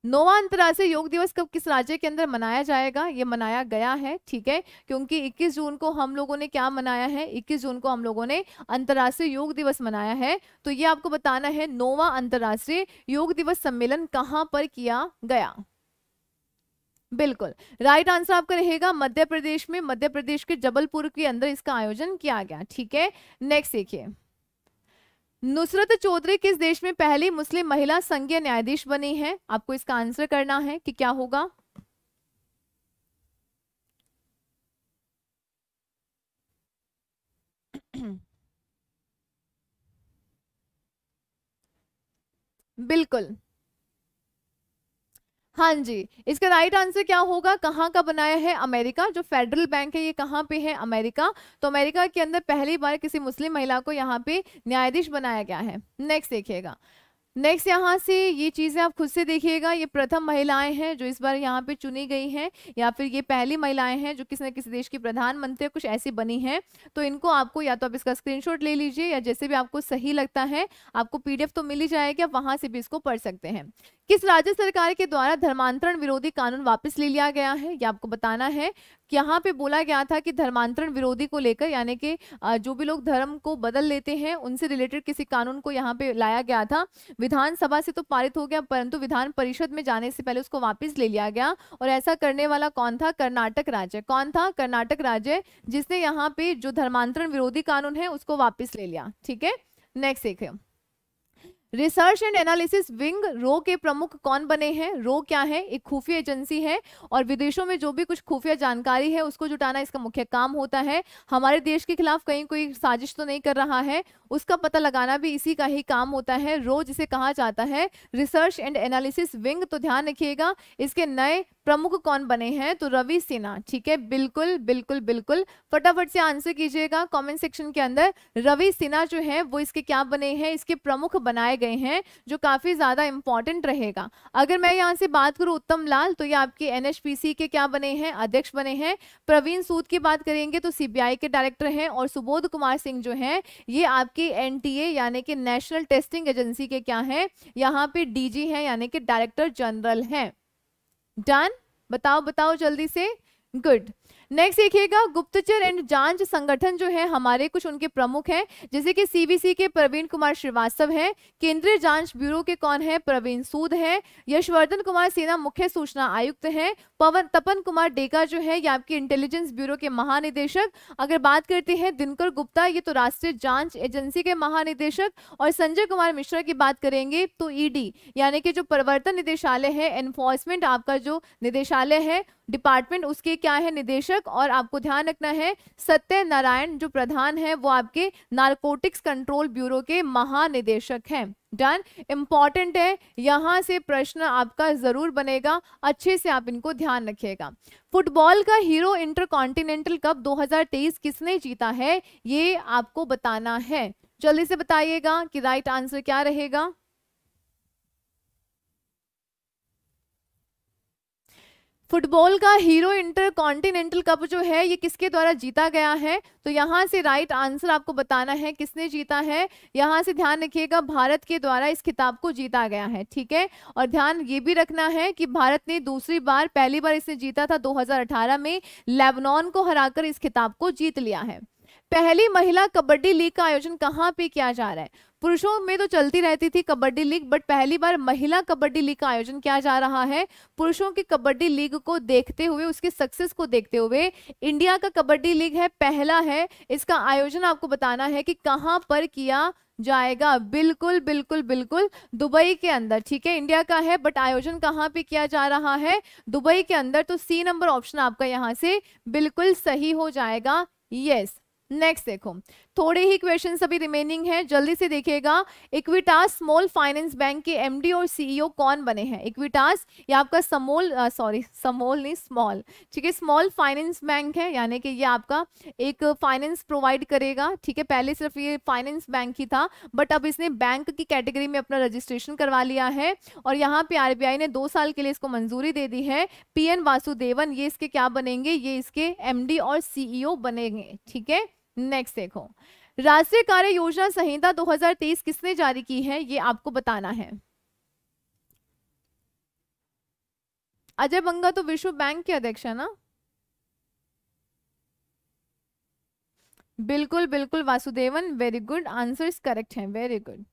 नोवा अंतर्राष्ट्रीय योग दिवस कब किस राज्य के अंदर मनाया जाएगा ये मनाया गया है ठीक है क्योंकि 21 जून को हम लोगों ने क्या मनाया है 21 जून को हम लोगों ने अंतर्राष्ट्रीय योग दिवस मनाया है तो ये आपको बताना है नोवा अंतर्राष्ट्रीय योग दिवस सम्मेलन कहाँ पर किया गया बिल्कुल राइट आंसर आपका रहेगा मध्य प्रदेश में मध्य प्रदेश के जबलपुर के अंदर इसका आयोजन किया गया ठीक है नेक्स्ट देखिए नुसरत चौधरी किस देश में पहली मुस्लिम महिला संघीय न्यायाधीश बनी है आपको इसका आंसर करना है कि क्या होगा बिल्कुल हाँ जी इसका राइट आंसर क्या होगा कहाँ का बनाया है अमेरिका जो फेडरल बैंक है ये कहाँ पे है अमेरिका तो अमेरिका के अंदर पहली बार किसी मुस्लिम महिला को यहाँ पे न्यायाधीश बनाया गया है नेक्स्ट देखिएगा नेक्स्ट यहाँ से ये चीज़ें आप खुद से देखिएगा ये प्रथम महिलाएं हैं जो इस बार यहाँ पे चुनी गई हैं या फिर ये पहली महिलाएं हैं जो किसी न किसी देश की प्रधानमंत्री कुछ ऐसी बनी हैं तो इनको आपको या तो आप इसका स्क्रीनशॉट ले लीजिए या जैसे भी आपको सही लगता है आपको पीडीएफ तो मिल ही जाएगी आप वहाँ से भी इसको पढ़ सकते हैं किस राज्य सरकार के द्वारा धर्मांतरण विरोधी कानून वापस ले लिया गया है यह आपको बताना है यहाँ पे बोला गया था कि धर्मांतरण विरोधी को लेकर यानी कि जो भी लोग धर्म को बदल लेते हैं उनसे रिलेटेड किसी कानून को यहाँ पे लाया गया था विधानसभा से तो पारित हो गया परंतु विधान परिषद में जाने से पहले उसको वापस ले लिया गया और ऐसा करने वाला कौन था कर्नाटक राज्य कौन था कर्नाटक राज्य जिसने यहाँ पे जो धर्मांतरण विरोधी कानून है उसको वापिस ले लिया ठीक है नेक्स्ट है रिसर्च एंड एनालिसिस विंग रो के प्रमुख कौन बने हैं रो क्या है एक खुफिया एजेंसी है और विदेशों में जो भी कुछ खुफिया जानकारी है उसको जुटाना इसका मुख्य काम होता है हमारे देश के खिलाफ कहीं कोई साजिश तो नहीं कर रहा है उसका पता लगाना भी इसी का ही काम होता है रो जिसे कहा जाता है रिसर्च एंड एनालिसिस विंग तो ध्यान रखिएगा इसके नए प्रमुख कौन बने हैं तो रवि सिन्हा ठीक है बिल्कुल बिल्कुल बिल्कुल फटाफट से आंसर कीजिएगा कमेंट सेक्शन के अंदर रवि सिन्हा जो है वो इसके क्या बने हैं इसके प्रमुख बनाए गए हैं जो काफी ज्यादा इंपॉर्टेंट रहेगा अगर मैं यहाँ से बात करूँ उत्तम लाल तो ये आपके एन के क्या बने हैं अध्यक्ष बने हैं प्रवीण सूद की बात करेंगे तो सीबीआई के डायरेक्टर हैं और सुबोध कुमार सिंह जो है ये आपके एन यानी कि नेशनल टेस्टिंग एजेंसी के क्या है यहाँ पे डीजी है यानी कि डायरेक्टर जनरल है डन बताओ बताओ जल्दी से गुड नेक्स्ट देखिएगा गुप्तचर एंड जांच संगठन जो है हमारे कुछ उनके प्रमुख हैं जैसे कि सीबीसी के प्रवीण कुमार श्रीवास्तव हैं केंद्रीय जांच ब्यूरो के कौन है प्रवीण सूद है यशवर्धन कुमार सेना मुख्य सूचना आयुक्त है पवन तपन कुमार डेगा जो है ये आपके इंटेलिजेंस ब्यूरो के महानिदेशक अगर बात करते हैं दिनकर गुप्ता ये तो राष्ट्रीय जांच एजेंसी के महानिदेशक और संजय कुमार मिश्रा की बात करेंगे तो ईडी e यानी कि जो प्रवर्तन निदेशालय है एनफोर्समेंट आपका जो निदेशालय है डिपार्टमेंट उसके क्या है निदेशक और आपको ध्यान रखना है सत्यनारायण जो प्रधान है वो आपके नारकोटिक्स कंट्रोल ब्यूरो के महानिदेशक हैं डन इम्पॉर्टेंट है यहाँ से प्रश्न आपका ज़रूर बनेगा अच्छे से आप इनको ध्यान रखिएगा फुटबॉल का हीरो इंटर कॉन्टिनेंटल कप 2023 किसने जीता है ये आपको बताना है जल्दी से बताइएगा कि राइट आंसर क्या रहेगा फुटबॉल का हीरो इंटर कॉन्टिनेंटल कप जो है ये किसके द्वारा जीता गया है तो यहाँ से राइट आंसर आपको बताना है किसने जीता है यहाँ से ध्यान रखिएगा भारत के द्वारा इस खिताब को जीता गया है ठीक है और ध्यान ये भी रखना है कि भारत ने दूसरी बार पहली बार इसने जीता था 2018 में लेबनॉन को हराकर इस खिताब को जीत लिया है पहली महिला कबड्डी लीग का आयोजन कहाँ पे किया जा रहा है पुरुषों में तो चलती रहती थी कबड्डी लीग बट पहली बार महिला कबड्डी लीग का आयोजन किया जा रहा है पुरुषों की कबड्डी लीग को देखते हुए उसके सक्सेस को देखते हुए इंडिया का कबड्डी लीग है पहला है इसका आयोजन आपको बताना है कि कहाँ पर किया जाएगा बिल्कुल बिल्कुल बिल्कुल दुबई के अंदर ठीक है इंडिया का है बट आयोजन कहाँ पे किया जा रहा है दुबई के अंदर तो सी नंबर ऑप्शन आपका यहाँ से बिल्कुल सही हो जाएगा यस नेक्स्ट देखो थोड़े ही क्वेश्चन अभी रिमेनिंग है जल्दी से देखिएगा इक्विटास स्मॉल फाइनेंस बैंक के एमडी और सीईओ e कौन बने हैं इक्विटास ये आपका समोल सॉरी समोल नहीं स्मॉल ठीक है स्मॉल फाइनेंस बैंक है यानी कि ये आपका एक फाइनेंस प्रोवाइड करेगा ठीक है पहले सिर्फ ये फाइनेंस बैंक ही था बट अब इसने बैंक की कैटेगरी में अपना रजिस्ट्रेशन करवा लिया है और यहाँ पे आर ने दो साल के लिए इसको मंजूरी दे दी है पी वासुदेवन ये इसके क्या बनेंगे ये इसके एम और सीईओ e बनेंगे ठीक है नेक्स्ट देखो राष्ट्रीय कार्य योजना संहिता 2023 किसने जारी की है ये आपको बताना है अजय बंगा तो विश्व बैंक के अध्यक्ष है ना बिल्कुल बिल्कुल Vasudevan very good answer correct हैं वेरी गुड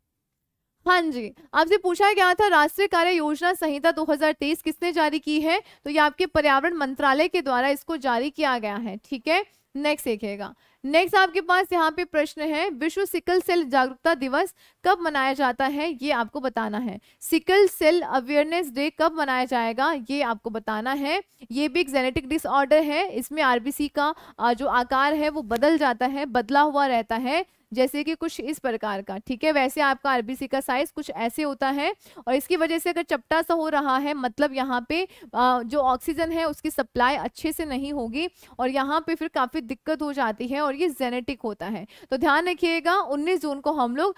हाँ जी आपसे पूछा गया था राष्ट्रीय कार्य योजना संहिता 2023 किसने जारी की है तो ये आपके पर्यावरण मंत्रालय के द्वारा इसको जारी किया गया है ठीक है नेक्स्ट देखिएगा नेक्स्ट आपके पास यहाँ पे प्रश्न है विश्व सिकल सेल जागरूकता दिवस कब मनाया जाता है ये आपको बताना है सिकल सेल अवेयरनेस डे कब मनाया जाएगा ये आपको बताना है ये भी एक जेनेटिक डिसऑर्डर है इसमें आरबीसी का जो आकार है वो बदल जाता है बदला हुआ रहता है जैसे कि कुछ इस प्रकार का ठीक है वैसे आपका आरबीसी का साइज कुछ ऐसे होता है और इसकी वजह से अगर चपटा सा हो रहा है मतलब यहाँ पे आ, जो ऑक्सीजन है उसकी सप्लाई अच्छे से नहीं होगी और यहाँ पे फिर काफ़ी दिक्कत हो जाती है और ये जेनेटिक होता है तो ध्यान रखिएगा उन्नीस जून को हम लोग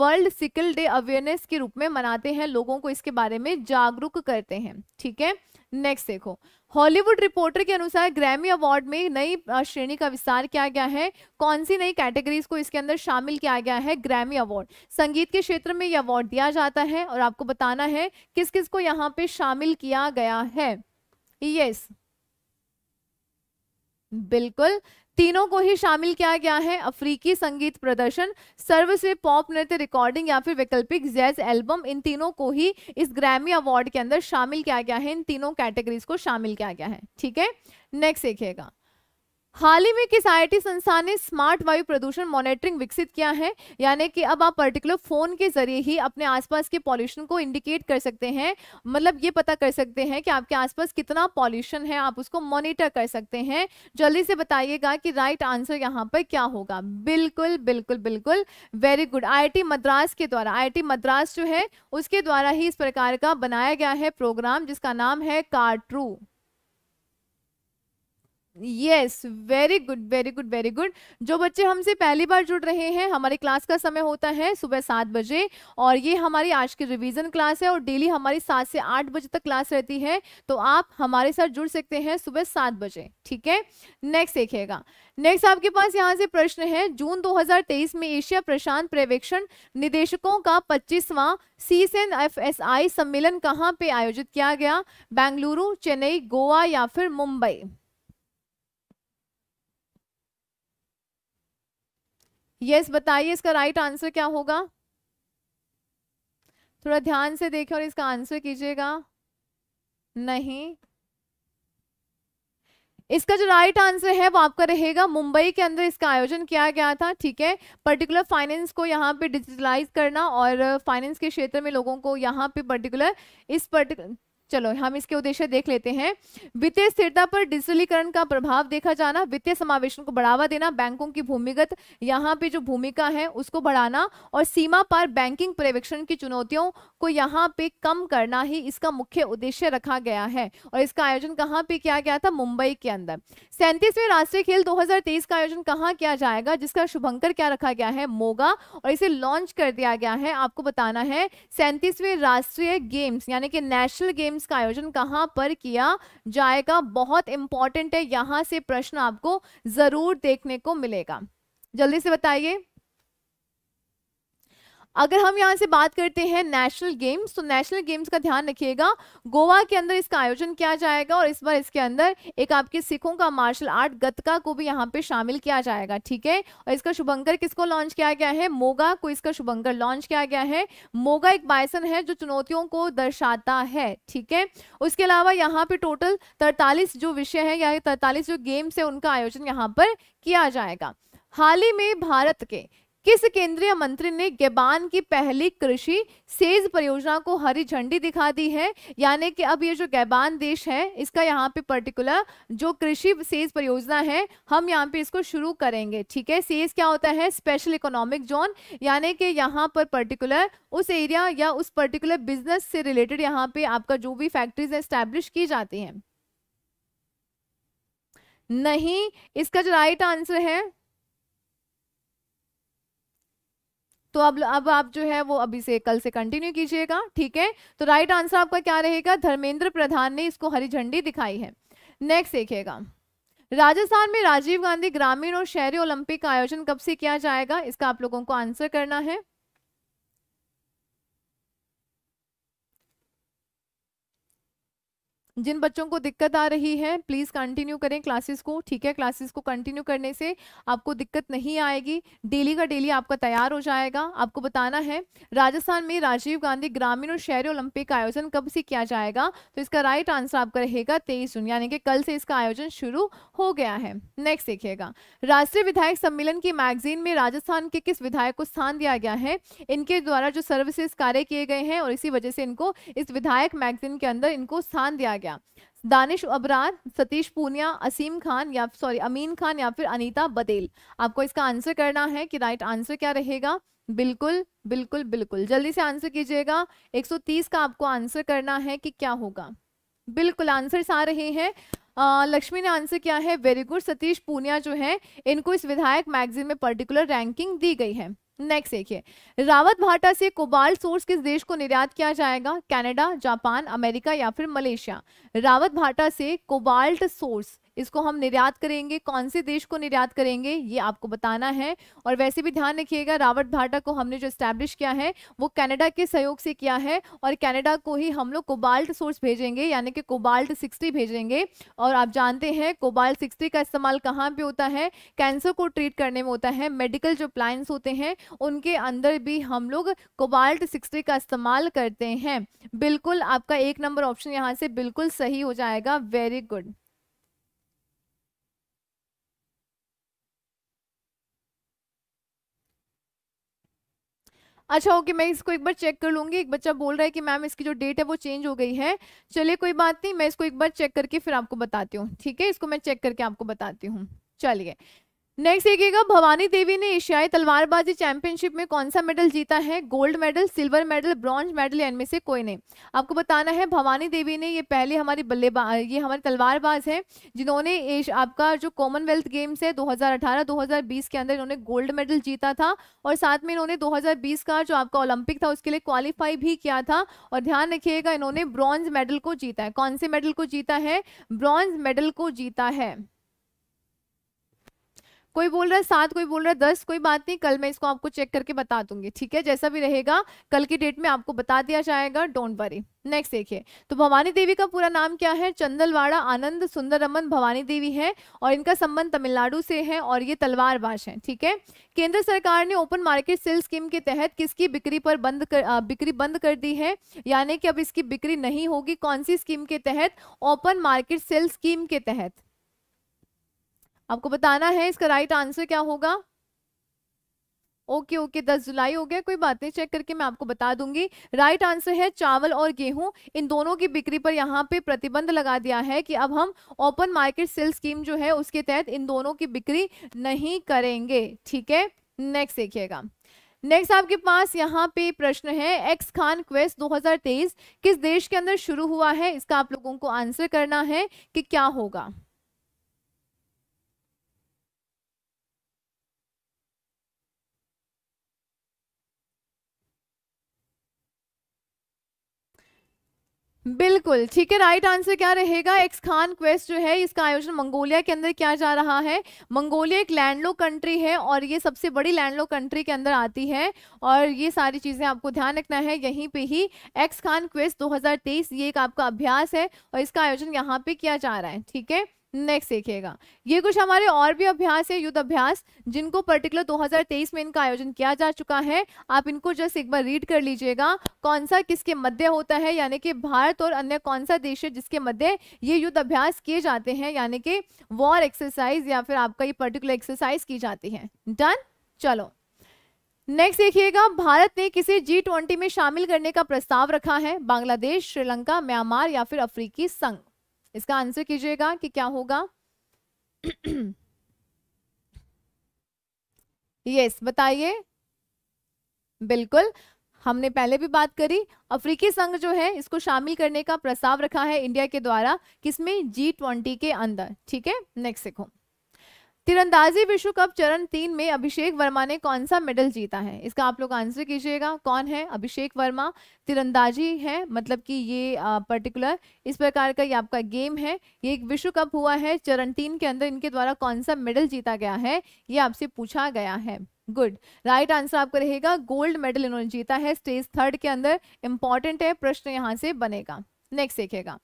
वर्ल्ड सिकल डे अवेयरनेस के रूप में मनाते हैं लोगों को इसके बारे में जागरूक करते हैं ठीक है नेक्स्ट देखो हॉलीवुड रिपोर्टर के अनुसार ग्रैमी अवार्ड में नई श्रेणी का विस्तार किया गया है कौन सी नई कैटेगरीज को इसके अंदर शामिल किया गया है ग्रैमी अवार्ड संगीत के क्षेत्र में यह अवार्ड दिया जाता है और आपको बताना है किस किस को यहाँ पे शामिल किया गया है यस yes. बिल्कुल तीनों को ही शामिल किया गया है अफ्रीकी संगीत प्रदर्शन सर्वस्व पॉप नृत्य रिकॉर्डिंग या फिर वैकल्पिक जैज एल्बम इन तीनों को ही इस ग्रैमी अवार्ड के अंदर शामिल किया गया है इन तीनों कैटेगरीज को शामिल किया गया है ठीक है नेक्स्ट देखिएगा हाल ही में किस आई संस्थान ने स्मार्ट वायु प्रदूषण मॉनिटरिंग विकसित किया है यानी कि अब आप पर्टिकुलर फोन के जरिए ही अपने आसपास के पॉल्यूशन को इंडिकेट कर सकते हैं मतलब ये पता कर सकते हैं कि आपके आसपास कितना पॉल्यूशन है आप उसको मॉनिटर कर सकते हैं जल्दी से बताइएगा कि राइट आंसर यहाँ पर क्या होगा बिल्कुल बिल्कुल बिल्कुल वेरी गुड आई मद्रास के द्वारा आई मद्रास जो है उसके द्वारा ही इस प्रकार का बनाया गया है प्रोग्राम जिसका नाम है कार्ट्रू yes very good very good very good जो बच्चे हमसे पहली बार जुड़ रहे हैं हमारे क्लास का समय होता है सुबह सात बजे और ये हमारी आज की रिवीजन क्लास है और डेली हमारी सात से आठ बजे तक क्लास रहती है तो आप हमारे साथ जुड़ सकते हैं सुबह सात बजे ठीक है नेक्स्ट देखिएगा नेक्स्ट आपके पास यहाँ से प्रश्न है जून 2023 में एशिया प्रशांत पर्यवेक्षण निदेशकों का 25वां एस आई सम्मेलन कहाँ पे आयोजित किया गया बेंगलुरु चेन्नई गोवा या फिर मुंबई यस yes, बताइए इसका राइट right आंसर क्या होगा थोड़ा ध्यान से देखें और इसका आंसर कीजिएगा नहीं इसका जो राइट आंसर है वो आपका रहेगा मुंबई के अंदर इसका आयोजन किया गया था ठीक है पर्टिकुलर फाइनेंस को यहाँ पे डिजिटलाइज करना और फाइनेंस के क्षेत्र में लोगों को यहाँ पे पर्टिकुलर इस पर्टिकुलर चलो हम इसके उद्देश्य देख लेते हैं वित्तीय स्थिरता पर डिजिटलीकरण का प्रभाव देखा जाना वित्तीय समावेशन को बढ़ावा देना बैंकों की भूमिगत यहाँ पे जो भूमिका है उसको बढ़ाना और सीमा पर बैंकिंग पर्यवेक्षण की चुनौतियों को यहाँ पे कम करना ही इसका मुख्य उद्देश्य रखा गया है और इसका आयोजन कहाँ पे किया गया था मुंबई के अंदर सैंतीसवें राष्ट्रीय खेल दो का आयोजन कहाँ किया जाएगा जिसका शुभंकर क्या रखा गया है मोगा और इसे लॉन्च कर दिया गया है आपको बताना है सैंतीसवें राष्ट्रीय गेम्स यानी कि नेशनल गेम्स गेम्स का आयोजन कहाँ पर किया जाएगा बहुत इंपॉर्टेंट है यहाँ से प्रश्न आपको ज़रूर देखने को मिलेगा जल्दी से बताइए अगर हम यहाँ से बात करते हैं नेशनल गेम्स तो नेशनल गेम्स का ध्यान रखिएगा गोवा के अंदर इसका आयोजन किया जाएगा और इस बार इसके अंदर एक आपके सिखों का मार्शल आर्ट गतका को भी यहाँ पे शामिल किया जाएगा ठीक है और इसका शुभंकर किसको लॉन्च किया गया है मोगा को इसका शुभंकर लॉन्च किया गया है मोगा एक बायसन है जो चुनौतियों को दर्शाता है ठीक है उसके अलावा यहाँ पे टोटल तरतालीस जो विषय है या तरतालीस जो गेम्स है उनका आयोजन यहाँ पर किया जाएगा हाल ही में भारत के किस केंद्रीय मंत्री ने गेबान की पहली कृषि सेज परियोजना को हरी झंडी दिखा दी है यानी कि अब ये जो गैबान देश है इसका यहाँ पे पर्टिकुलर जो कृषि सेज परियोजना है हम यहाँ पे इसको शुरू करेंगे ठीक है सेज क्या होता है स्पेशल इकोनॉमिक जोन यानी कि यहाँ पर पर्टिकुलर उस एरिया या उस पर्टिकुलर बिजनेस से रिलेटेड यहाँ पे आपका जो भी फैक्ट्रीज एस्टेब्लिश की जाती है नहीं इसका जो राइट आंसर है तो अब अब आप जो है वो अभी से कल से कंटिन्यू कीजिएगा ठीक है तो राइट आंसर आपका क्या रहेगा धर्मेंद्र प्रधान ने इसको हरी झंडी दिखाई है नेक्स्ट देखिएगा राजस्थान में राजीव गांधी ग्रामीण और शहरी ओलंपिक का आयोजन कब से किया जाएगा इसका आप लोगों को आंसर करना है जिन बच्चों को दिक्कत आ रही है प्लीज़ कंटिन्यू करें क्लासेस को ठीक है क्लासेस को कंटिन्यू करने से आपको दिक्कत नहीं आएगी डेली का डेली आपका तैयार हो जाएगा आपको बताना है राजस्थान में राजीव गांधी ग्रामीण और शहरी ओलंपिक का आयोजन कब से किया जाएगा तो इसका राइट आंसर आपका रहेगा तेईस जून यानी कि कल से इसका आयोजन शुरू हो गया है नेक्स्ट देखिएगा राष्ट्रीय विधायक सम्मेलन की मैगजीन में राजस्थान के किस विधायक को स्थान दिया गया है इनके द्वारा जो सर्विसेस कार्य किए गए हैं और इसी वजह से इनको इस विधायक मैगजीन के अंदर इनको स्थान दिया गया गया दानिश अबरार सतीश पूनिया असीम खान या सॉरी अमीन खान या फिर अनीता बदेल आपको इसका आंसर करना है कि राइट आंसर क्या रहेगा बिल्कुल बिल्कुल बिल्कुल जल्दी से आंसर कीजिएगा 130 का आपको आंसर करना है कि क्या होगा बिल्कुल आंसर्स आ रहे हैं लक्ष्मी ने आंसर किया है वेरी गुड सतीश पूनिया जो है इनको इस विधायक मैगजीन में पर्टिकुलर रैंकिंग दी गई है नेक्स्ट देखिए रावत भाटा से कोबाल्ट सोर्स किस देश को निर्यात किया जाएगा कनाडा जापान अमेरिका या फिर मलेशिया रावत भाटा से कोबाल्ट सोर्स इसको हम निर्यात करेंगे कौन से देश को निर्यात करेंगे ये आपको बताना है और वैसे भी ध्यान रखिएगा रावट भाटा को हमने जो इस्टेब्लिश किया है वो कैनेडा के सहयोग से किया है और कैनेडा को ही हम लोग कोबाल्ट सोर्स भेजेंगे यानी कि कोबाल्ट सिक्सटी भेजेंगे और आप जानते हैं कोबाल्ट सिक्सटी का इस्तेमाल कहाँ पर होता है कैंसर को ट्रीट करने में होता है मेडिकल जो प्लान्स होते हैं उनके अंदर भी हम लोग कोबाल्ट सिक्सटी का इस्तेमाल करते हैं बिल्कुल आपका एक नंबर ऑप्शन यहाँ से बिल्कुल सही हो जाएगा वेरी गुड अच्छा ओके मैं इसको एक बार चेक कर लूंगी एक बच्चा बोल रहा है कि मैम इसकी जो डेट है वो चेंज हो गई है चलिए कोई बात नहीं मैं इसको एक बार चेक करके फिर आपको बताती हूँ ठीक है इसको मैं चेक करके आपको बताती हूँ चलिए नेक्स्ट देखिएगा भवानी देवी ने एशियाई तलवारबाजी चैंपियनशिप में कौन सा मेडल जीता है gold medal silver medal bronze medal इनमें से कोई नहीं आपको बताना है भवानी देवी ने ये पहले हमारी बल्लेबाज ये हमारे तलवारबाज हैं जिन्होंने आपका जो कॉमनवेल्थ गेम्स है 2018-2020 के अंदर इन्होंने गोल्ड मेडल जीता था और साथ में इन्होंने दो का जो आपका ओलंपिक था उसके लिए क्वालिफाई भी किया था और ध्यान रखिएगा इन्होंने ब्रॉन्ज मेडल को जीता है कौन से मेडल को जीता है ब्रॉन्ज मेडल को जीता है कोई बोल रहा है सात कोई बोल रहा है दस कोई बात नहीं कल मैं इसको आपको चेक करके बता दूंगी ठीक है जैसा भी रहेगा कल की डेट में आपको बता दिया जाएगा डोंट वरी नेक्स्ट देखिए तो भवानी देवी का पूरा नाम क्या है चंदलवाड़ा आनंद सुंदर रमन भवानी देवी है और इनका संबंध तमिलनाडु से है और ये तलवारबाज है ठीक है केंद्र सरकार ने ओपन मार्केट सेल स्कीम के तहत किसकी बिक्री पर बंद कर आ, बिक्री बंद कर दी है यानी कि अब इसकी बिक्री नहीं होगी कौन सी स्कीम के तहत ओपन मार्केट सेल स्कीम के तहत आपको बताना है इसका राइट आंसर क्या होगा ओके ओके दस जुलाई हो गया कोई बात नहीं चेक करके मैं आपको बता दूंगी राइट आंसर है चावल और गेहूं इन दोनों की बिक्री पर यहाँ पे प्रतिबंध लगा दिया है कि अब हम ओपन मार्केट सेल स्कीम जो है उसके तहत इन दोनों की बिक्री नहीं करेंगे ठीक है नेक्स्ट देखिएगा नेक्स्ट आपके पास यहाँ पे प्रश्न है एक्स खान क्वेस्ट 2023 किस देश के अंदर शुरू हुआ है इसका आप लोगों को आंसर करना है कि क्या होगा बिल्कुल ठीक है राइट आंसर क्या रहेगा एक्स खान क्वेस्ट जो है इसका आयोजन मंगोलिया के अंदर किया जा रहा है मंगोलिया एक लैंडलो कंट्री है और ये सबसे बड़ी लैंडलो कंट्री के अंदर आती है और ये सारी चीज़ें आपको ध्यान रखना है यहीं पे ही एक्स खान क्वेस्ट 2023 ये एक आपका अभ्यास है और इसका आयोजन यहाँ पे किया जा रहा है ठीक है नेक्स्ट देखिएगा ये कुछ हमारे और भी अभ्यास है युद्ध अभ्यास जिनको पर्टिकुलर 2023 में इनका आयोजन किया जा चुका है आप इनको जस्ट एक बार रीड कर लीजिएगा कौन सा किसके मध्य होता है यानी कि भारत और अन्य कौन सा देश है जिसके मध्य ये युद्ध अभ्यास किए जाते हैं यानी कि वॉर एक्सरसाइज या फिर आपका ये पर्टिकुलर एक्सरसाइज की जाती है डन चलो नेक्स्ट देखिएगा भारत ने किसे जी ट्वेंटी में शामिल करने का प्रस्ताव रखा है बांग्लादेश श्रीलंका म्यांमार या फिर अफ्रीकी संघ इसका आंसर कीजिएगा कि क्या होगा यस बताइए बिल्कुल हमने पहले भी बात करी अफ्रीकी संघ जो है इसको शामिल करने का प्रस्ताव रखा है इंडिया के द्वारा किसमें जी ट्वेंटी के अंदर ठीक है नेक्स्ट सीखो तीरंदाजी विश्व कप चरण तीन में अभिषेक वर्मा ने कौन सा मेडल जीता है इसका आप लोग आंसर कीजिएगा कौन है अभिषेक वर्मा तीरंदाजी है मतलब कि ये पर्टिकुलर इस प्रकार का ये आपका गेम है ये एक विश्व कप हुआ है चरण तीन के अंदर इनके द्वारा कौन सा मेडल जीता गया है ये आपसे पूछा गया है गुड राइट आंसर आपका रहेगा गोल्ड मेडल इन्होंने जीता है स्टेज थर्ड के अंदर इंपॉर्टेंट है प्रश्न यहाँ से बनेगा नेक्स्ट देखेगा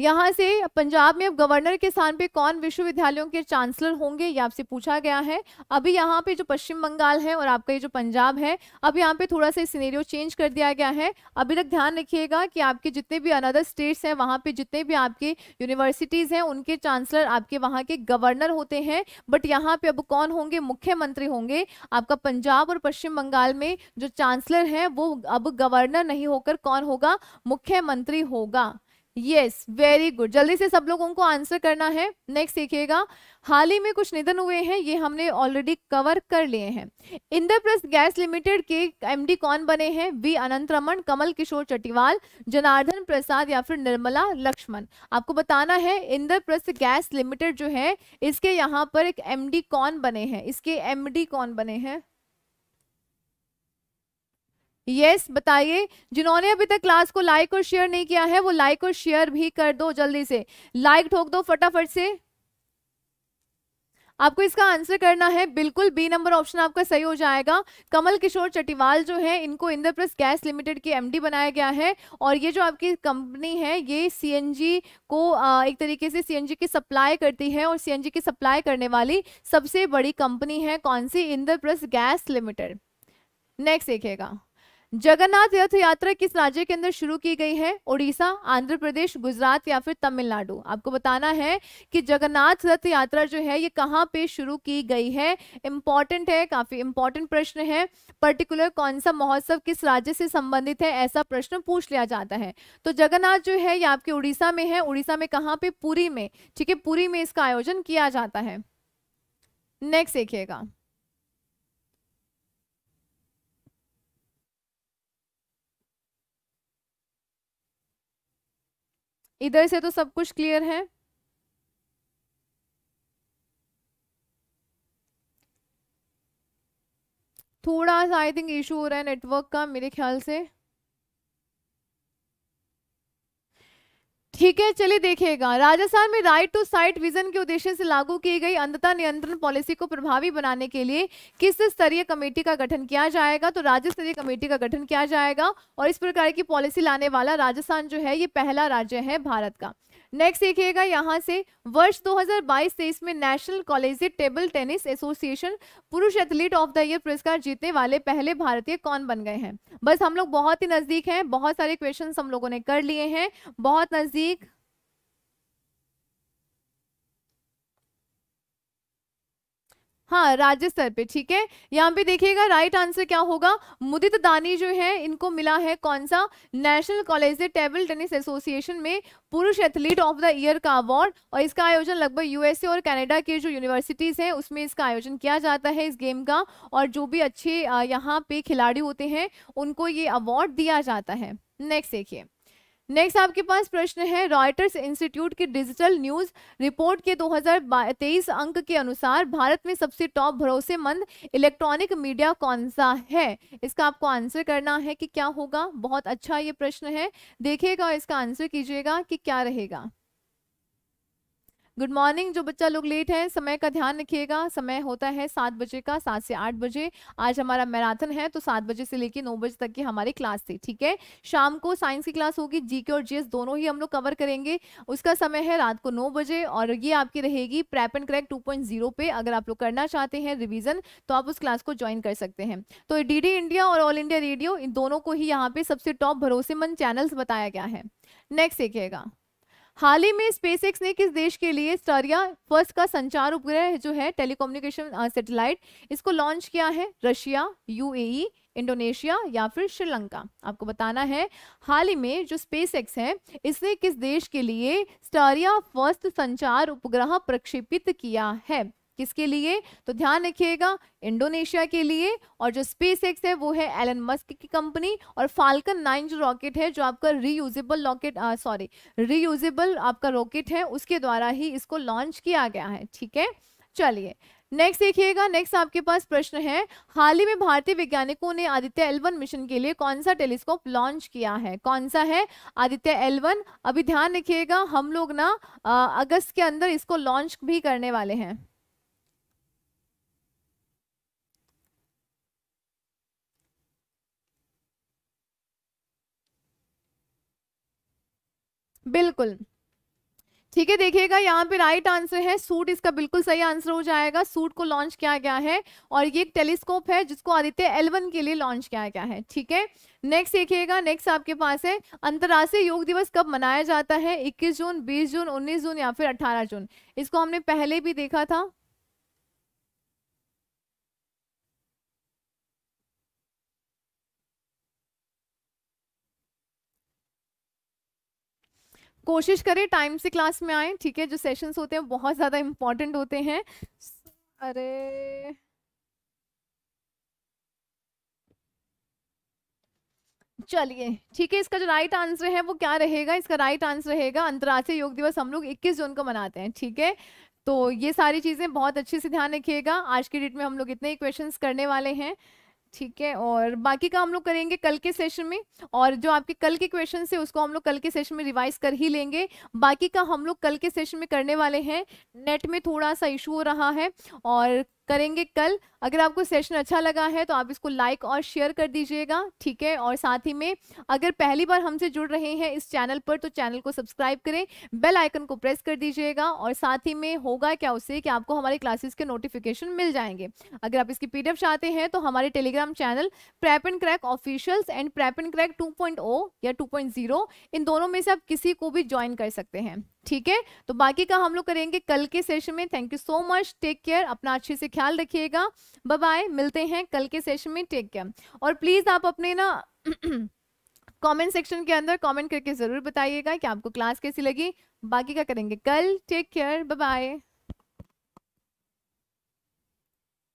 यहाँ से पंजाब में अब गवर्नर के स्थान पे कौन विश्वविद्यालयों के चांसलर होंगे ये आपसे पूछा गया है अभी यहाँ पे जो पश्चिम बंगाल है और आपका ये जो पंजाब है अब यहाँ पे थोड़ा सा सिनेरियो चेंज कर दिया गया है अभी तक ध्यान रखिएगा कि आपके जितने भी अनदर स्टेट्स हैं वहाँ पे जितने भी आपके यूनिवर्सिटीज़ हैं उनके चांसलर आपके वहाँ के गवर्नर होते हैं बट यहाँ पे अब कौन होंगे मुख्यमंत्री होंगे आपका पंजाब और पश्चिम बंगाल में जो चांसलर हैं वो अब गवर्नर नहीं होकर कौन होगा मुख्यमंत्री होगा यस वेरी गुड जल्दी से सब लोगों को आंसर करना है नेक्स्ट देखिएगा हाल ही में कुछ निधन हुए हैं ये हमने ऑलरेडी कवर कर लिए हैं इंद्रप्रस्थ गैस लिमिटेड के एमडी कौन बने हैं वी अनंत रमन कमल किशोर चटीवाल जनार्दन प्रसाद या फिर निर्मला लक्ष्मण आपको बताना है इंद्रप्रस्थ गैस लिमिटेड जो है इसके यहाँ पर एक एम कौन बने हैं इसके एम कौन बने हैं यस yes, बताइए जिन्होंने अभी तक क्लास को लाइक और शेयर नहीं किया है वो लाइक और शेयर भी कर दो जल्दी से लाइक ठोक दो फटाफट से आपको इसका आंसर करना है बिल्कुल बी नंबर ऑप्शन आपका सही हो जाएगा कमल किशोर चटिवाल जो है इनको इंद्रप्रस गैस लिमिटेड के एमडी बनाया गया है और ये जो आपकी कंपनी है ये सीएनजी को एक तरीके से सीएनजी की सप्लाई करती है और सीएनजी की सप्लाई करने वाली सबसे बड़ी कंपनी है कौन सी इंद्रप्रस गैस लिमिटेड नेक्स्ट देखिएगा जगन्नाथ रथ यात्रा किस राज्य के अंदर शुरू की गई है उड़ीसा आंध्र प्रदेश गुजरात या फिर तमिलनाडु आपको बताना है कि जगन्नाथ रथ यात्रा जो है ये कहाँ पे शुरू की गई है इम्पॉर्टेंट है काफी इंपॉर्टेंट प्रश्न है पर्टिकुलर कौन सा महोत्सव किस राज्य से संबंधित है ऐसा प्रश्न पूछ लिया जाता है तो जगन्नाथ जो है ये आपके उड़ीसा में है उड़ीसा में कहाँ पे पुरी में ठीक है पुरी में इसका आयोजन किया जाता है नेक्स्ट देखिएगा इधर से तो सब कुछ क्लियर है थोड़ा सा आई थिंक इशू हो रहा है नेटवर्क का मेरे ख्याल से ठीक है चलिए देखिएगा राजस्थान में राइट टू साइट विजन के उद्देश्य से लागू की गई अंधता नियंत्रण पॉलिसी को प्रभावी बनाने के लिए किस स्तरीय कमेटी का गठन किया जाएगा तो राज्य स्तरीय कमेटी का गठन किया जाएगा और इस प्रकार की पॉलिसी लाने वाला राजस्थान जो है ये पहला राज्य है भारत का नेक्स्ट देखिएगा यहाँ से वर्ष 2022-23 में national college table tennis association पुरुष एथलीट ऑफ द ईयर पुरस्कार जीतने वाले पहले भारतीय कौन बन गए हैं बस हम लोग बहुत ही नज़दीक हैं बहुत सारे क्वेश्चन हम लोगों ने कर लिए हैं बहुत नज़दीक हाँ राज्य स्तर पे ठीक है यहाँ पे देखिएगा राइट आंसर क्या होगा मुदित दानी जो है इनको मिला है कौन सा national college table tennis association में पुरुष एथलीट ऑफ द ईयर का अवार्ड और इसका आयोजन लगभग यूएसए और कनाडा के जो यूनिवर्सिटीज़ हैं उसमें इसका आयोजन किया जाता है इस गेम का और जो भी अच्छे यहाँ पे खिलाड़ी होते हैं उनको ये अवार्ड दिया जाता है नेक्स्ट देखिए नेक्स्ट आपके पास प्रश्न है रॉयटर्स इंस्टीट्यूट की डिजिटल न्यूज रिपोर्ट के 2023 अंक के अनुसार भारत में सबसे टॉप भरोसेमंद इलेक्ट्रॉनिक मीडिया कौन सा है इसका आपको आंसर करना है कि क्या होगा बहुत अच्छा ये प्रश्न है देखिएगा इसका आंसर कीजिएगा कि क्या रहेगा गुड मॉर्निंग जो बच्चा लोग लेट है समय का ध्यान रखिएगा समय होता है सात बजे का सात से आठ बजे आज हमारा मैराथन है तो सात बजे से लेकर नौ बजे तक की हमारी क्लास थी ठीक है शाम को साइंस की क्लास होगी जीके और जीएस दोनों ही हम लोग कवर करेंगे उसका समय है रात को नौ बजे और ये आपकी रहेगी प्रैप एंड क्रैक टू पे अगर आप लोग करना चाहते हैं रिविजन तो आप उस क्लास को ज्वाइन कर सकते हैं तो डी इंडिया और ऑल इंडिया रेडियो इन दोनों को ही यहाँ पे सबसे टॉप भरोसेमंद चैनल्स बताया गया है नेक्स्ट देखिएगा हाल ही में स्पेसएक्स ने किस देश के लिए स्टारिया फर्स्ट का संचार उपग्रह जो है टेलीकोम्युनिकेशन सैटेलाइट इसको लॉन्च किया है रशिया यूएई इंडोनेशिया या फिर श्रीलंका आपको बताना है हाल ही में जो स्पेस एक्स है इसने किस देश के लिए स्टारिया फर्स्ट संचार उपग्रह प्रक्षेपित किया है किसके लिए तो ध्यान रखिएगा इंडोनेशिया के लिए और जो स्पेस एक्स है वो है एलन मस्क की कंपनी और फाल्कन नाइन जो रॉकेट है जो आपका रीयूजेबल रॉकेट सॉरी रीयूजेबल आपका रॉकेट है उसके द्वारा ही इसको लॉन्च किया गया है ठीक है चलिए नेक्स्ट देखिएगा नेक्स्ट आपके पास प्रश्न है हाल ही में भारतीय वैज्ञानिकों ने आदित्य एलवन मिशन के लिए कौन सा टेलीस्कोप लॉन्च किया है कौन सा है आदित्य एलवन अभी ध्यान रखिएगा हम लोग ना अगस्त के अंदर इसको लॉन्च भी करने वाले हैं बिल्कुल ठीक है देखिएगा यहाँ पे राइट आंसर है सूट इसका बिल्कुल सही आंसर हो जाएगा सूट को लॉन्च किया गया है और ये एक टेलीस्कोप है जिसको आदित्य एलवन के लिए लॉन्च किया गया है ठीक है नेक्स्ट देखिएगा नेक्स्ट आपके पास है अंतर्राष्ट्रीय योग दिवस कब मनाया जाता है 21 जून 20 जून 19 जून या फिर 18 जून इसको हमने पहले भी देखा था कोशिश करें टाइम से क्लास में आए ठीक है जो सेशंस होते हैं बहुत ज़्यादा इम्पॉर्टेंट होते हैं अरे चलिए ठीक है इसका जो राइट आंसर है वो क्या रहेगा इसका राइट आंसर रहेगा अंतर्राष्ट्रीय योग दिवस हम लोग 21 जून को मनाते हैं ठीक है तो ये सारी चीज़ें बहुत अच्छे से ध्यान रखिएगा आज की डेट में हम लोग इतने ही क्वेश्चंस करने वाले हैं ठीक है और बाकी का हम लोग करेंगे कल के सेशन में और जो आपके कल के क्वेश्चन है उसको हम लोग कल के सेशन में रिवाइज कर ही लेंगे बाकी का हम लोग कल के सेशन में करने वाले हैं नेट में थोड़ा सा इशू हो रहा है और करेंगे कल अगर आपको सेशन अच्छा लगा है तो आप इसको लाइक और शेयर कर दीजिएगा ठीक है और साथ ही में अगर पहली बार हमसे जुड़ रहे हैं इस चैनल पर तो चैनल को सब्सक्राइब करें बेल आइकन को प्रेस कर दीजिएगा और साथ ही में होगा क्या उससे कि आपको हमारे क्लासेस के नोटिफिकेशन मिल जाएंगे अगर आप इसकी पीडीएफ चाहते हैं तो हमारे Telegram channel prep and crack officials and prep and crack two या टू इन दोनों में से आप किसी को भी ज्वाइन कर सकते हैं ठीक है तो बाकी का हम लोग करेंगे कल के सेशन में thank you so much take care अपना अच्छे से ख्याल रखिएगा बाय मिलते हैं कल के सेशन में टेक केयर और प्लीज़ आप अपने ना कमेंट सेक्शन के अंदर कमेंट करके ज़रूर बताइएगा कि आपको क्लास कैसी लगी बाकी का करेंगे कल टेक केयर बाय